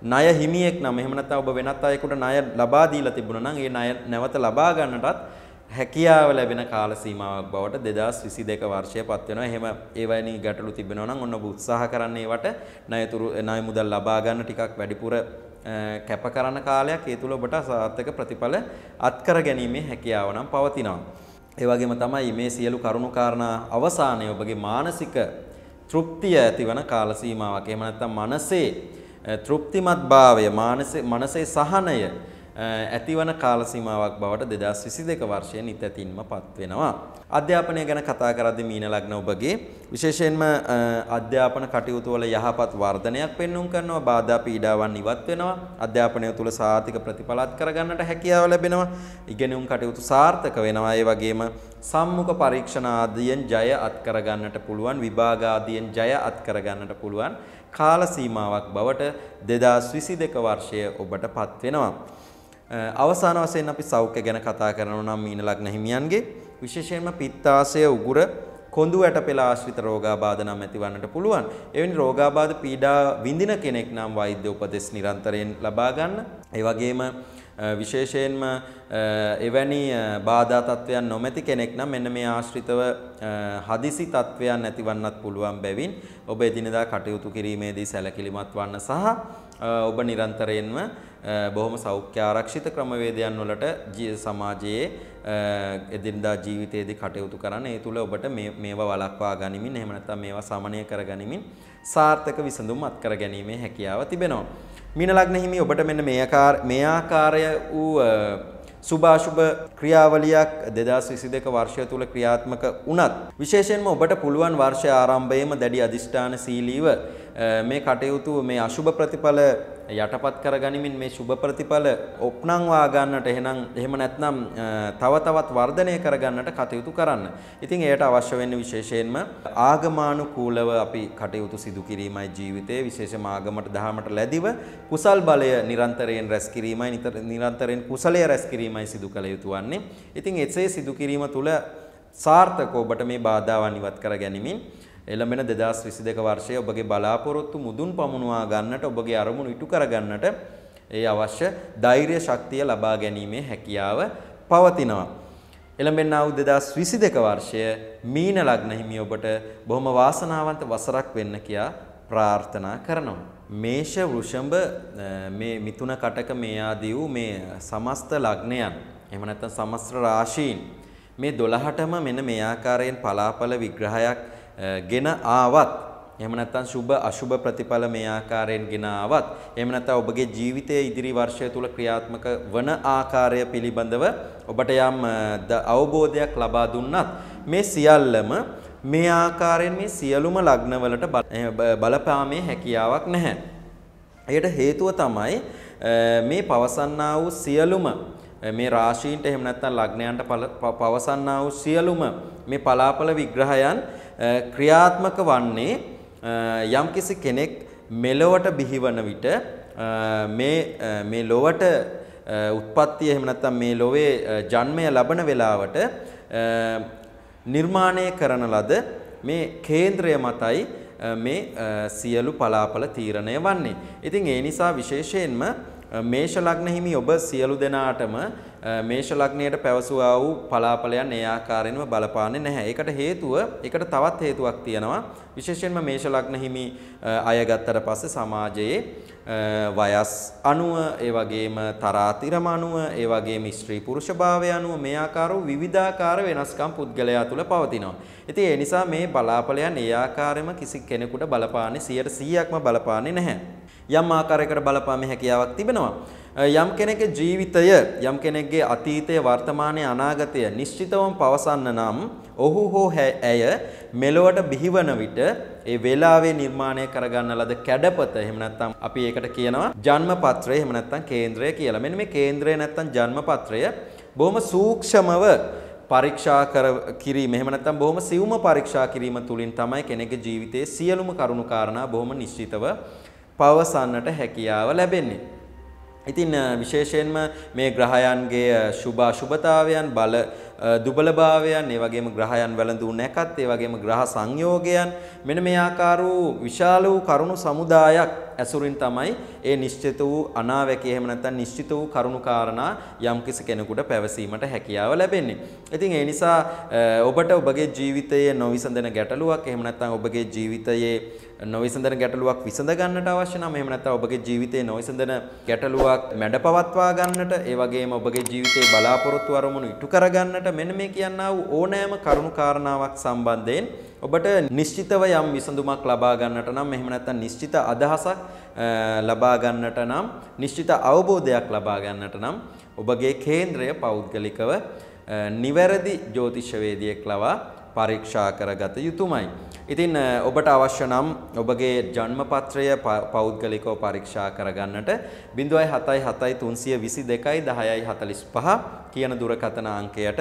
A: ණය හිමියෙක් නම් එහෙම නැත්නම් ඔබ වෙනත් අයෙකුට ණය ලබා දීලා තිබුණා නම් ඒ ණය නැවත ලබා ගන්නටත් හැකියාව ලැබෙන කාල සීමාවක් බවට 2022 වර්ෂය පත් වෙනවා. එහෙම ඒවැනි ගැටලු තිබෙනවා නම් ඔන්න ඔබ උත්සාහ කරන්න ඒවට ණයතුරු ණය මුදල් ලබා ගන්න ටිකක් වැඩිපුර කැප කරන කාලයක් ඒ තුල ඔබට සාර්ථක ප්‍රතිඵල අත්කර ගැනීමේ හැකියාව නම් පවතිනවා. ඒ වගේම තමයි මේ සියලු කරුණු කාරණා අවසානයේ ඔබගේ මානසික තෘප්තිය ඇතිවන කාල සීමාවක්. එහෙම නැත්නම් මනසේ තෘප්තිමත් භාවය මනසේ සහනය ඇතිවන කාල සීමාවක් බවට 2022 වර්ෂයේ නිතැතින්ම පත් වෙනවා. අධ්‍යාපනය ගැන කතා කරද්දී මීන ලග්න ඔබගේ විශේෂයෙන්ම අධ්‍යාපන කටයුතු වල යහපත් වර්ධනයක් පෙන්වුම් කරනවා. බාධා පීඩාවන් ඉවත් වෙනවා. අධ්‍යාපනය තුල සාතික ප්‍රතිඵලات කරගන්නට හැකියාව ලැබෙනවා. ඉගෙනුම් කටයුතු සාර්ථක වෙනවා. ඒ වගේම සම්මුඛ පරීක්ෂණ ආදියෙන් ජය අත් කරගන්නට පුළුවන්. විභාග ආදියෙන් ජය අත් කරගන්නට පුළුවන්. කාල සීමාවක් බවට 2022 වර්ෂය ඔබට පත් වෙනවා. අවසාන වශයෙන් අපි සෞඛ්‍ය ගැන කතා කරනවා නම් මීන ලග්න හිමියන්ගේ විශේෂයෙන්ම පිත්තාශය උගුර කොඳු වැටපෙළ ආශ්‍රිත රෝගාබාධ නම් ඇතිවන්නට පුළුවන්. එවැනි රෝගාබාධ පීඩා විඳින කෙනෙක් නම් වෛද්‍ය උපදෙස් නිරන්තරයෙන් ලබා ගන්න. ඒ වගේම විශේෂයෙන්ම එවැනි බාධා තත්වයන් නොමැති කෙනෙක් නම් මෙන්න මේ ආශ්‍රිතව හදිසි තත්වයන් ඇතිවන්නත් පුළුවන් බැවින් ඔබ එදිනෙදා කටයුතු කිරීමේදී සැලකිලිමත් වන්න සහ ඔබ නිරන්තරයෙන්ම බොහොම සෞඛ්‍ය ආරක්ෂිත ක්‍රමවේදයන් වලට සමාජයේ එදිනදා ජීවිතයේදී කටයුතු කරන්න ඒ තුල ඔබට මේවා වළක්වා ගනිමින් එහෙම නැත්නම් මේවා සමනය කර ගනිමින් සාර්ථක විසඳුම් අත්කර ගැනීමේ හැකියාව තිබෙනවා. මීන ලග්න හිමි ඔබට මෙන්න මේ ආකාර මේ ආකාරය වූ සුභාශුභ ක්‍රියාවලියක් 2022 වර්ෂය තුල ක්‍රියාත්මක වුණත් විශේෂයෙන්ම ඔබට පුළුවන් වර්ෂය ආරම්භයේම දැඩි අදිෂ්ඨාන සීලීව මේ කටයුතු මේ අශුභ ප්‍රතිඵල යටපත් කරගනිමින් මේ සුබ ප්‍රතිඵල ඔප්නංවා ගන්නට එහෙනම් එහෙම නැත්නම් තව තවත් වර්ධනය කරගන්නට කටයුතු කරන්න. ඉතින් එයට අවශ්‍ය වෙන්නේ විශේෂයෙන්ම ආගමානුකූලව අපි කටයුතු සිදු කිරීමයි ජීවිතයේ විශේෂම ආගමට දහමට ලැබිව කුසල් බලය නිරන්තරයෙන් රැස් කිරීමයි නිරන්තරයෙන් කුසලය රැස් කිරීමයි සිදු කළ යුතු වන්නේ. ඉතින් එසේ සිදු කිරීම තුළ සාර්ථකව ඔබට මේ බාධාවන් ඉවත් කර ගැනීමෙන් එළඹෙන 2022 වර්ෂයේ ඔබගේ බලාපොරොත්තු මුදුන් පමුණවා ගන්නට ඔබගේ අරමුණු ඉටු කර ගන්නට ඒ අවශ්‍ය ධෛර්ය ශක්තිය ලබා ගැනීමේ හැකියාව පවතිනවා. එළඹෙන්නා වූ 2022 වර්ෂය මීන ලග්න හිමි ඔබට බොහොම වාසනාවන්ත වසරක් වෙන්න කියා ප්‍රාර්ථනා කරනවා. මේෂ වෘෂභ මේ මිතුන කටක මේ ආදී වූ මේ සමස්ත ලග්නයන් එහෙම නැත්නම් සමස්ත රාශීන් මේ 12ටම මෙන්න මේ ආකාරයෙන් පලාපල විග්‍රහයක් ගෙන ආවත් එහෙම නැත්නම් සුබ අසුබ ප්‍රතිඵල මේ ආකාරයෙන් ගෙන ආවත් එහෙම නැත්නම් ඔබගේ ජීවිතයේ ඉදිරි වර්ෂය තුල ක්‍රියාත්මක වන ආකාරය පිළිබඳව ඔබට යම් අවබෝධයක් ලබා දුන්නත් මේ සියල්ලම මේ ආකාරයෙන් මේ සියලුම ලග්නවලට බලපෑමේ හැකියාවක් නැහැ. එයට හේතුව තමයි මේ පවසන්නා වූ සියලුම මේ රාශීන්ට එහෙම නැත්නම් ලග්නයන්ට පවසන්නා වූ සියලුම මේ පලාපල විග්‍රහයන් ක්‍රියාත්මක වන්නේ යම්කිසි කෙනෙක් මෙලොවට බිහිවන විට මේ මේ ලොවට උත්පත්තිය එහෙම නැත්නම් මේ ලොවේ ජන්මය ලබන වෙලාවට නිර්මාණය කරන ලද මේ කේන්ද්‍රය මතයි මේ සියලු පලාපල තීරණය වන්නේ. ඉතින් ඒ නිසා විශේෂයෙන්ම මේෂ ලග්න හිමි ඔබ සියලු දෙනාටම මේෂ ලග්නයට පැවසුවා වූ පලාපලයන් ඒ ආකාරයෙන්ම බලපාන්නේ නැහැ. ඒකට හේතුව ඒකට තවත් හේතුවක් තියෙනවා. විශේෂයෙන්ම මේෂ ලග්න හිමි අය ගත්තට පස්සේ සමාජයේ වයස් අනුව ඒ වගේම තරාතිරම අනුව ඒ වගේම ස්ත්‍රී පුරුෂ භාවය අනුව මේ ආකාර වූ විවිධාකාර වෙනස්කම් පුද්ගලයා තුළ පවතිනවා. ඉතින් ඒ නිසා මේ බලාපලයන් ඒ ආකාරයෙන්ම කිසි කෙනෙකුට බලපාන්නේ 100%ක්ම බලපාන්නේ නැහැ. යම් ආකාරයකට බලපාමේ හැකියාවක් තිබෙනවා. යම් කෙනෙක්ගේ ජීවිතය යම් කෙනෙක්ගේ අතීතය වර්තමානය අනාගතය නිශ්චිතවම පවසන්න නම් ඔහු හෝ ඇය මෙලොවට බිහිවන විට ඒ වෙලාවේ නිර්මාණය කරගන්න ලද කැඩපත එහෙම නැත්නම් අපි ඒකට කියනවා ජන්මපත්‍රය එහෙම නැත්නම් කේන්ද්‍රය කියලා. මෙන්න මේ කේන්ද්‍රය නැත්නම් ජන්මපත්‍රය බොහොම සූක්ෂමව පරීක්ෂා කර කිරීම එහෙම නැත්නම් බොහොම සියුම පරීක්ෂා කිරීම තුලින් තමයි කෙනෙකුගේ ජීවිතයේ සියලුම කරුණු කාරණා බොහොම නිශ්චිතව පවසන්නට හැකියාව ලැබෙන්නේ. ඉතින් විශේෂයෙන්ම මේ ග්‍රහයන්ගේ සුභාසුභතාවයන් බල දුබලභාවයන් ඒ වගේම ග්‍රහයන් වැළඳූ නැකත් ඒ වගේම ග්‍රහ සංයෝගයන් මෙන්න මේ ආකාර වූ විශාල වූ කරුණු සමුදායක් ඇසුරින් තමයි ඒ නිශ්චිත වූ අනාවැකි එහෙම නැත්නම් නිශ්චිත වූ කරුණු කාරණා යම්කිසි කෙනෙකුට පැවසීමට හැකියාව ලැබෙන්නේ. ඉතින් ඒ නිසා ඔබට ඔබගේ ජීවිතයේ නොවිසඳෙන ගැටලුවක් එහෙම නැත්නම් ඔබගේ ජීවිතයේ නොවිසඳන ගැටලුවක් විසඳ ගන්නට අවශ්‍ය නම් එහෙම නැත්නම් ඔබගේ ජීවිතයේ නොවිසඳන ගැටලුවක් මැඩපවත්වා ගන්නට ඒ වගේම ඔබගේ ජීවිතයේ බලාපොරොත්තු අරමුණු ඉටු කර ගන්නට මෙන්න මේ කියනා වූ ඕනෑම කරුණු කාරණාවක් සම්බන්ධයෙන් ඔබට නිශ්චිතව යම් විසඳුමක් ලබා ගන්නට නම් එහෙම නැත්නම් නිශ්චිත අදහසක් ලබා ගන්නට නම් නිශ්චිත අවබෝධයක් ලබා ගන්නට නම් ඔබගේ කේන්ද්‍රය පෞද්ගලිකව නිවැරදි ජ්‍යොතිෂවේදියෙක් ලවා පරීක්ෂා කරගත යුතුමයි. ඉතින් ඔබට අවශ්‍ය නම් ඔබගේ ජන්මපත්‍රය පෞද්ගලිකව පරීක්ෂා කරගන්නට 0.7732221045 කියන දුරකථන අංකයට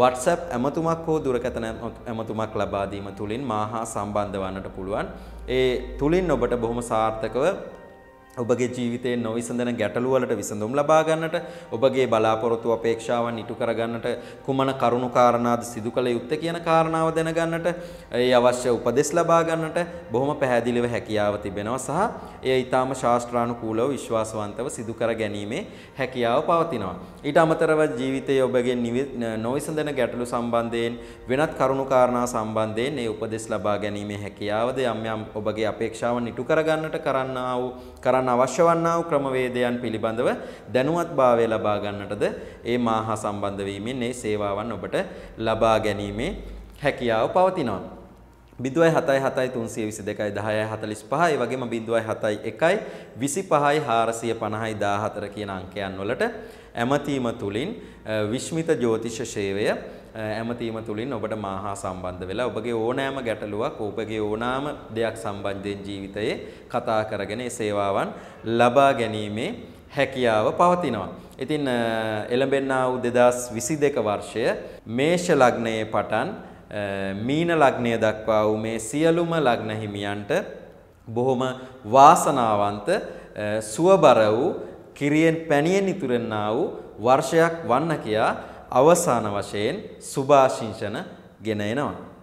A: WhatsApp ඇමතුමක් හෝ දුරකථන ඇමතුමක් ලබා දීම තුලින් මා හා සම්බන්ධ වන්නට පුළුවන්. ඒ තුලින් ඔබට බොහොම සාර්ථකව ඔබගේ ජීවිතයේ නොවිසඳන ගැටලු වලට විසඳුම් ලබා ගන්නට ඔබගේ බලාපොරොත්තු අපේක්ෂාවන් ඉටු කර ගන්නට කුමන කරුණු කාරණාද සිදු කළ යුත්තේ කියන කාරණාව දැනගන්නට ඒ අවශ්‍ය උපදෙස් ලබා ගන්නට බොහොම පැහැදිලිව හැකියාව තිබෙනවා සහ එය ඊටාම ශාස්ත්‍රානුකූලව විශ්වාසවන්තව සිදු කර ගැනීමේ හැකියාව පවතිනවා ඊට අමතරව ජීවිතයේ ඔබගේ නොවිසඳන ගැටලු සම්බන්ධයෙන් වෙනත් කරුණු කාරණා සම්බන්ධයෙන් ඒ උපදෙස් ලබා ගැනීමේ හැකියාවද යම් යම් ඔබගේ අපේක්ෂාවන් ඉටු කර ගන්නට කරන්නා වූ කරන්න කරන්න අවශ්‍ය වන්නා වූ ක්‍රමවේදයන් පිළිබඳව දැනුවත්භාවය ලබා ගන්නටද ඒ මාහා සම්බන්ධ වීමෙන් ඒ සේවාවන් ඔබට ලබා ගැනීමේ හැකියාව පවතිනවා. බිදුවයි හතයි හතයි තුන්සිය විසි දෙකයි දහයයි හතලිස් පහයි වගේම බිදුවයි හතයි එකයි විසි පහයි හාරසිය පණහයි දාහතර කියන අංකයන් වලට ඇමතීම තුළින් විශ්මිත ජෝතිෂ ශේවය ඇමතීම තුළින් ඔබට මාහා සම්බන්ධ වෙලා ඔබගේ ඕනෑම ගැටලුවක් ඔබගේ ඕනෑම දෙයක් සම්බන්ධයෙන් ජීවිතයේ කතා කරගෙන සේවාවන් ලබා ගැනීමේ හැකියාව පවතිනවා. ඉතින් එළඹෙන්නා වූ 2022 වර්ෂය මේෂ ලග්නයේ පටන් මීන ලග්නය දක්වා වූ මේ සියලුම ලග්න හිමියන්ට බොහොම වාසනාවන්ත සුවබර වූ කිරියෙන් පැණියෙන් ඉතුරෙන්නා වූ වර්ෂයක් වන්න කියා අවසාන වශයෙන් සුභාශිංසන ගෙන එනවා.